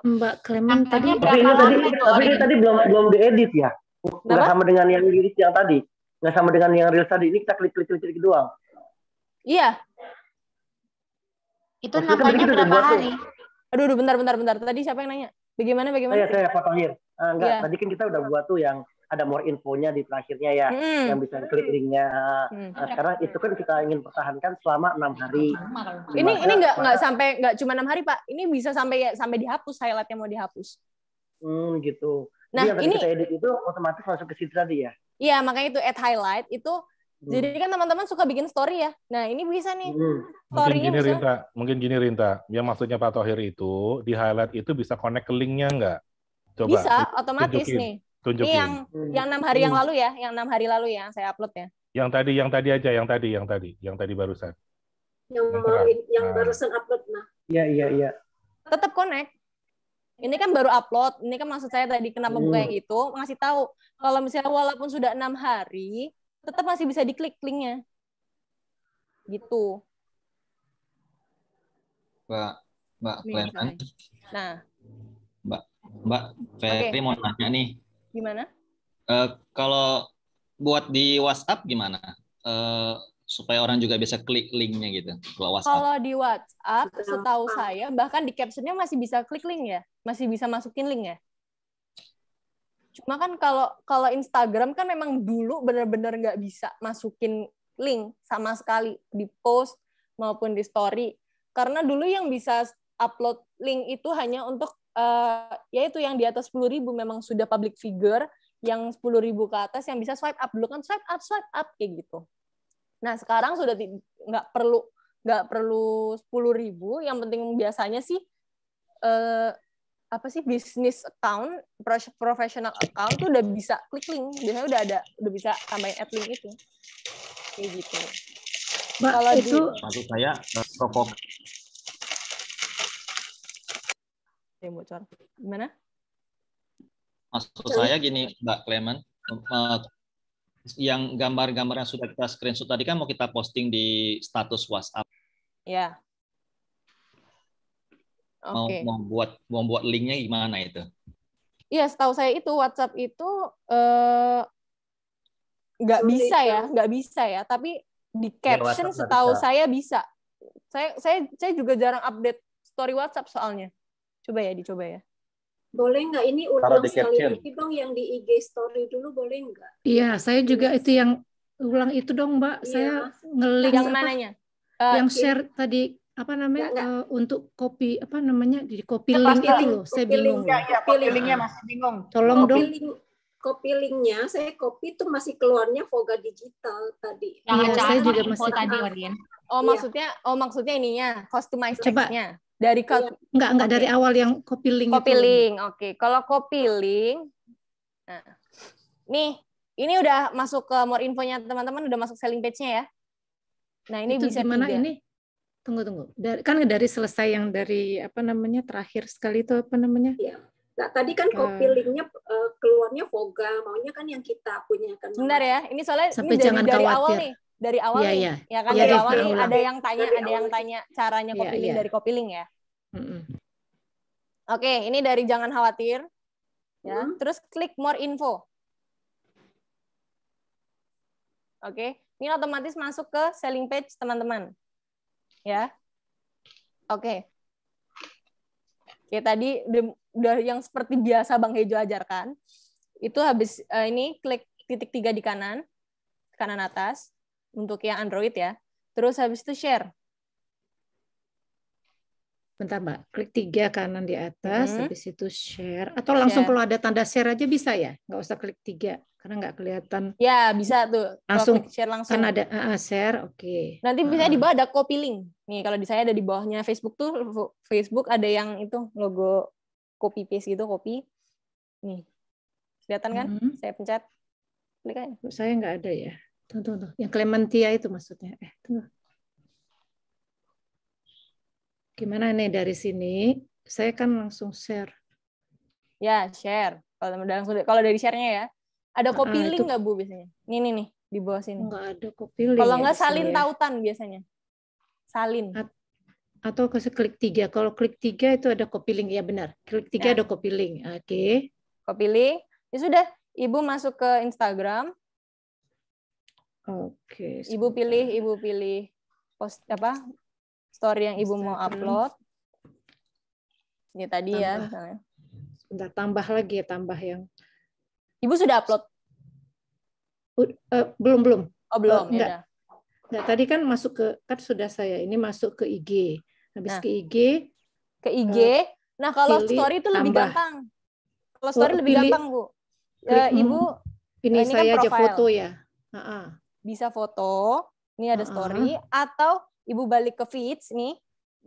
[SPEAKER 5] Mbak Clement tadi tapi ini tadi tapi ini tadi belum belum diedit ya nggak sama dengan yang rilis yang tadi nggak sama dengan yang real tadi ini kita klik klik klik, klik doang
[SPEAKER 4] iya
[SPEAKER 3] itu Maksudnya namanya berapa
[SPEAKER 4] hari tuh. Aduh, aduh, bentar, bentar, bentar. Tadi siapa yang nanya? Bagaimana, bagaimana? Saya, saya, Pak
[SPEAKER 6] Tohir. Uh, enggak, yeah. tadi kan kita udah buat tuh
[SPEAKER 5] yang ada more infonya di terakhirnya ya, hmm. yang bisa klik linknya. Hmm. Nah, sekarang itu kan kita ingin pertahankan selama enam hari.
[SPEAKER 4] Ini nah, ini nggak nggak sampai nggak cuma enam hari pak, ini bisa sampai ya, sampai dihapus highlightnya mau dihapus.
[SPEAKER 6] Hmm gitu. Nah Jadi, ini kita edit itu otomatis langsung ke situ tadi ya.
[SPEAKER 4] Iya makanya itu add highlight itu Hmm. Jadi kan teman-teman suka bikin story ya. Nah ini bisa nih. Hmm. Mungkin gini bisa... Rinta,
[SPEAKER 1] mungkin gini Rinta. Yang maksudnya Pak Tohir itu di highlight itu bisa connect ke linknya nggak? Coba. Bisa, otomatis tunjukin. nih. Tunjukin. Ini yang
[SPEAKER 7] yang enam
[SPEAKER 4] hari hmm. yang lalu ya, yang enam hari lalu ya, yang saya upload ya.
[SPEAKER 1] Yang tadi, yang tadi aja, yang tadi, yang tadi, yang tadi barusan.
[SPEAKER 4] Yang baru, yang nah. barusan upload
[SPEAKER 7] nah.
[SPEAKER 1] Iya iya iya.
[SPEAKER 4] Tetap connect ini kan baru upload, ini kan maksud saya tadi kenapa hmm. gue yang itu ngasih tahu kalau misalnya walaupun sudah enam hari, tetap masih bisa diklik linknya gitu
[SPEAKER 6] mbak mbak Clemen
[SPEAKER 4] nah
[SPEAKER 5] mbak mbak Ferry okay. mau nanya nih gimana uh, kalau buat di WhatsApp gimana uh, supaya orang juga bisa klik linknya gitu kalau WhatsApp.
[SPEAKER 4] Kalau di WhatsApp, setahu saya bahkan di captionnya masih bisa klik link ya, masih bisa masukin link ya. Cuma kan kalau kalau Instagram kan memang dulu benar-benar nggak bisa masukin link sama sekali di post maupun di story karena dulu yang bisa upload link itu hanya untuk uh, eh, yaitu yang di atas sepuluh ribu memang sudah public figure yang sepuluh ribu ke atas yang bisa swipe up dulu kan swipe up swipe up kayak gitu. Nah, sekarang sudah nggak perlu nggak perlu sepuluh ribu yang penting biasanya sih uh, apa sih bisnis account, professional account tuh udah bisa klik link, biasanya udah ada, udah bisa tambahin ad link itu. Kayak gitu. Ma, Kalau
[SPEAKER 6] itu di...
[SPEAKER 5] maksud saya eh, rokok.
[SPEAKER 4] Ya, bocor. Gimana?
[SPEAKER 5] Maksud saya gini, Mbak Clement, eh, yang gambar-gambar yang sudah kita screenshot tadi kan mau kita posting di status WhatsApp.
[SPEAKER 4] Ya okay. mau
[SPEAKER 5] membuat buat linknya gimana itu?
[SPEAKER 4] Iya, setahu saya itu WhatsApp itu eh, nggak bisa ya, kan? nggak bisa ya. Tapi di caption ya, setahu bisa. saya bisa. Saya saya saya juga jarang update story WhatsApp soalnya. Coba ya, dicoba ya. Boleh nggak ini ulang sekali lagi dong yang di IG story dulu boleh nggak? Iya, saya juga itu yang ulang itu dong Mbak. Ya. Saya ngelink yang mananya? Uh, yang eh, share tadi apa namanya ya, uh, untuk kopi apa namanya di kopi ya, link itu loh saya bingung ya, ya linknya masih
[SPEAKER 3] bingung tolong kopi dong link, kopi
[SPEAKER 4] linknya saya kopi itu masih keluarnya Voga digital tadi yang ya, saya juga masih tadi Warian oh ya. maksudnya oh maksudnya ininya customize coba nya dari ya. nggak enggak dari awal yang kopi link kopi itu. link oke okay. kalau kopi link nah nih ini udah masuk ke more infonya teman-teman udah masuk selling page-nya ya nah ini itu bisa gimana ini tunggu tunggu dari, kan dari selesai yang dari apa namanya terakhir sekali itu apa namanya ya. Nah, tadi kan uh, linknya uh, eh, keluarnya Voga, maunya kan yang kita punya kan. Benar ya, ini soalnya Sampai ini jangan dari khawatir. awal nih, dari awal ya, nih, ya. ya kan ya, dari ya, awal iya, nih iya. ada yang tanya, dari ada awal. yang tanya caranya kopi iya, ya, link ya. dari kopi link ya. Mm-hmm. Oke, ini dari jangan khawatir. Ya, hmm. terus klik more info. Oke, ini otomatis masuk ke selling page teman-teman ya. Oke. Okay. Oke, tadi udah yang seperti biasa Bang Hejo ajarkan. Itu habis uh, ini klik titik tiga di kanan, kanan atas untuk yang Android ya. Terus habis itu share bentar mbak klik tiga kanan di atas hmm. habis itu share atau langsung share. kalau ada tanda share aja bisa ya nggak usah klik tiga karena nggak kelihatan ya bisa tuh langsung share langsung kan ada uh, share oke okay. nanti bisa uh. di ah. bawah ada copy link nih kalau di saya ada di bawahnya Facebook tuh Facebook ada yang itu logo copy paste gitu copy nih kelihatan kan hmm. saya pencet klik aja saya nggak ada ya tuh tuh tuh yang Clementia itu maksudnya eh tuh Gimana nih dari sini? Saya kan langsung share. Ya, share. Kalau langsung kalau dari sharenya ya. Ada ah, kopi ah, link nggak Bu biasanya? ini nih nih di bawah sini. Nggak ada kopi link. Kalau ya, nggak salin tautan biasanya. Salin. At atau kasih klik tiga. Kalau klik tiga itu ada copy link ya benar. Klik tiga ya. ada copy link. Oke. Okay. Copy link. Ya sudah, Ibu masuk ke Instagram. Oke. Okay, ibu pilih, Ibu pilih post apa? story yang ibu Instagram. mau upload ini ya, tadi ya, tambah. ya misalnya sebentar tambah lagi ya tambah yang ibu sudah upload uh, uh, belum belum oh belum uh, enggak. ya enggak tadi kan masuk ke kan sudah saya ini masuk ke IG habis nah, ke IG ke IG uh, eh, nah kalau pilih, story itu lebih tambah. gampang kalau story oh, lebih pilih, gampang bu uh, ibu ini, ini kan saya kan aja foto ya uh -huh. bisa foto ini ada story uh -huh. atau ibu balik ke feeds nih,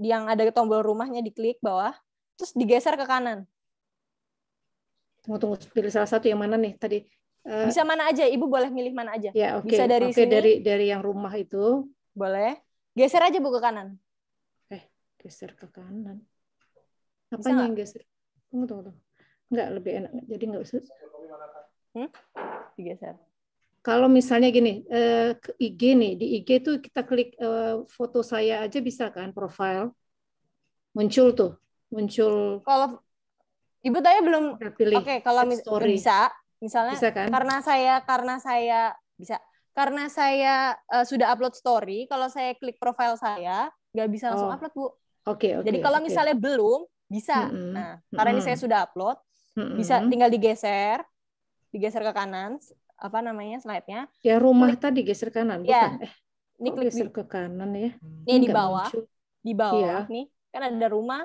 [SPEAKER 4] yang ada tombol rumahnya diklik bawah, terus digeser ke kanan. Tunggu tunggu pilih salah satu yang mana nih tadi? Uh, bisa mana aja, ibu boleh milih mana aja. Ya, okay. Bisa dari okay, sini. dari dari yang rumah itu. Boleh. Geser aja bu ke kanan. Eh, geser ke kanan. Apa yang geser? Tunggu tunggu tunggu. Enggak lebih enak. Jadi nggak usah. Hmm? Digeser kalau misalnya gini eh, IG nih di IG tuh kita klik eh, foto saya aja bisa kan profile muncul tuh muncul kalau ibu tanya belum oke okay, kalau mis story. bisa misalnya bisa kan? karena saya karena saya bisa karena saya uh, sudah upload story kalau saya klik profile saya nggak bisa langsung oh. upload bu oke okay, okay, jadi kalau okay. misalnya belum bisa mm -hmm. nah karena mm -hmm. ini saya sudah upload mm -hmm. bisa tinggal digeser digeser ke kanan apa namanya slide-nya. Ya rumah Klik. tadi geser kanan. Ya. Bukan. Eh, ini klik geser di, ke kanan ya. Ini di bawah. Muncul. Di bawah ya. nih kan ada rumah.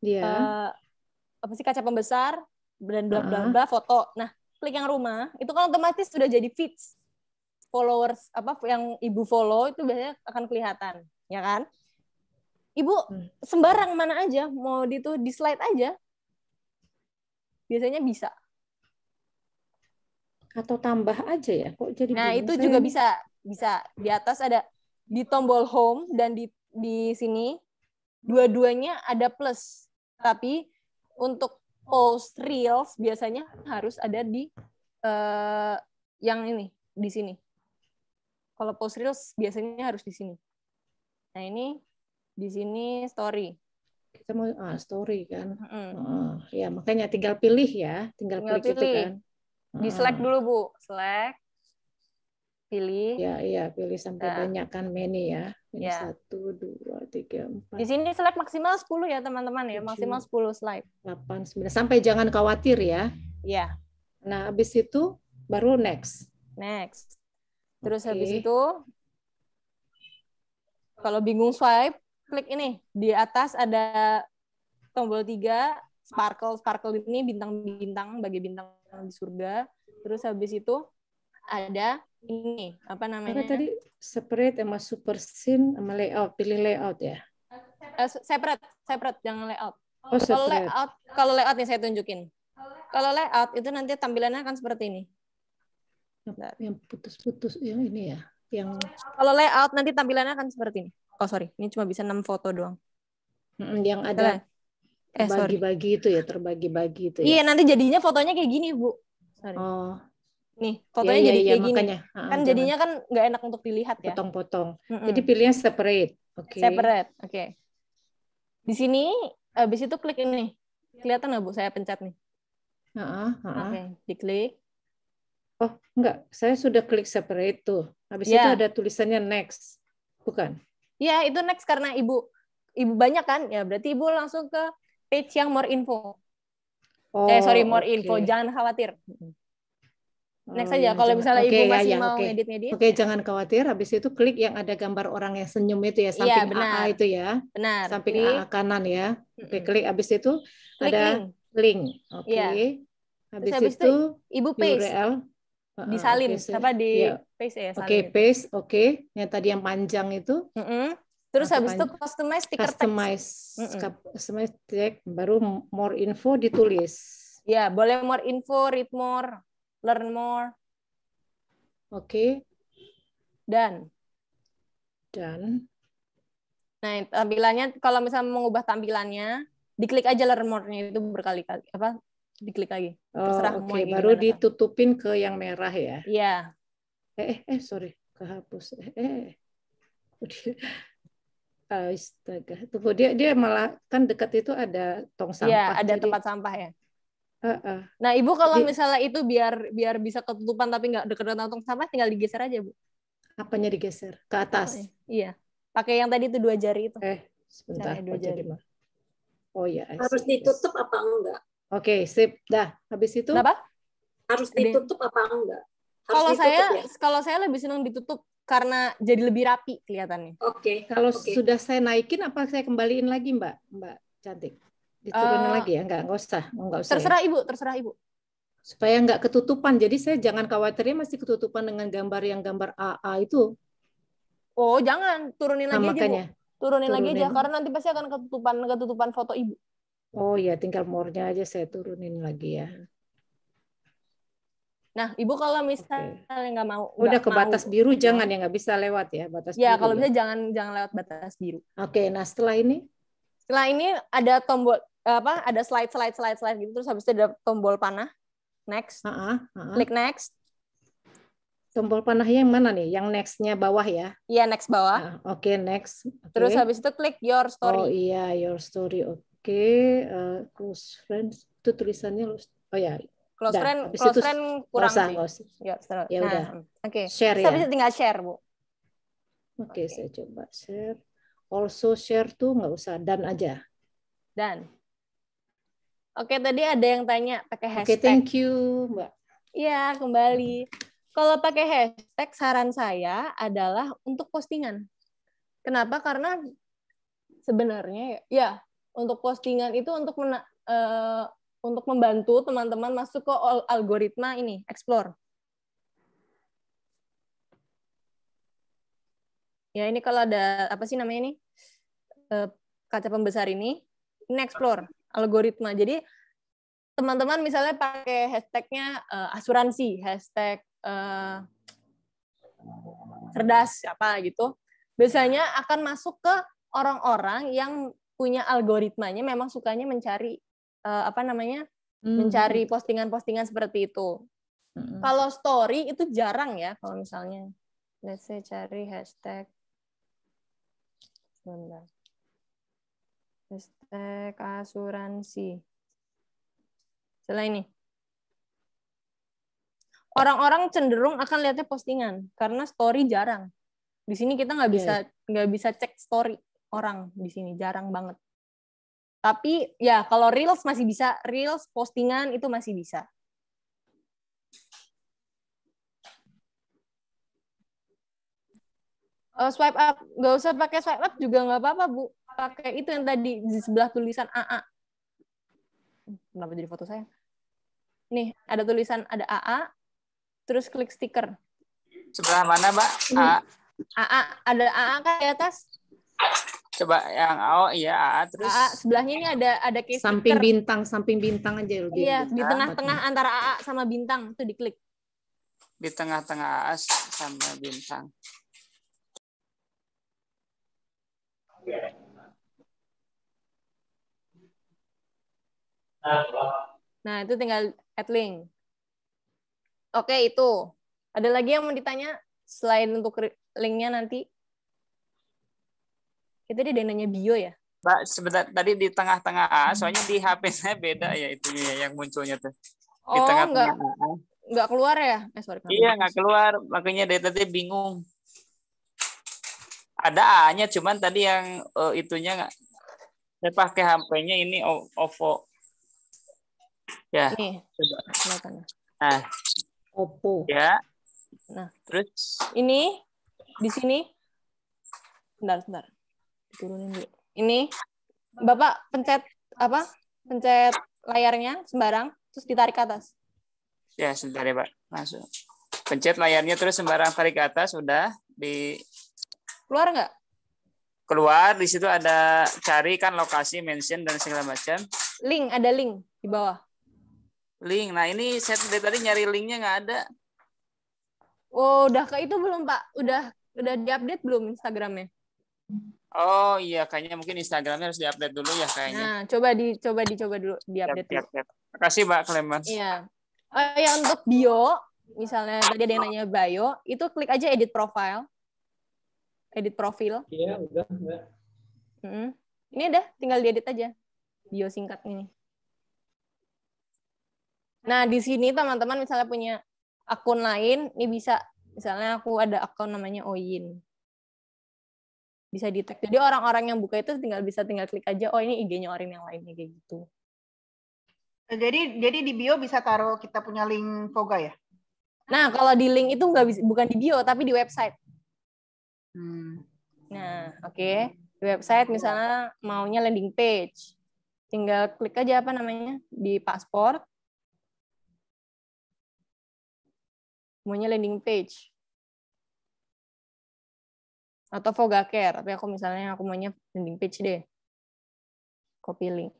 [SPEAKER 4] Iya. Uh, apa sih kaca pembesar dan bla bla bla foto. Nah, klik yang rumah itu kan otomatis sudah jadi feeds followers apa yang ibu follow itu biasanya akan kelihatan, ya kan? Ibu hmm. sembarang mana aja mau di tuh di slide aja. Biasanya bisa atau tambah aja ya kok jadi nah itu saya... juga bisa bisa di atas ada di tombol home dan di di sini dua-duanya ada plus tapi untuk post reels biasanya harus ada di uh, yang ini di sini kalau post reels biasanya harus di sini nah ini di sini story kita mau ah, story kan mm. oh, ya makanya tinggal pilih ya tinggal, tinggal pilih, gitu pilih. Gitu kan di select hmm. dulu bu select pilih ya iya pilih sampai nah. banyak kan many ya ini ya. satu dua tiga empat di sini select maksimal 10 ya teman-teman ya maksimal 10 slide 8 9 sampai jangan khawatir ya Iya. nah habis itu baru next next
[SPEAKER 1] terus okay. habis itu
[SPEAKER 4] kalau bingung swipe klik ini di atas ada tombol tiga sparkle sparkle ini bintang-bintang bagi bintang di surga. Terus habis itu ada ini apa namanya? Apa tadi separate sama super scene sama layout, pilih layout ya? Uh, separate, separate jangan layout. Oh, kalau layout, kalau layout nih saya tunjukin. Kalau layout itu nanti tampilannya akan seperti ini. Yang putus-putus yang ini ya, yang kalau layout nanti tampilannya akan seperti ini. Oh sorry, ini cuma bisa enam foto doang. Yang ada
[SPEAKER 1] eh, bagi-bagi
[SPEAKER 4] itu ya terbagi-bagi itu ya. iya ya. nanti jadinya fotonya kayak gini bu sorry oh nih iya, fotonya ya, jadi ya, kayak ya, gini makanya. Ah, kan jangan. Ah, jadinya ah. kan nggak enak untuk dilihat ya potong-potong mm-hmm. jadi pilihnya separate oke okay. separate oke okay. di sini habis itu klik ini kelihatan nggak bu saya pencet nih uh-uh, oke okay. diklik oh enggak saya sudah klik separate tuh habis yeah. itu iya. ada tulisannya next bukan Iya, itu next karena ibu ibu banyak kan ya berarti ibu langsung ke page yang more info. Oh, eh sorry more okay. info, jangan khawatir.
[SPEAKER 6] Oh, Next saja, iya, oh, kalau misalnya okay, ibu ya, masih ya, mau ngedit edit edit. Oke, okay, jangan
[SPEAKER 4] khawatir. Habis itu klik yang ada gambar orang yang senyum itu ya, iya, samping ya, benar. AA itu ya. Benar. Samping klik. AA kanan ya. Oke, okay, klik. Habis itu klik ada link. link. Oke. Okay. Ya. Habis, habis itu, itu ibu paste. URL. Disalin, okay, apa di ya. paste ya? Oke, okay, paste. Oke, okay. yang tadi yang panjang itu. Mm -hmm. Terus Masa habis itu customize stiker customize, Mm -mm. Customize tag baru more info ditulis. Ya, yeah, boleh more info, read more, learn more. Oke. Okay. Dan dan Nah, tampilannya kalau misalnya mengubah tampilannya, diklik aja learn more-nya itu berkali-kali apa? Diklik lagi. Oh, Oke, okay. baru gimana. ditutupin ke yang merah ya. Iya. Yeah. Eh, eh, eh, sorry, kehapus. Eh, eh. eh astaga tuh dia dia malah kan dekat itu ada tong iya, sampah ya ada jadi... tempat sampah ya Uh, uh. Nah, ibu kalau misalnya itu biar biar bisa ketutupan tapi nggak dekat-dekat tong sampah, tinggal digeser aja, bu. Apanya digeser ke oh, atas? Oh, iya, pakai yang tadi itu dua jari itu. Eh, sebentar. dua jari. oh ya. Harus ditutup apa enggak? Oke, okay, sip. Dah, habis itu. Kenapa?
[SPEAKER 5] Harus ditutup apa enggak?
[SPEAKER 2] Harus kalau saya ya?
[SPEAKER 4] kalau saya lebih senang ditutup karena jadi lebih rapi kelihatannya. Oke, okay. kalau okay. sudah saya naikin apa saya kembaliin lagi Mbak? Mbak cantik. Diturunin uh, lagi ya, enggak enggak usah, enggak oh, usah. Terserah ya. Ibu, terserah Ibu. Supaya enggak ketutupan. Jadi saya jangan khawatirnya masih ketutupan dengan gambar yang gambar AA itu. Oh, jangan, turunin nah, lagi makanya. aja. Bu. Turunin,
[SPEAKER 1] turunin lagi aja karena nanti
[SPEAKER 4] pasti akan ketutupan ketutupan foto Ibu. Oh ya, tinggal more-nya aja saya turunin lagi ya. Nah, ibu kalau misalnya okay. nggak mau udah gak ke mau. batas biru gitu. jangan ya nggak bisa lewat ya batas. Ya biru, kalau ya. bisa jangan jangan lewat batas biru. Oke, okay, nah setelah ini? Setelah ini ada tombol apa? Ada slide slide slide slide gitu terus habis itu ada tombol panah next. Uh -uh, uh -uh. Klik next. Tombol panahnya yang mana nih? Yang nextnya bawah ya? Iya next bawah. Nah, Oke okay, next. Okay. Terus habis itu klik your story. Oh iya your story. Oke okay. uh, eh, close friends itu tulisannya oh ya Close udah. friend, close itu, friend kurang usah, sih. Usah. Ya, ya, nah, udah. Oke. Okay. Share Saya ya. bisa tinggal share, Bu. Oke, okay, okay. saya coba share. Also share tuh nggak usah dan aja. Dan. Oke, okay, tadi ada yang tanya pakai hashtag. Oke, okay, thank you, Mbak. Iya, kembali. Kalau pakai hashtag saran saya adalah untuk postingan. Kenapa? Karena sebenarnya ya, ya untuk postingan itu untuk mena, uh, untuk membantu teman-teman masuk ke algoritma ini, explore. Ya, ini kalau ada apa sih namanya ini? Eh, kaca pembesar ini, ini explore algoritma. Jadi teman-teman misalnya pakai hashtagnya uh, asuransi, hashtag uh, cerdas apa gitu, biasanya akan masuk ke orang-orang yang punya algoritmanya memang sukanya mencari uh, apa namanya hmm. mencari postingan-postingan seperti itu. Hmm. Kalau story itu jarang ya kalau misalnya let's say cari hashtag sebentar. Hashtag asuransi. Setelah ini. Orang-orang cenderung akan lihatnya postingan karena story jarang. Di sini kita nggak iya, bisa iya. nggak yeah. bisa cek story orang di sini jarang banget. Tapi ya kalau reels masih bisa, reels postingan itu masih bisa. Uh, swipe up, nggak usah pakai swipe up juga nggak apa-apa bu. Pakai itu yang tadi di sebelah tulisan AA. Kenapa jadi foto saya? Nih ada tulisan ada AA, terus klik stiker.
[SPEAKER 3] Sebelah mana, Mbak? AA.
[SPEAKER 4] AA ada AA kan di atas?
[SPEAKER 3] coba yang oh ya A ah, terus AA
[SPEAKER 4] sebelahnya ini ada ada case samping sticker. bintang samping bintang aja lebih iya di ah, tengah-tengah antara AA sama bintang tuh diklik
[SPEAKER 3] di tengah-tengah AA sama bintang
[SPEAKER 4] nah itu tinggal add link oke itu ada lagi yang mau ditanya selain untuk linknya nanti itu dia dananya bio ya
[SPEAKER 3] Mbak, sebentar tadi di tengah-tengah A, ah, soalnya di HP saya beda ya itu ya, yang munculnya tuh. Oh, di tengah -tengah
[SPEAKER 4] enggak, keluar ya? Eh, sorry, iya,
[SPEAKER 3] enggak keluar. Makanya dari tadi bingung. Ada A-nya, cuman tadi yang uh, itunya enggak. Saya pakai HP-nya ini OVO.
[SPEAKER 6] Ya. Ini. Coba. Ya? Nah. OPPO. Ya. Nah. Terus?
[SPEAKER 4] Ini? Di sini? sebentar sebentar turunin dulu. Ini Bapak pencet apa? Pencet layarnya sembarang terus ditarik ke atas.
[SPEAKER 3] Ya, sebentar ya, Pak. masuk. Pencet layarnya terus sembarang tarik ke atas sudah di keluar nggak? Keluar di situ ada cari kan lokasi, mention dan segala macam. Link
[SPEAKER 4] ada link di bawah.
[SPEAKER 3] Link. Nah, ini saya dari tadi nyari linknya nggak ada.
[SPEAKER 4] Oh, udah ke itu belum, Pak? Udah udah diupdate belum Instagramnya?
[SPEAKER 5] Oh iya, kayaknya mungkin Instagramnya harus diupdate dulu ya kayaknya. Nah,
[SPEAKER 4] coba dicoba dicoba
[SPEAKER 3] dulu diupdate Ya, ya, siap. Makasih Mbak Clemens. Iya.
[SPEAKER 4] Oh ya untuk bio, misalnya tadi ada yang nanya bio, itu klik aja edit profile. Edit profil. Iya,
[SPEAKER 2] udah, Mbak.
[SPEAKER 4] Mm -hmm. Ini udah, tinggal diedit aja. Bio singkat ini. Nah, di sini teman-teman misalnya punya akun lain, ini bisa misalnya aku ada akun namanya Oyin bisa di Jadi orang-orang yang buka itu tinggal bisa tinggal klik aja, oh ini IG-nya orang yang lainnya kayak gitu.
[SPEAKER 3] Eh, jadi jadi di bio bisa taruh kita punya link Voga ya? Nah, kalau di link itu nggak bisa bukan di bio tapi di website.
[SPEAKER 4] Hmm. Nah, oke. Okay. Di website misalnya maunya landing page. Tinggal klik aja
[SPEAKER 6] apa namanya? Di paspor. Maunya landing page atau Care, tapi aku misalnya aku maunya landing page deh copy link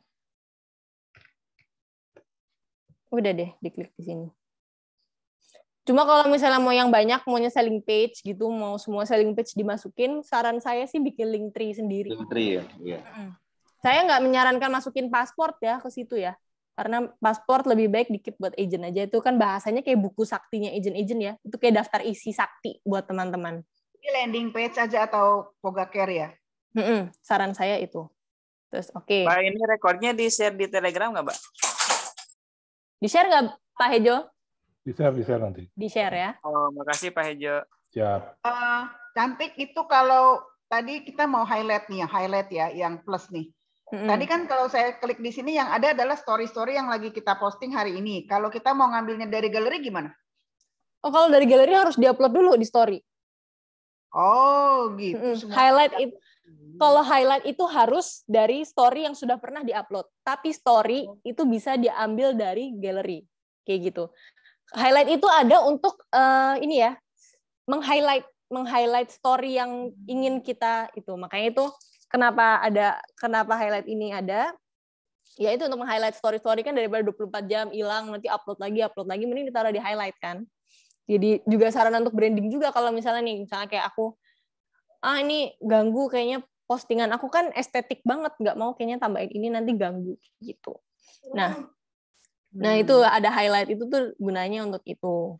[SPEAKER 6] udah deh diklik di sini cuma
[SPEAKER 4] kalau misalnya mau yang banyak maunya selling page gitu mau semua selling page dimasukin saran saya sih bikin link tree sendiri link
[SPEAKER 2] tree ya Yeah.
[SPEAKER 4] saya nggak menyarankan masukin pasport ya ke situ ya karena pasport lebih baik dikit buat agent aja itu kan bahasanya kayak buku saktinya agent-agent ya itu kayak daftar isi sakti buat teman-teman
[SPEAKER 3] jadi landing page aja atau Poga Care ya?
[SPEAKER 4] Mm -mm, saran saya itu. Terus oke. Okay. Pak ini
[SPEAKER 3] rekornya di share di Telegram nggak, pak Di share nggak, Pak Hejo?
[SPEAKER 1] Di share, di share nanti.
[SPEAKER 3] Di share ya.
[SPEAKER 5] Oh, makasih Pak Hejo.
[SPEAKER 1] Siap.
[SPEAKER 3] Uh, cantik itu kalau tadi kita mau highlight nih, highlight ya, yang plus nih. Mm-hmm. Tadi kan kalau saya klik di sini yang ada adalah story-story yang lagi kita posting hari ini. Kalau kita mau ngambilnya dari galeri gimana?
[SPEAKER 4] Oh, kalau dari galeri harus diupload dulu di story. Oh, gitu. Mm-hmm. Highlight itu kalau highlight itu harus dari story yang sudah pernah diupload. Tapi story oh. itu bisa diambil dari galeri. Kayak gitu. Highlight itu ada untuk uh, ini ya, meng-highlight story yang ingin kita itu. Makanya itu kenapa ada kenapa highlight ini ada? Ya itu untuk meng-highlight story-story kan daripada 24 jam hilang nanti upload lagi, upload lagi mending ditaruh di highlight kan jadi juga saran untuk branding juga kalau misalnya nih misalnya kayak aku ah ini ganggu kayaknya postingan aku kan estetik banget nggak mau kayaknya tambahin ini nanti ganggu gitu nah hmm. nah itu hmm. ada highlight itu tuh gunanya untuk itu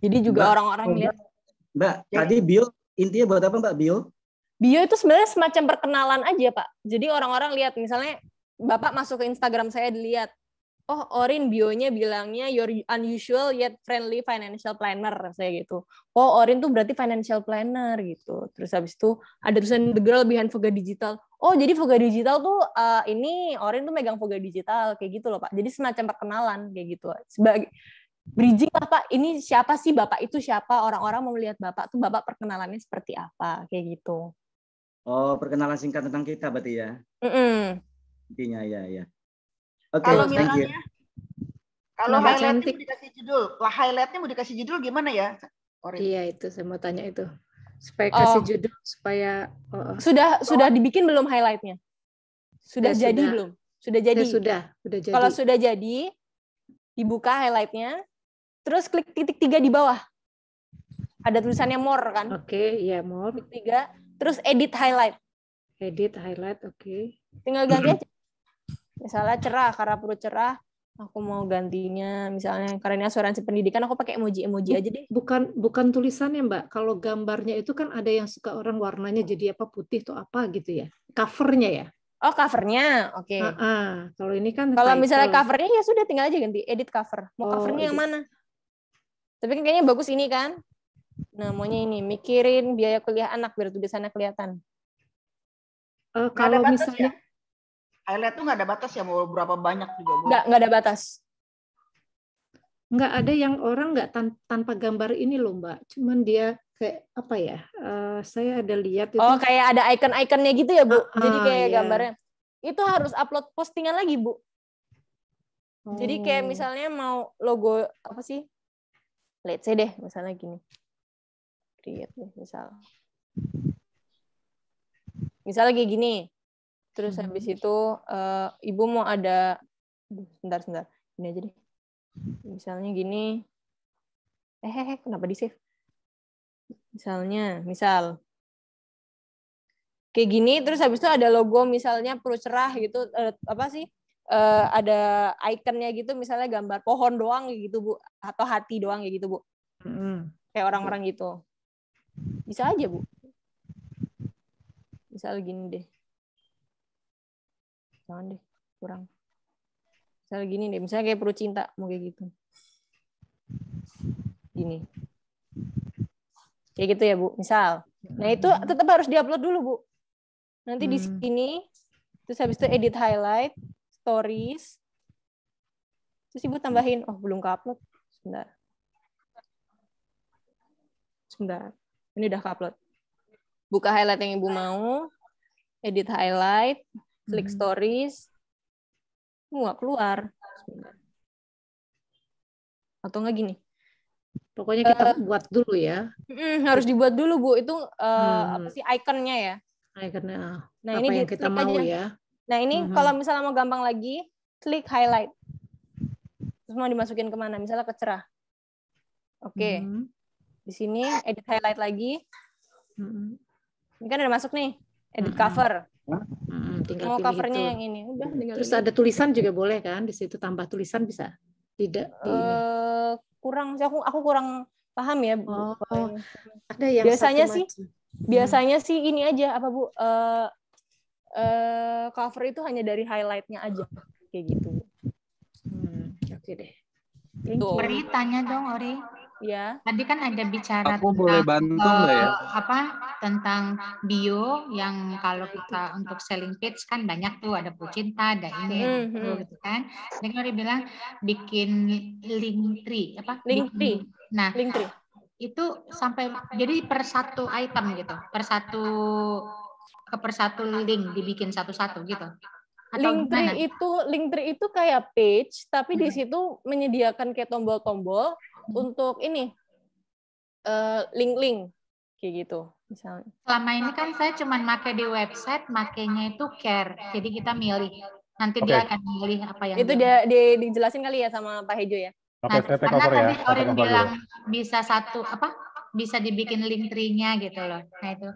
[SPEAKER 5] jadi juga orang-orang lihat mbak ya. tadi bio intinya buat apa mbak bio
[SPEAKER 4] bio itu sebenarnya semacam perkenalan aja pak jadi orang-orang lihat misalnya bapak masuk ke Instagram saya dilihat oh Orin bionya bilangnya your unusual yet friendly financial planner saya gitu oh Orin tuh berarti financial planner gitu terus habis itu ada tulisan the girl behind Voga Digital oh jadi Voga Digital tuh uh, ini Orin tuh megang Voga Digital kayak gitu loh pak jadi semacam perkenalan kayak gitu sebagai bridging lah pak ini siapa sih bapak itu siapa orang-orang mau lihat bapak tuh bapak perkenalannya seperti apa kayak gitu
[SPEAKER 5] oh perkenalan singkat tentang kita berarti ya mm -mm. intinya ya ya Oke, okay, kalau thank misalnya, you.
[SPEAKER 3] Kalau highlightnya mau dikasih judul, lah highlightnya mau dikasih judul gimana ya? Orin. Iya itu, saya mau tanya itu. Supaya kasih oh. judul, supaya
[SPEAKER 6] oh, oh, sudah oh. sudah
[SPEAKER 4] dibikin belum highlightnya? Sudah ya, jadi sudah. belum? Sudah jadi. Ya, sudah,
[SPEAKER 6] sudah jadi. Kalau sudah
[SPEAKER 4] jadi, dibuka highlightnya, terus klik titik tiga di bawah. Ada tulisannya more kan? Oke, okay, ya more. Titik tiga, terus edit highlight. Edit highlight, oke. Okay. Tinggal ganti aja misalnya cerah karena perlu cerah aku mau gantinya misalnya karena ini asuransi pendidikan aku pakai emoji emoji aja deh bukan bukan tulisannya mbak kalau gambarnya itu kan ada yang suka orang warnanya jadi apa putih atau apa gitu ya covernya ya oh covernya oke okay. uh -uh. kalau ini kan kalau misalnya covernya ya sudah tinggal aja ganti edit cover mau oh, covernya edit. yang mana tapi kan kayaknya bagus ini kan nah maunya ini mikirin biaya kuliah anak biar tulisannya kelihatan
[SPEAKER 3] uh, kalau misalnya ya? highlight tuh nggak ada batas ya mau berapa banyak juga nggak nggak
[SPEAKER 4] ada batas nggak ada yang orang nggak tan tanpa gambar ini loh mbak cuman dia kayak apa ya uh, saya ada lihat itu oh kayak ada icon-iconnya gitu ya bu ah, jadi kayak yeah. gambarnya itu harus upload postingan lagi bu hmm. jadi kayak oh. misalnya mau logo apa sih let's say deh misalnya gini create misal misalnya kayak gini Terus hmm. habis itu uh, ibu mau ada
[SPEAKER 6] sebentar sebentar. Ini aja deh. Misalnya gini. Eh, eh, eh, kenapa di save? Misalnya, misal
[SPEAKER 4] kayak gini terus habis itu ada logo misalnya perut cerah gitu uh, apa sih Uh, ada ikonnya gitu misalnya gambar pohon doang gitu bu atau hati doang kayak gitu bu
[SPEAKER 6] hmm. kayak orang-orang gitu
[SPEAKER 4] bisa aja bu misal gini deh jangan deh kurang misalnya gini deh misalnya kayak perlu cinta mau kayak gitu gini kayak gitu ya bu misal nah itu hmm. tetap harus diupload dulu bu nanti hmm. di sini terus habis itu edit highlight stories terus ibu tambahin oh belum ke upload sebentar sebentar ini udah ke upload buka highlight yang ibu
[SPEAKER 6] mau edit highlight klik hmm. Stories, semua keluar. Atau nggak gini?
[SPEAKER 4] Pokoknya kita uh, buat dulu ya. harus dibuat dulu bu. Itu uh, hmm. apa sih ikonnya ya? Ikonnya. Nah apa ini yang kita mau aja. ya. Nah ini hmm kalau misalnya mau gampang lagi, klik highlight. Terus mau dimasukin kemana? Misalnya ke cerah. Oke. Okay. hmm Di sini edit highlight lagi. hmm Ini kan udah masuk nih. Edit hmm. cover. hmm tinggal oh, pilih covernya itu. yang ini udah tinggal terus ini. ada tulisan juga boleh kan di situ tambah tulisan bisa tidak uh, kurang sih aku aku kurang paham ya oh, oh. ada yang biasanya sih
[SPEAKER 6] macam. Hmm.
[SPEAKER 4] biasanya hmm. sih ini aja apa bu uh, uh, cover itu hanya dari highlightnya aja kayak gitu hmm, oke okay deh Ori tanya dong Ori ya. Tadi kan ada bicara Aku tentang boleh bantu uh, ya? Eh, apa tentang bio yang kalau kita untuk selling page kan banyak tuh ada pucinta, ada ini, mm -hmm. kan. Jadi kalau bilang bikin link tree apa? Link tree. Nah, link tree. Itu sampai jadi per satu item gitu, per satu ke per satu link dibikin satu-satu gitu. Link Linktree itu itu Linktree itu kayak page tapi hmm. di mhm. situ menyediakan kayak tombol-tombol Hmm. untuk ini link eh, link-link kayak gitu misalnya. Selama ini kan saya cuma make di website, makainya itu care. Jadi kita milih. Nanti okay. dia akan milih apa yang Itu dia, dia dijelasin kali ya sama Pak Hejo ya.
[SPEAKER 2] Oke, okay,
[SPEAKER 1] nah, saya ya. Kan Tadi Orin bilang
[SPEAKER 4] bisa satu apa? Bisa dibikin link tree-nya gitu loh. Nah itu.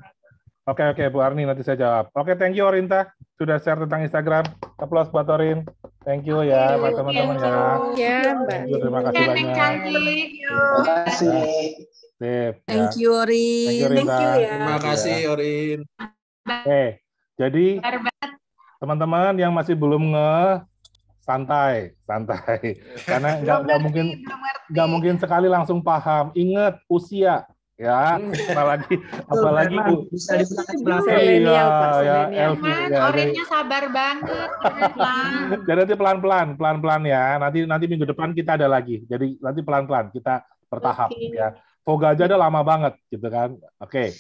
[SPEAKER 1] Oke okay, oke okay, Bu Arni nanti saya jawab. Oke, okay, thank you Orinta sudah share tentang Instagram. Applause buat Orin. Ya, Thank you ya Pak teman-teman ya. Ya, Mbak. terima kasih banyak.
[SPEAKER 6] Terima kasih.
[SPEAKER 1] Ya. Thank you, Ori. Ya. Thank you, Terima kasih, Ori.
[SPEAKER 2] Oke,
[SPEAKER 1] eh, jadi teman-teman yang masih belum nge santai, santai. Karena nggak mungkin nggak mungkin sekali langsung paham. Ingat usia Ya, hmm. apalagi apalagi Bu. Bisa dibilang belakang. Iya, iya ya, ya, ya, Ya, Orinnya
[SPEAKER 3] sabar banget,
[SPEAKER 1] pelan. Jadi nanti pelan-pelan, pelan-pelan ya. Nanti nanti minggu depan kita ada lagi. Jadi nanti pelan-pelan kita bertahap ya. Voga aja ada lama banget gitu kan. Oke.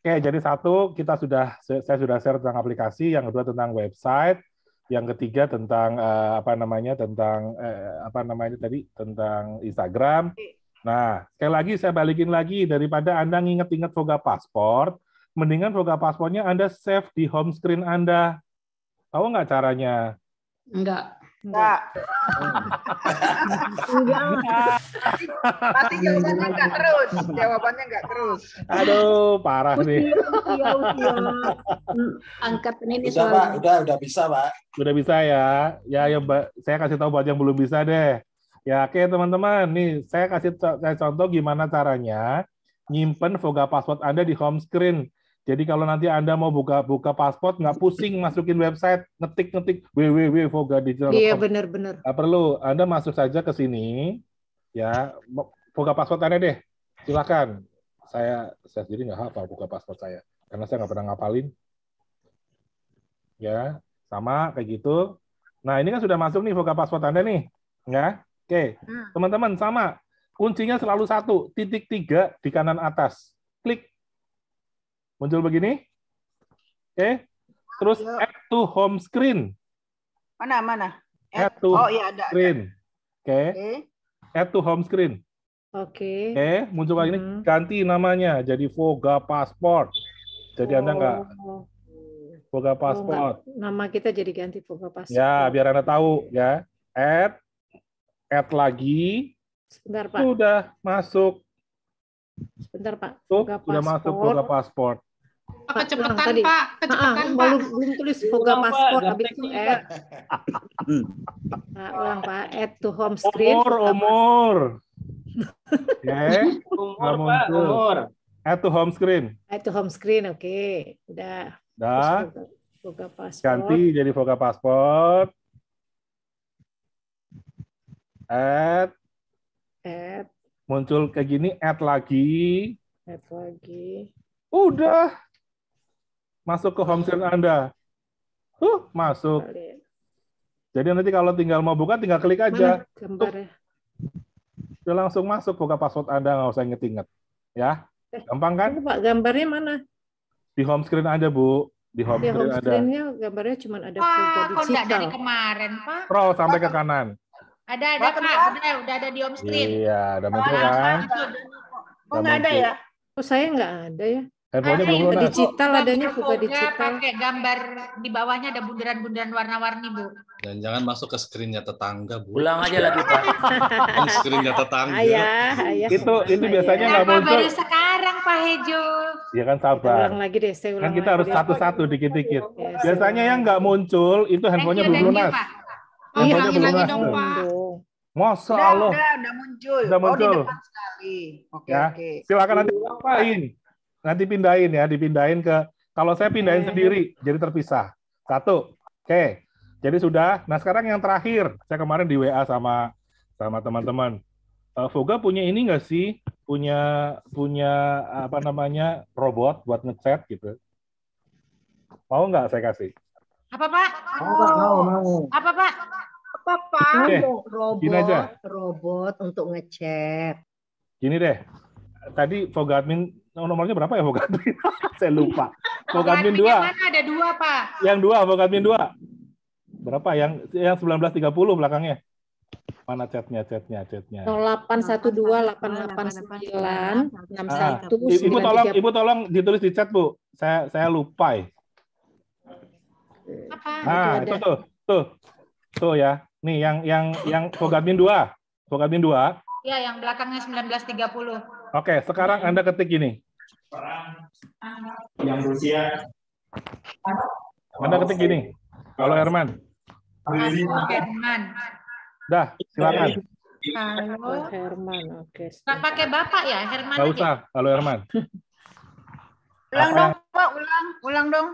[SPEAKER 1] Oke, jadi satu kita sudah saya sudah share tentang aplikasi, yang kedua tentang website, yang ketiga tentang eh, apa namanya tentang eh, apa namanya tadi tentang Instagram. Nah, sekali lagi saya balikin lagi daripada Anda nginget-inget foga paspor, mendingan foga paspornya Anda save di home screen Anda. Tahu nggak caranya?
[SPEAKER 3] Enggak. Enggak. Enggak. Pasti jawabannya enggak terus. Jawabannya enggak terus.
[SPEAKER 1] Aduh, parah nih.
[SPEAKER 5] Angkat ini udah, Pak,
[SPEAKER 1] udah, udah bisa, Pak. Udah bisa ya. Ya, ya, Mbak. Saya kasih tahu buat yang belum bisa deh. Ya, oke teman-teman. Nih, saya kasih saya contoh gimana caranya nyimpen Voga password Anda di home screen. Jadi kalau nanti Anda mau buka buka password, nggak pusing masukin website, ngetik-ngetik www.voga.digital. Iya, benar-benar. Nggak perlu. Anda masuk saja ke sini, ya, buka password Anda deh. Silakan. Saya saya sendiri nggak hafal buka password saya, karena saya nggak pernah ngapalin. Ya, sama kayak gitu. Nah, ini kan sudah masuk nih buka password Anda nih, ya. Oke, hmm. teman-teman sama. Kuncinya selalu satu, titik tiga di kanan atas. Klik. Muncul begini. Oke. Terus add to home screen.
[SPEAKER 3] Mana, mana?
[SPEAKER 1] Add, add to oh, ya, ada, screen. Oke. Okay. okay. Add to home screen.
[SPEAKER 6] Oke. Okay. Oke, okay.
[SPEAKER 1] muncul begini. hmm. ganti namanya jadi Voga Passport. Jadi oh. Anda enggak Voga Passport.
[SPEAKER 4] Oh, Nama kita jadi ganti Voga Passport. Ya,
[SPEAKER 1] biar Anda tahu ya. Add add lagi.
[SPEAKER 7] Sebentar, Pak. Sudah masuk. Sebentar, Pak. Tuh, sudah masuk voga paspor. Pak, kecepatan, tadi.
[SPEAKER 4] Pak. Ah, ah, kecepatan, Pak. Belum, belum tulis voga paspor, habis itu add. Pak, ulang, Pak. Add to home screen.
[SPEAKER 1] Ya, umur, umur. Oke. Umur, Pak. Umur. Add to home screen.
[SPEAKER 4] Add to home screen, oke. Udah. Udah. Voga
[SPEAKER 2] paspor. Ganti
[SPEAKER 1] jadi voga paspor add add muncul kayak gini add lagi
[SPEAKER 7] add lagi
[SPEAKER 1] udah masuk ke home screen Anda huh masuk ya. jadi nanti kalau tinggal mau buka tinggal klik aja Mana ya? udah langsung masuk buka password Anda nggak usah inget-inget ya eh, gampang kan Pak gambarnya mana di home screen Anda Bu di home, di home screen, screen
[SPEAKER 3] ada. gambarnya cuma ada foto
[SPEAKER 6] kok
[SPEAKER 1] digital. dari
[SPEAKER 3] kemarin, Pak?
[SPEAKER 1] Scroll sampai ke kanan.
[SPEAKER 4] Ada, ada Pak. Kan? ada udah ada di home screen. Iya, udah muncul kan? Ada.
[SPEAKER 1] Oh, enggak ada ya?
[SPEAKER 4] Oh, saya enggak ada ya.
[SPEAKER 1] Handphonenya belum ada. Digital
[SPEAKER 4] adanya buka
[SPEAKER 3] digital. Pakai gambar di bawahnya ada bunderan-bunderan warna-warni, Bu.
[SPEAKER 7] Dan jangan masuk ke screennya tetangga, Bu. Ulang aja lagi, Pak. Home screennya tetangga. Ayah, ayah. Itu itu
[SPEAKER 1] biasanya enggak muncul. baru
[SPEAKER 4] sekarang, Pak Hejo?
[SPEAKER 1] Iya kan sabar. Ulang
[SPEAKER 4] lagi deh, saya kan ulang Kan kita harus satu-satu
[SPEAKER 1] dikit-dikit. biasanya yang enggak muncul itu handphonenya belum lunas.
[SPEAKER 3] Iya,
[SPEAKER 4] Oh,
[SPEAKER 1] hilangin lagi dong, Pak. Masa udah, Allah. Udah, udah muncul. Udah muncul. Oh, di depan
[SPEAKER 3] sekali.
[SPEAKER 6] Oke, ya. oke. Silakan nanti pindahin.
[SPEAKER 1] Nanti pindahin ya, dipindahin ke kalau saya pindahin oke. sendiri jadi terpisah. Satu. Oke. Jadi sudah. Nah, sekarang yang terakhir. Saya kemarin di WA sama sama teman-teman. Uh, eh, Voga punya ini nggak sih? Punya punya apa namanya? robot buat ngechat gitu. Mau nggak saya kasih?
[SPEAKER 6] Apa, Pak? Oh, mau, mau. Apa, Pak?
[SPEAKER 7] apa pak okay. robot, aja. robot untuk ngechat.
[SPEAKER 1] Gini deh, tadi Fogadmin nomornya berapa ya Fogadmin? Saya lupa. Fogadmin dua.
[SPEAKER 3] Ada dua pak.
[SPEAKER 1] Yang dua Fogadmin dua. Berapa yang yang sembilan belas tiga puluh belakangnya? Mana chatnya, chatnya, chatnya. Delapan oh,
[SPEAKER 3] delapan delapan satu dua sembilan
[SPEAKER 2] enam satu. Ah, ibu tolong, Ibu
[SPEAKER 1] tolong ditulis di chat, Bu. Saya saya lupa. Ya. Apa? Nah, itu, itu tuh. Tuh. Tuh ya. Nih yang yang yang Fogabin 2. Fogabin 2.
[SPEAKER 4] Iya, yang belakangnya 1930. Oke,
[SPEAKER 1] okay, sekarang Anda ketik ini.
[SPEAKER 4] Perang
[SPEAKER 2] yang
[SPEAKER 1] Rusia. Anda ketik gini. Kalau Herman. Herman. Dah, silakan.
[SPEAKER 6] Halo Herman, oke. Enggak
[SPEAKER 3] pakai bapak ya, Herman. Nggak usah,
[SPEAKER 1] halo Herman. ulang dong,
[SPEAKER 3] Pak, ulang, ulang dong.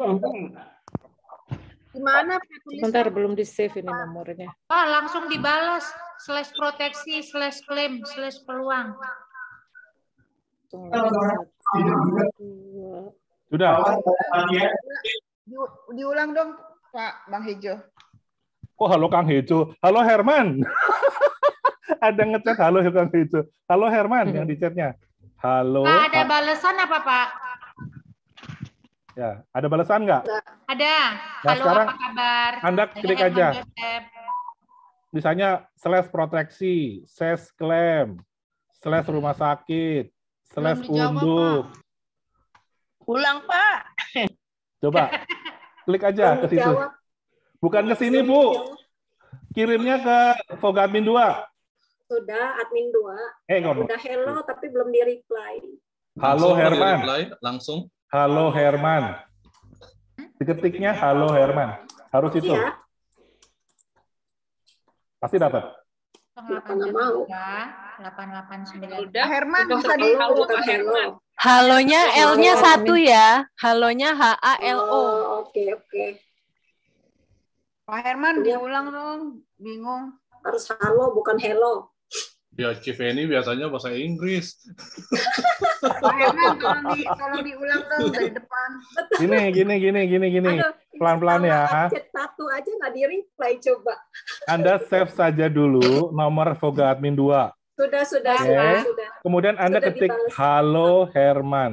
[SPEAKER 3] Ulang dong. Gimana Pak tulis? Sebentar belum di save
[SPEAKER 6] ini nomornya.
[SPEAKER 3] Oh, langsung dibalas slash proteksi slash claim slash peluang.
[SPEAKER 6] Sudah.
[SPEAKER 1] Iya.
[SPEAKER 3] Di, diulang dong Pak Bang Hijau.
[SPEAKER 1] Oh, halo Kang Hejo? Halo Herman. ada ngechat halo Kang Hejo. Halo Herman yang di chatnya. Halo. Nah, ada
[SPEAKER 3] balasan apa Pak?
[SPEAKER 1] Ya, ada balasan nggak?
[SPEAKER 6] Ada. Nah, Halo, sekarang apa kabar? Anda klik aja.
[SPEAKER 1] Misalnya slash proteksi, slash klaim, slash rumah sakit, slash unduk.
[SPEAKER 3] Pulang, Pak.
[SPEAKER 1] Coba klik aja ke situ. Bukan ke sini, Bu. Kirimnya ke Fogamin 2.
[SPEAKER 4] Sudah, admin 2. Eh, Sudah hello, tapi belum di-reply.
[SPEAKER 1] Halo, Herman. langsung. Halo Herman. Diketiknya halo Herman. Harus itu. Iya. Pasti dapat.
[SPEAKER 6] 889. Ya, udah Herman tadi. Herman.
[SPEAKER 1] Halonya L-nya satu ya.
[SPEAKER 3] Halonya
[SPEAKER 4] H A L O. Oh,
[SPEAKER 3] oke, oke. Pak Herman iya. diulang dong, bingung. Harus halo bukan hello.
[SPEAKER 7] Ya, Chief ini biasanya bahasa Inggris.
[SPEAKER 6] Ayah, kan, di, tolong diulang dong dari depan. Gini,
[SPEAKER 1] gini, gini, gini, gini. Pelan-pelan ya.
[SPEAKER 6] Satu aja nggak di reply coba.
[SPEAKER 1] Anda save saja dulu nomor Voga Admin 2.
[SPEAKER 6] Sudah, sudah, okay. sudah,
[SPEAKER 1] sudah. Kemudian Anda sudah ketik dibalas. halo Herman.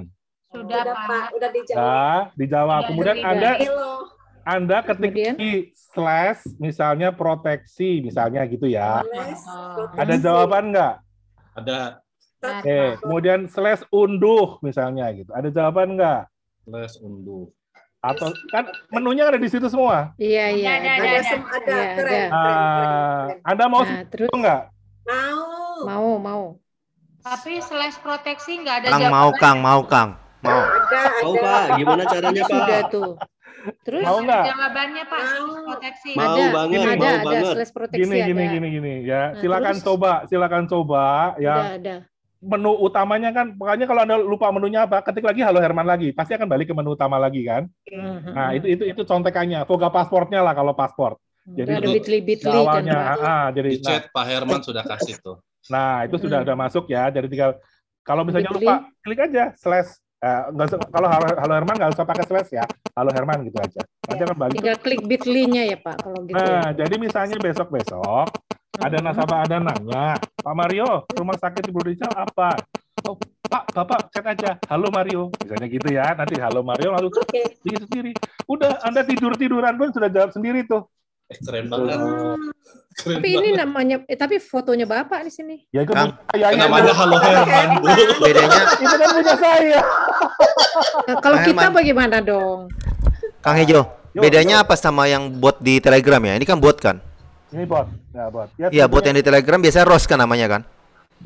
[SPEAKER 4] Sudah, sudah Pak. sudah dijawab. Nah,
[SPEAKER 1] iya, dijawab. Kemudian Anda Hello anda ketik di slash misalnya proteksi misalnya gitu ya.
[SPEAKER 2] Oh. Ada jawaban nggak? Ada. Oke, eh, okay.
[SPEAKER 1] kemudian slash unduh misalnya gitu. Ada jawaban nggak? Slash unduh. Atau kan menunya ada di situ semua. Iya iya.
[SPEAKER 7] Ada ada ada. ada, ada. Iya,
[SPEAKER 1] keren, ada. Uh, anda mau nah, terus nggak?
[SPEAKER 3] Mau. Mau mau.
[SPEAKER 4] Tapi slash proteksi nggak ada. Kang jawaban. mau Kang
[SPEAKER 5] mau Kang. Mau.
[SPEAKER 4] Ada, ada. Oh,
[SPEAKER 5] Pak, gimana
[SPEAKER 1] caranya Pak? Sudah
[SPEAKER 5] tuh.
[SPEAKER 4] Terus
[SPEAKER 2] mau
[SPEAKER 1] nggak?
[SPEAKER 4] Jawabannya Pak, mau. proteksi.
[SPEAKER 5] Mau ada, banget,
[SPEAKER 1] gini, ada, mau ada, banget. Slash proteksi gini, ada. gini, gini, gini, ya. Nah, silakan terus. coba, silakan coba, ya. Ada, ada. Menu utamanya kan, makanya kalau anda lupa menunya apa, ketik lagi Halo Herman lagi, pasti akan balik ke menu utama lagi kan.
[SPEAKER 2] Uh-huh. Nah itu itu
[SPEAKER 1] itu contekannya, foga pasportnya lah kalau paspor. Mm-hmm. Jadi ada bitly bitly awalnya, kan. Ah, ah, jadi, di nah. chat
[SPEAKER 7] nah, Pak Herman sudah kasih tuh.
[SPEAKER 1] Nah itu sudah hmm. sudah masuk ya, jadi tinggal kalau misalnya bitly. lupa klik aja slash Eh, nggak usah kalau halo, halo Herman nggak usah pakai slash ya halo Herman gitu aja nanti ya, akan balik tinggal
[SPEAKER 4] klik bitly ya Pak kalau gitu ya. nah, ya.
[SPEAKER 1] jadi misalnya besok besok ada hmm. nasabah ada nanya Pak Mario rumah sakit di Rizal apa oh, Pak, Bapak chat aja, halo Mario, misalnya gitu ya, nanti halo Mario lalu okay. sendiri. Udah, Anda tidur tiduran pun sudah jawab sendiri tuh. Eh, keren banget.
[SPEAKER 7] Hmm. Keren tapi banget.
[SPEAKER 4] ini namanya, eh, tapi fotonya bapak di sini.
[SPEAKER 7] Ya itu Kam, ya, Namanya Halo Herman.
[SPEAKER 2] Bedanya itu
[SPEAKER 4] kan punya saya. Nah, kalau Kang kita bagaimana
[SPEAKER 1] dong?
[SPEAKER 5] Kang Hejo, bedanya apa sama yang buat di Telegram ya? Ini kan buat kan?
[SPEAKER 1] Ini buat ya buat Iya ya, ya buat yang di Telegram biasanya Ros kan namanya kan?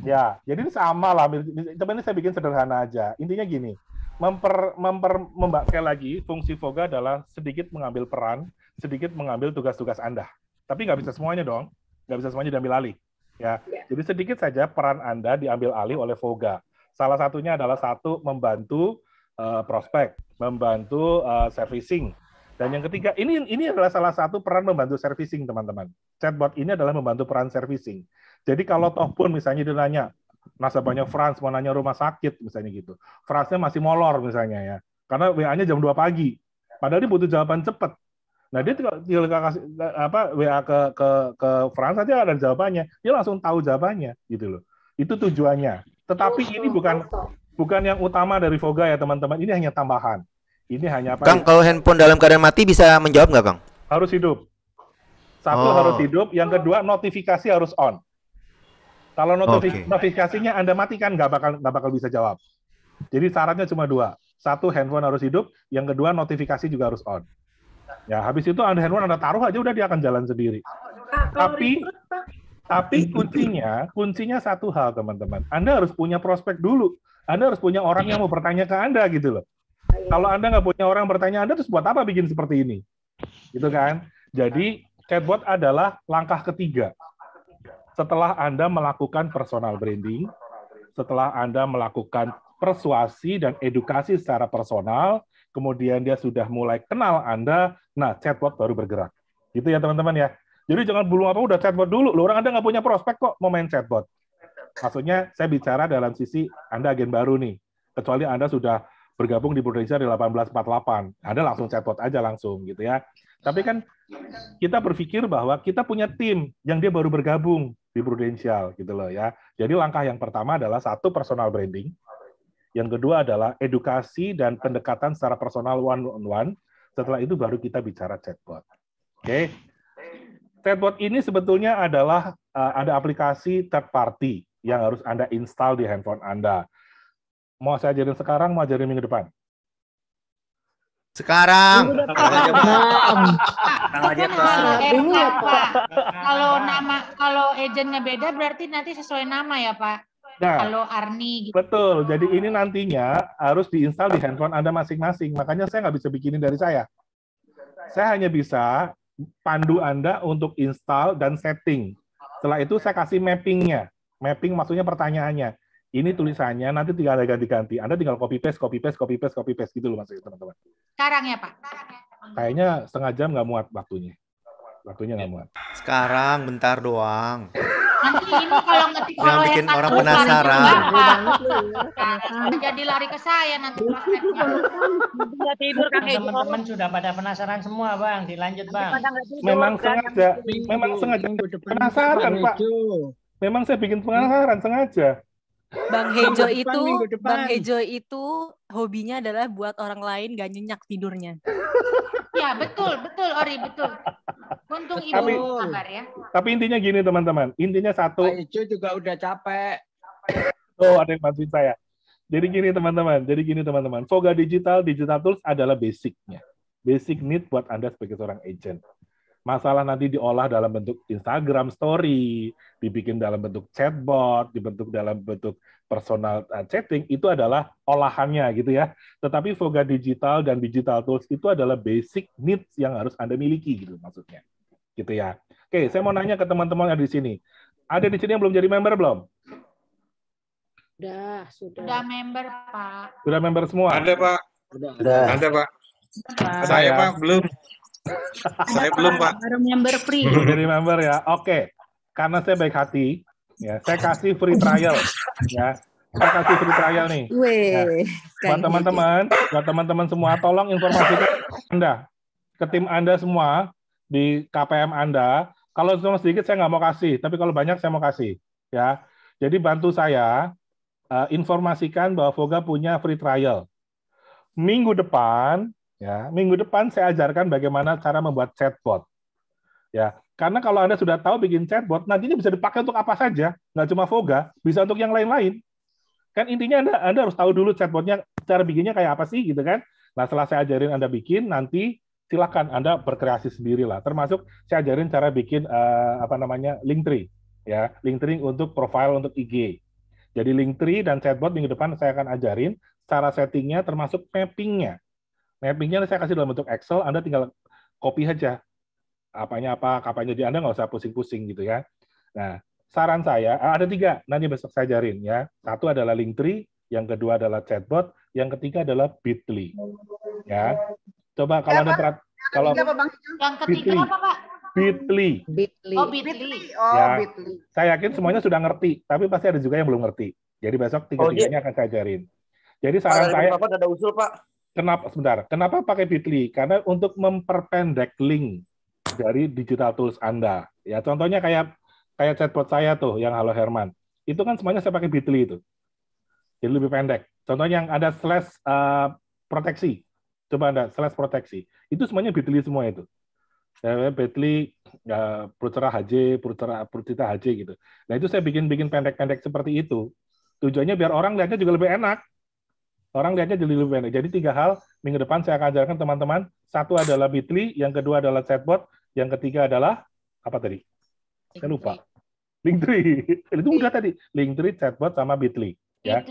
[SPEAKER 1] Ya, jadi ini sama lah. Tapi ini saya bikin sederhana aja. Intinya gini, memper memper membakai lagi fungsi Voga adalah sedikit mengambil peran, sedikit mengambil tugas-tugas Anda. Tapi nggak bisa semuanya dong, nggak bisa semuanya diambil alih. Ya, yeah. jadi sedikit saja peran Anda diambil alih oleh Voga. Salah satunya adalah satu membantu uh, prospek, membantu uh, servicing, dan yang ketiga ini ini adalah salah satu peran membantu servicing teman-teman. Chatbot ini adalah membantu peran servicing. Jadi kalau toh pun misalnya dia nanya nasabahnya Frans mau nanya rumah sakit misalnya gitu, Fransnya masih molor misalnya ya, karena WA-nya jam 2 pagi. Padahal dia butuh jawaban cepat. Nah dia tinggal, tinggal kasih apa WA ke ke ke Frans nanti ada jawabannya. Dia langsung tahu jawabannya gitu loh. Itu tujuannya. Tetapi oh, ini bukan oh, oh. bukan yang utama dari Voga ya teman-teman. Ini hanya tambahan. Ini hanya apa? Kang, ya?
[SPEAKER 5] kalau handphone dalam keadaan mati bisa menjawab nggak, Kang?
[SPEAKER 1] Harus hidup. Satu oh. harus hidup, yang kedua notifikasi harus on. Kalau notifikasi okay. notifikasinya Anda matikan nggak bakal nggak bakal bisa jawab. Jadi syaratnya cuma dua. Satu handphone harus hidup, yang kedua notifikasi juga harus on. Ya, habis itu Andre Herman Anda taruh aja udah dia akan jalan sendiri. tapi tapi kuncinya, kuncinya satu hal teman-teman. Anda harus punya prospek dulu. Anda harus punya orang yang mau bertanya ke Anda gitu loh. Kalau Anda nggak punya orang bertanya Anda, terus buat apa bikin seperti ini? Gitu kan? Jadi chatbot adalah langkah ketiga. Setelah Anda melakukan personal branding, setelah Anda melakukan persuasi dan edukasi secara personal, kemudian dia sudah mulai kenal Anda, nah chatbot baru bergerak. Gitu ya teman-teman ya. Jadi jangan belum apa udah chatbot dulu. Lo orang Anda nggak punya prospek kok mau main chatbot. Maksudnya saya bicara dalam sisi Anda agen baru nih. Kecuali Anda sudah bergabung di Indonesia di 1848. Anda langsung chatbot aja langsung gitu ya. Tapi kan kita berpikir bahwa kita punya tim yang dia baru bergabung di Prudential gitu loh ya. Jadi langkah yang pertama adalah satu personal branding, yang kedua adalah edukasi dan pendekatan secara personal one on one. Setelah itu baru kita bicara chatbot. Oke. Okay? Chatbot ini sebetulnya adalah uh, ada aplikasi third party yang harus Anda install di handphone Anda. Mau saya ajarin sekarang, mau ajarin minggu depan? Sekarang. Ya,
[SPEAKER 3] kalau nama kalau agennya beda berarti nanti sesuai nama ya Pak nah, halo Arni. Gitu.
[SPEAKER 1] Betul. Jadi ini nantinya harus diinstal di handphone Anda masing-masing. Makanya saya nggak bisa bikinin dari saya. Saya hanya bisa pandu Anda untuk install dan setting. Setelah itu saya kasih mappingnya. Mapping maksudnya pertanyaannya. Ini tulisannya nanti tinggal ganti-ganti. Anda tinggal copy paste, copy paste, copy paste, copy paste gitu loh maksudnya teman-teman. Sekarang ya Pak. Kayaknya setengah jam nggak muat waktunya. Waktunya nggak muat. Sekarang bentar doang
[SPEAKER 3] nanti ini kalau ngetik yang bikin orang penasaran iya,
[SPEAKER 4] nah, jadi lari
[SPEAKER 3] ke saya nanti iya, prospeknya iya, tidur kan gitu. teman-teman sudah pada penasaran semua bang dilanjut bang memang kan?
[SPEAKER 1] sengaja memang sengaja penasaran pak memang saya bikin penasaran sengaja
[SPEAKER 4] Bang Hejo depan, itu Bang Hejo itu hobinya adalah buat orang lain gak nyenyak
[SPEAKER 1] tidurnya.
[SPEAKER 6] Ya betul betul Ori betul. Untung ibu tapi, sabar ya.
[SPEAKER 1] Tapi intinya gini teman-teman, intinya satu. Pak Ijo
[SPEAKER 3] juga udah capek.
[SPEAKER 1] Oh ada yang bantuin saya. Jadi gini teman-teman, jadi gini teman-teman. Foga Digital, Digital Tools adalah basicnya. Basic need buat Anda sebagai seorang agent masalah nanti diolah dalam bentuk Instagram story, dibikin dalam bentuk chatbot, dibentuk dalam bentuk personal eh, chatting, itu adalah olahannya gitu ya. Tetapi Voga Digital dan Digital Tools itu adalah basic needs yang harus Anda miliki gitu maksudnya. Gitu ya. Oke, saya mau nanya ke teman-teman yang di sini. Ada di sini yang belum jadi member belum?
[SPEAKER 3] Sudah, sudah. Sudah member, Pak.
[SPEAKER 1] Sudah member semua? Ada, Pak. Sudah. Ada, Pak.
[SPEAKER 6] Sudah. Saya, Pak,
[SPEAKER 1] belum. saya belum Pak.
[SPEAKER 6] Baru member free. Jadi
[SPEAKER 1] member ya. Oke. Karena saya baik hati, ya saya kasih free trial, ya saya kasih free trial nih. Ya. Buat gitu. teman-teman, buat teman-teman semua, tolong informasikan Anda ke tim Anda semua di KPM Anda. Kalau cuma sedikit saya nggak mau kasih, tapi kalau banyak saya mau kasih, ya. Jadi bantu saya uh, informasikan bahwa Voga punya free trial. Minggu depan Ya, minggu depan saya ajarkan bagaimana cara membuat chatbot. Ya, karena kalau Anda sudah tahu bikin chatbot, nantinya bisa dipakai untuk apa saja, nggak cuma Voga, bisa untuk yang lain-lain. Kan intinya Anda, Anda harus tahu dulu chatbotnya, cara bikinnya kayak apa sih, gitu kan? Nah, setelah saya ajarin Anda bikin, nanti silakan Anda berkreasi sendiri lah. Termasuk saya ajarin cara bikin uh, apa namanya link tree, ya tree untuk profile untuk IG. Jadi link tree dan chatbot minggu depan saya akan ajarin cara settingnya, termasuk mappingnya mappingnya saya kasih dalam bentuk Excel, Anda tinggal copy aja apanya apa, kapannya jadi Anda nggak usah pusing-pusing gitu ya. Nah, saran saya ah, ada tiga, nanti besok saya jarin ya. Satu adalah Linktree, yang kedua adalah chatbot, yang ketiga adalah Bitly. Ya, coba kalau Anda perat, kalau
[SPEAKER 3] yang ketiga apa Pak?
[SPEAKER 1] Bitly. Bitly. Oh,
[SPEAKER 6] Bitly. Oh, ya. Bitly. Saya yakin semuanya
[SPEAKER 1] sudah ngerti, tapi pasti ada juga yang belum ngerti. Jadi besok tiga-tiganya oh, iya. akan saya ajarin. Jadi saran saya Bapak ada usul, Pak. Kenapa sebentar? Kenapa pakai Bitly? Karena untuk memperpendek link dari digital tools Anda. Ya contohnya kayak kayak chatbot saya tuh yang Halo Herman. Itu kan semuanya saya pakai Bitly itu. Jadi lebih pendek. Contohnya yang ada slash uh, proteksi. Coba Anda slash proteksi. Itu semuanya Bitly semua itu. Saya Bitly ya, Purcera HJ, Purcera Purcita HJ gitu. Nah itu saya bikin-bikin pendek-pendek seperti itu. Tujuannya biar orang lihatnya juga lebih enak Orang lihatnya jadi lebih pendek. Jadi tiga hal minggu depan saya akan ajarkan teman-teman. Satu adalah Bitly, yang kedua adalah chatbot, yang ketiga adalah apa tadi? Link saya lupa. Linktree. Itu udah tadi. Linktree, chatbot, sama Bitly. Ya.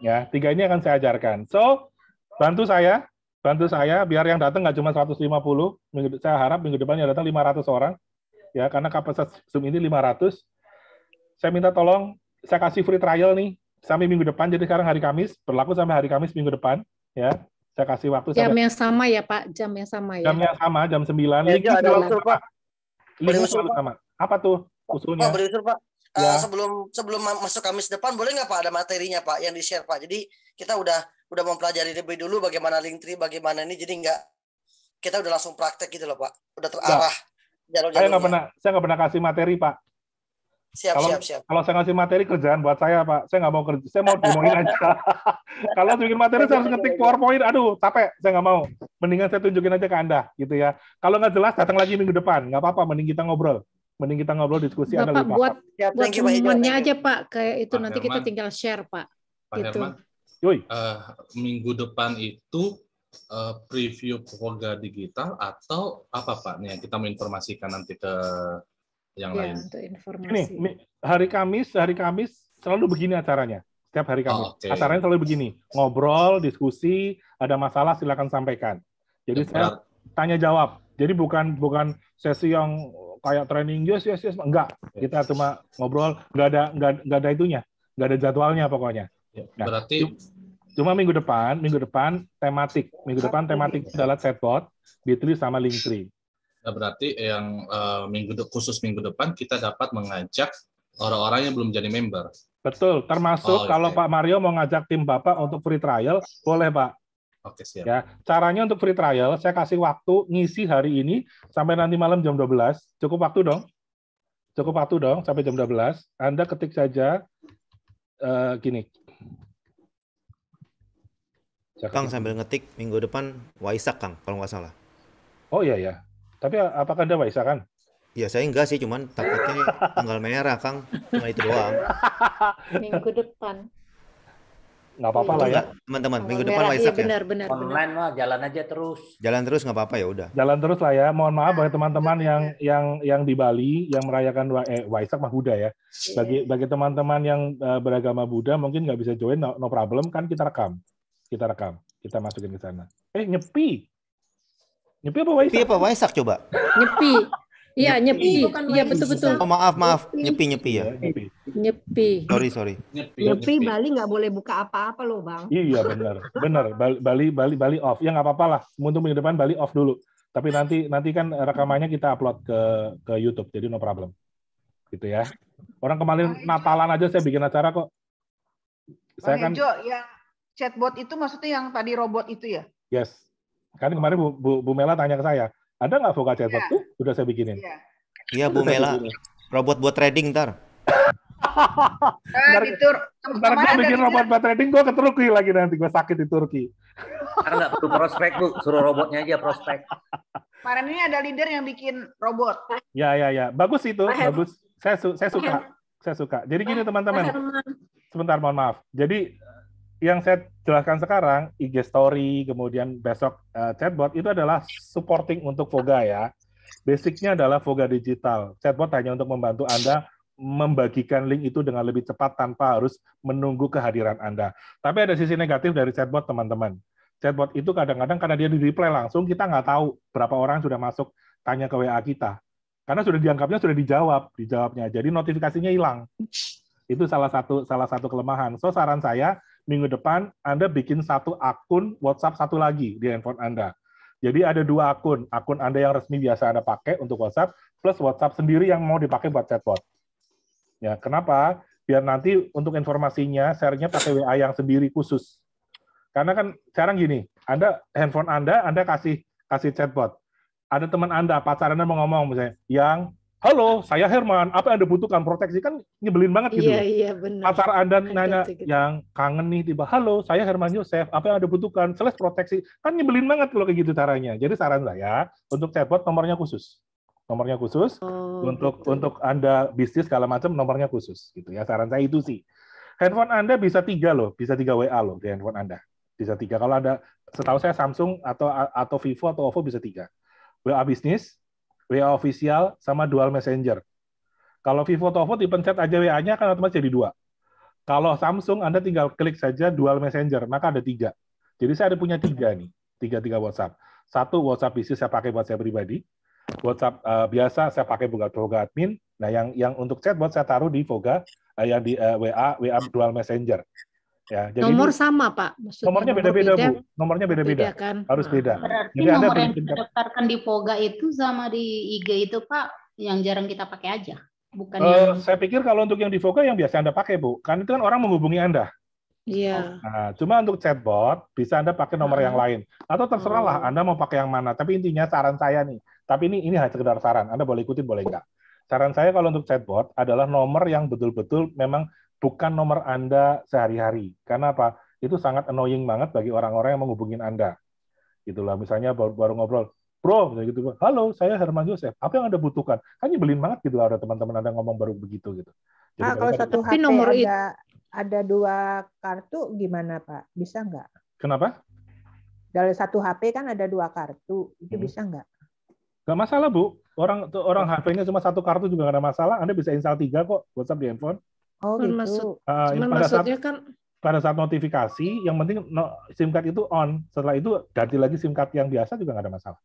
[SPEAKER 1] ya, tiga ini akan saya ajarkan. So, bantu saya, bantu saya biar yang datang nggak cuma 150. saya harap minggu depan yang datang 500 orang. Ya, karena kapasitas Zoom ini 500. Saya minta tolong, saya kasih free trial nih sampai minggu depan. Jadi sekarang hari Kamis, berlaku sampai hari Kamis minggu depan, ya. Saya kasih waktu. Jam sampai...
[SPEAKER 4] yang sama ya Pak, jam yang sama ya. Jam yang
[SPEAKER 1] sama, jam sembilan. Ya, ya, ada waktu Pak. Beri usul, sama. Apa tuh usulnya? Pak, beri usul, Pak. Eh, ya. Uh,
[SPEAKER 3] sebelum sebelum masuk Kamis depan boleh nggak Pak ada materinya Pak yang di share Pak. Jadi kita udah udah mempelajari lebih dulu bagaimana link tree, bagaimana ini. Jadi nggak kita udah langsung praktek gitu loh Pak. Udah terarah. Ya. Jalur saya nggak pernah
[SPEAKER 1] saya nggak pernah kasih materi Pak
[SPEAKER 2] Siap, kalau, siap, siap.
[SPEAKER 1] Kalau saya ngasih materi kerjaan buat saya, Pak, saya nggak mau kerja, saya mau demoin aja. kalau bikin materi saya harus ngetik PowerPoint, aduh, capek, saya nggak mau. Mendingan saya tunjukin aja ke Anda, gitu ya. Kalau nggak jelas, datang lagi minggu depan, nggak apa-apa, mending kita ngobrol. Mending kita ngobrol diskusi Anda lebih buat,
[SPEAKER 4] ya, buat aja, Pak, kayak itu Pak nanti Herman, kita tinggal share, Pak. Pak gitu. Herman,
[SPEAKER 7] Yui. Uh, eh, minggu depan itu uh, preview program digital atau apa Pak? Nih, kita menginformasikan nanti ke yang ya, Untuk
[SPEAKER 1] informasi. Ini, hari Kamis, hari Kamis selalu begini acaranya. Setiap hari Kamis. Oh, okay. Acaranya selalu begini, ngobrol, diskusi, ada masalah silakan sampaikan. Jadi ya, saya tanya jawab. Jadi bukan bukan sesi yang kayak training yes yes yes enggak. Kita cuma ngobrol, enggak ada enggak, enggak ada itunya, enggak ada jadwalnya pokoknya.
[SPEAKER 7] Ya, nah, Berarti
[SPEAKER 1] cuma minggu depan, minggu depan tematik, minggu depan tematik adalah chatbot, Bitly sama Linktree.
[SPEAKER 7] Nah, berarti yang uh, minggu de khusus minggu depan kita dapat mengajak orang-orang yang belum jadi member.
[SPEAKER 1] Betul, termasuk oh, kalau okay. Pak Mario mau ngajak tim Bapak untuk free trial, boleh Pak. Oke, okay, siap. Ya, caranya untuk free trial, saya kasih waktu ngisi hari ini sampai nanti malam jam 12. Cukup waktu dong? Cukup waktu dong sampai jam 12. Anda ketik saja uh, gini. Kang sambil ngetik minggu depan
[SPEAKER 5] Waisak Kang kalau nggak salah. Oh iya ya. Tapi apakah Anda Waisa kan? Ya saya enggak sih, cuman takutnya tanggal merah Kang, cuma itu doang. Minggu depan.
[SPEAKER 1] Nggak apa-apa lah ya. Teman-teman, minggu depan Waisak iya, benar, ya. Benar, Online
[SPEAKER 5] benar. jalan aja terus.
[SPEAKER 1] Jalan terus nggak apa-apa ya udah. Jalan terus lah ya. Mohon maaf bagi teman-teman yang yang yang di Bali yang merayakan eh, Waisak mah Buddha ya. Iya. Bagi bagi teman-teman yang eh, beragama Buddha mungkin nggak bisa join no, no problem kan kita rekam. Kita rekam, kita masukin ke sana. Eh nyepi. Nyepi apa Waisak? Nyepi apa Waisak coba? nyepi. Iya, nyepi.
[SPEAKER 4] Iya, betul-betul.
[SPEAKER 1] Oh, maaf, maaf. Nyepi, nyepi ya. Iya,
[SPEAKER 4] nyepi.
[SPEAKER 1] Sorry, sorry. Nyepi, nyepi Bali
[SPEAKER 3] nggak boleh buka apa-apa loh, Bang.
[SPEAKER 1] Iya, benar. Benar. Bali Bali Bali off. Ya nggak apa apalah Untuk minggu depan Bali off dulu. Tapi nanti nanti kan rekamannya kita upload ke ke YouTube. Jadi no problem. Gitu ya. Orang kemarin Natalan aja saya bikin acara kok. Saya kan Ejo,
[SPEAKER 3] yang chatbot itu maksudnya yang tadi robot itu ya?
[SPEAKER 1] Yes. Kan kemarin Bu, Bu, Bu Mela tanya ke saya, ada nggak vokal chatbot? Ya. Tuh, sudah saya bikinin. Iya, ya, Bu Mela. Robot buat trading ntar. Nah, ntar, itu, ntar gue bikin robot buat trading, gue ke Turki lagi nanti. Gue sakit di Turki.
[SPEAKER 5] Karena Nggak perlu prospek, Bu.
[SPEAKER 1] Suruh robotnya aja prospek.
[SPEAKER 3] Kemarin ini ada leader yang bikin robot.
[SPEAKER 1] Ya, ya, ya. Bagus itu. Bagus. Saya, su saya suka. Saya suka. Jadi gini, teman-teman. Sebentar, mohon maaf. Jadi yang saya jelaskan sekarang, IG Story, kemudian besok uh, chatbot, itu adalah supporting untuk Voga ya. Basicnya adalah Voga Digital. Chatbot hanya untuk membantu Anda membagikan link itu dengan lebih cepat tanpa harus menunggu kehadiran Anda. Tapi ada sisi negatif dari chatbot, teman-teman. Chatbot itu kadang-kadang karena dia di-reply langsung, kita nggak tahu berapa orang sudah masuk tanya ke WA kita. Karena sudah dianggapnya sudah dijawab, dijawabnya. Jadi notifikasinya hilang. Itu salah satu salah satu kelemahan. So saran saya, minggu depan Anda bikin satu akun WhatsApp satu lagi di handphone Anda. Jadi ada dua akun, akun Anda yang resmi biasa Anda pakai untuk WhatsApp, plus WhatsApp sendiri yang mau dipakai buat chatbot. Ya, kenapa? Biar nanti untuk informasinya, share-nya pakai WA yang sendiri khusus. Karena kan sekarang gini, Anda handphone Anda, Anda kasih kasih chatbot. Ada teman Anda, pacar Anda mau ngomong misalnya, yang halo, saya Herman, apa yang Anda butuhkan? Proteksi kan nyebelin banget gitu. Iya, iya,
[SPEAKER 6] benar. Pacar Anda nanya gitu,
[SPEAKER 1] gitu. yang kangen nih tiba, halo, saya Herman Yosef, apa yang Anda butuhkan? Seles proteksi. Kan nyebelin banget kalau kayak gitu caranya. Jadi saran saya, untuk chatbot nomornya khusus. Nomornya khusus oh, untuk gitu. untuk Anda bisnis segala macam nomornya khusus gitu ya. Saran saya itu sih. Handphone Anda bisa tiga loh, bisa tiga WA loh di handphone Anda. Bisa tiga. Kalau ada, setahu saya Samsung atau atau Vivo atau OVO bisa tiga. WA bisnis, WA official sama dual messenger. Kalau Vivo Tofu dipencet aja WA-nya akan otomatis jadi dua. Kalau Samsung Anda tinggal klik saja dual messenger, maka ada tiga. Jadi saya ada punya tiga nih, tiga-tiga WhatsApp. Satu WhatsApp bisnis saya pakai buat saya pribadi, WhatsApp uh, biasa saya pakai buat Voga admin. Nah yang yang untuk chat buat saya taruh di Voga uh, yang di uh, eh, WA WA dual messenger. Ya, jadi nomor
[SPEAKER 4] sama pak. Maksudnya nomornya beda-beda nomor bu.
[SPEAKER 1] Nomornya beda-beda. Kan? Harus ah. beda. Berarti jadi nomor yang
[SPEAKER 4] didaftarkan di Voga itu sama di IG itu pak yang jarang kita pakai aja, bukan
[SPEAKER 2] uh, yang.
[SPEAKER 1] Saya pikir kalau untuk yang di Voga yang biasa anda pakai bu, kan itu kan orang menghubungi anda. Iya. Nah, cuma untuk chatbot bisa anda pakai nomor hmm. yang ah. lain atau terserahlah hmm. anda mau pakai yang mana. Tapi intinya saran saya nih. Tapi ini ini hanya sekedar saran. Anda boleh ikutin boleh enggak. Saran saya kalau untuk chatbot adalah nomor yang betul-betul memang bukan nomor Anda sehari-hari. Karena apa? Itu sangat annoying banget bagi orang-orang yang menghubungin Anda. Itulah misalnya baru, baru ngobrol, bro, gitu, halo, saya Herman Yosef, apa yang Anda butuhkan? Kan nyebelin banget gitu ada teman-teman Anda ngomong baru begitu gitu. Jadi, nah, kalau satu HP nomor ada,
[SPEAKER 3] ada dua kartu gimana Pak? Bisa nggak? Kenapa? Dari satu HP kan ada dua kartu, itu hmm. bisa nggak?
[SPEAKER 1] Nggak masalah, Bu. Orang orang HP-nya cuma satu kartu juga nggak ada masalah. Anda bisa install tiga kok WhatsApp di handphone.
[SPEAKER 3] Oh gitu. Maksud, uh, cuman pada maksudnya saat, kan
[SPEAKER 1] pada saat notifikasi, yang penting no, SIM card itu on. Setelah itu ganti lagi SIM card yang biasa juga nggak ada masalah.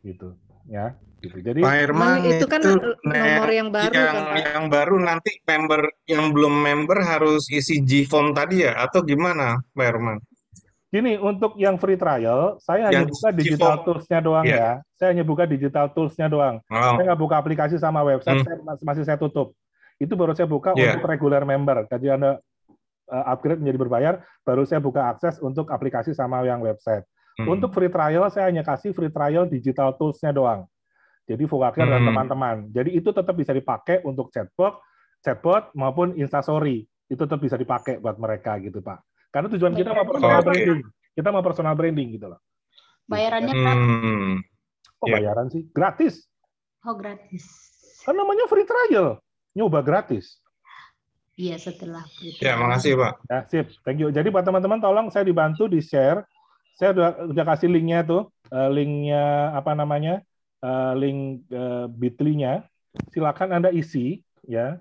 [SPEAKER 1] Gitu, ya. Gitu. Jadi Pak Herman itu, itu kan eh, nomor yang baru yang, kan? yang baru nanti member yang belum member harus isi G-form tadi ya atau gimana, Pak Herman? Gini, untuk yang free trial, saya yang hanya buka digital tools-nya doang yeah. ya. Saya hanya buka digital tools-nya doang. Oh. Saya nggak buka aplikasi sama website, hmm. saya masih saya tutup. Itu baru saya buka yeah. untuk regular member. Jadi Anda eh, upgrade menjadi berbayar, baru saya buka akses untuk aplikasi sama yang website. Hmm. Untuk free trial, saya hanya kasih free trial digital tools-nya doang. Jadi Vokaker hmm. dan teman-teman. Jadi itu tetap bisa dipakai untuk chatbot, chatbot maupun instastory. Itu tetap bisa dipakai buat mereka gitu, Pak. Karena tujuan kita mau personal okay. branding. Kita mau personal branding gitu loh.
[SPEAKER 4] Bayarannya kan?
[SPEAKER 1] Hmm. Oh, bayaran yeah. sih? Gratis.
[SPEAKER 4] Oh, gratis.
[SPEAKER 1] Kan namanya free trial nyoba gratis.
[SPEAKER 4] Iya, setelah itu.
[SPEAKER 1] Ya, makasih, Pak. Ya, sip. Thank you. Jadi buat teman-teman tolong saya dibantu di-share. Saya udah udah kasih linknya tuh, eh, linknya apa namanya? Eh, link eh, Bitly-nya. Silakan Anda isi ya.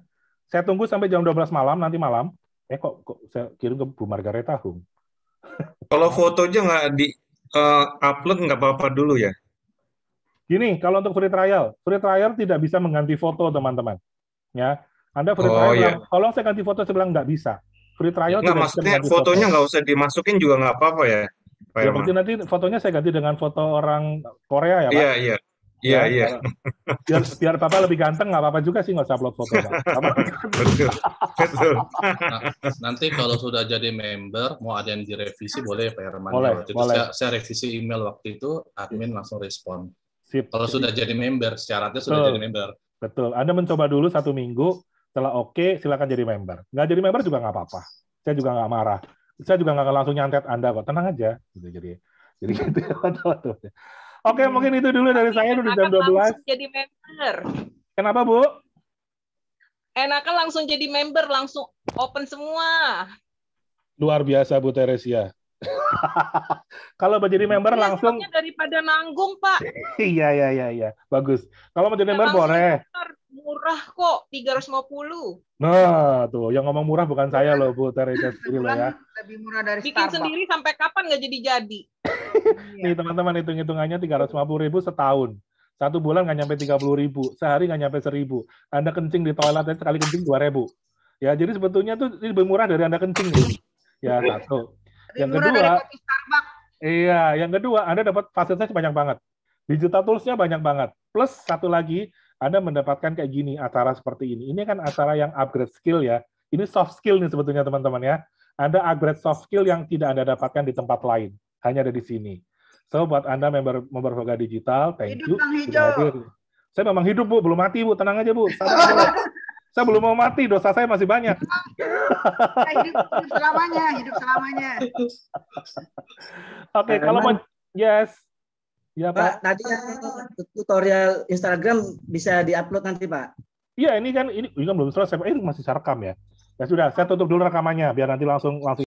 [SPEAKER 1] Saya tunggu sampai jam 12 malam nanti malam. Eh kok, kok saya kirim ke Bu Margareta Hum. Kalau fotonya nggak di uh, upload nggak apa-apa dulu ya? Gini, kalau untuk free trial, free trial tidak bisa mengganti foto, teman-teman ya anda free oh, trial oh, iya. kalau saya ganti foto saya bilang nggak bisa free trial nggak maksudnya fotonya nggak usah dimasukin juga nggak apa-apa ya Pak ya, mungkin nanti fotonya saya ganti dengan foto orang Korea ya Pak. Iya, iya. Iya, ya, iya. Biar, biar Papa lebih ganteng, nggak apa-apa juga sih nggak usah upload foto. betul,
[SPEAKER 7] nah, nanti kalau sudah jadi member, mau ada yang direvisi, boleh ya Pak Herman. Boleh, jadi boleh. saya, saya revisi email waktu itu, admin langsung respon. Sip. Kalau sudah jadi member, syaratnya sudah jadi member.
[SPEAKER 1] Betul. Anda mencoba dulu satu minggu, setelah oke, okay, silakan jadi member. Nggak jadi member juga nggak apa-apa. Saya juga nggak marah. Saya juga nggak langsung nyantet Anda kok. Tenang aja. Gitu, jadi, jadi gitu. Oke, okay, iya. hmm. mungkin itu dulu dari saya. Udah jam 12.
[SPEAKER 6] Jadi member.
[SPEAKER 1] Kenapa, Bu?
[SPEAKER 4] Enakan langsung jadi member, langsung open semua.
[SPEAKER 1] Luar biasa, Bu Teresia. kalau mau jadi member ya, langsung
[SPEAKER 3] daripada nanggung pak
[SPEAKER 1] iya iya iya iya bagus kalau mau jadi member boleh
[SPEAKER 3] murah kok 350
[SPEAKER 1] nah tuh yang ngomong murah bukan iya. saya loh bu Teresa ya
[SPEAKER 3] lebih murah dari bikin Starbuck. sendiri sampai kapan nggak jadi jadi
[SPEAKER 1] nih teman-teman hitung hitungannya 350 ribu setahun satu bulan nggak nyampe 30 ribu sehari nggak nyampe seribu. anda kencing di toilet sekali kencing 2000 ya jadi sebetulnya tuh lebih murah dari anda kencing nih. ya satu yang kedua, dari Iya, yang kedua Anda dapat fasilitas banyak banget. Digital toolsnya banyak banget. Plus satu lagi, Anda mendapatkan kayak gini acara seperti ini. Ini kan acara yang upgrade skill ya. Ini soft skill nih sebetulnya teman-teman ya. Anda upgrade soft skill yang tidak Anda dapatkan di tempat lain, hanya ada di sini. So buat Anda member member Voga Digital, thank you. Saya memang hidup Bu, belum mati Bu, tenang aja Bu. Sabar, Saya belum mau mati, dosa saya masih banyak. hidup,
[SPEAKER 2] hidup selamanya, hidup selamanya.
[SPEAKER 1] Oke, okay, kalau mau yes. Ya, Pak. Pak, nanti tutorial Instagram bisa diupload nanti, Pak. Iya, ini kan ini, ini kan belum selesai, Pak. Ini masih saya rekam ya. Ya sudah, saya tutup dulu rekamannya biar nanti
[SPEAKER 6] langsung langsung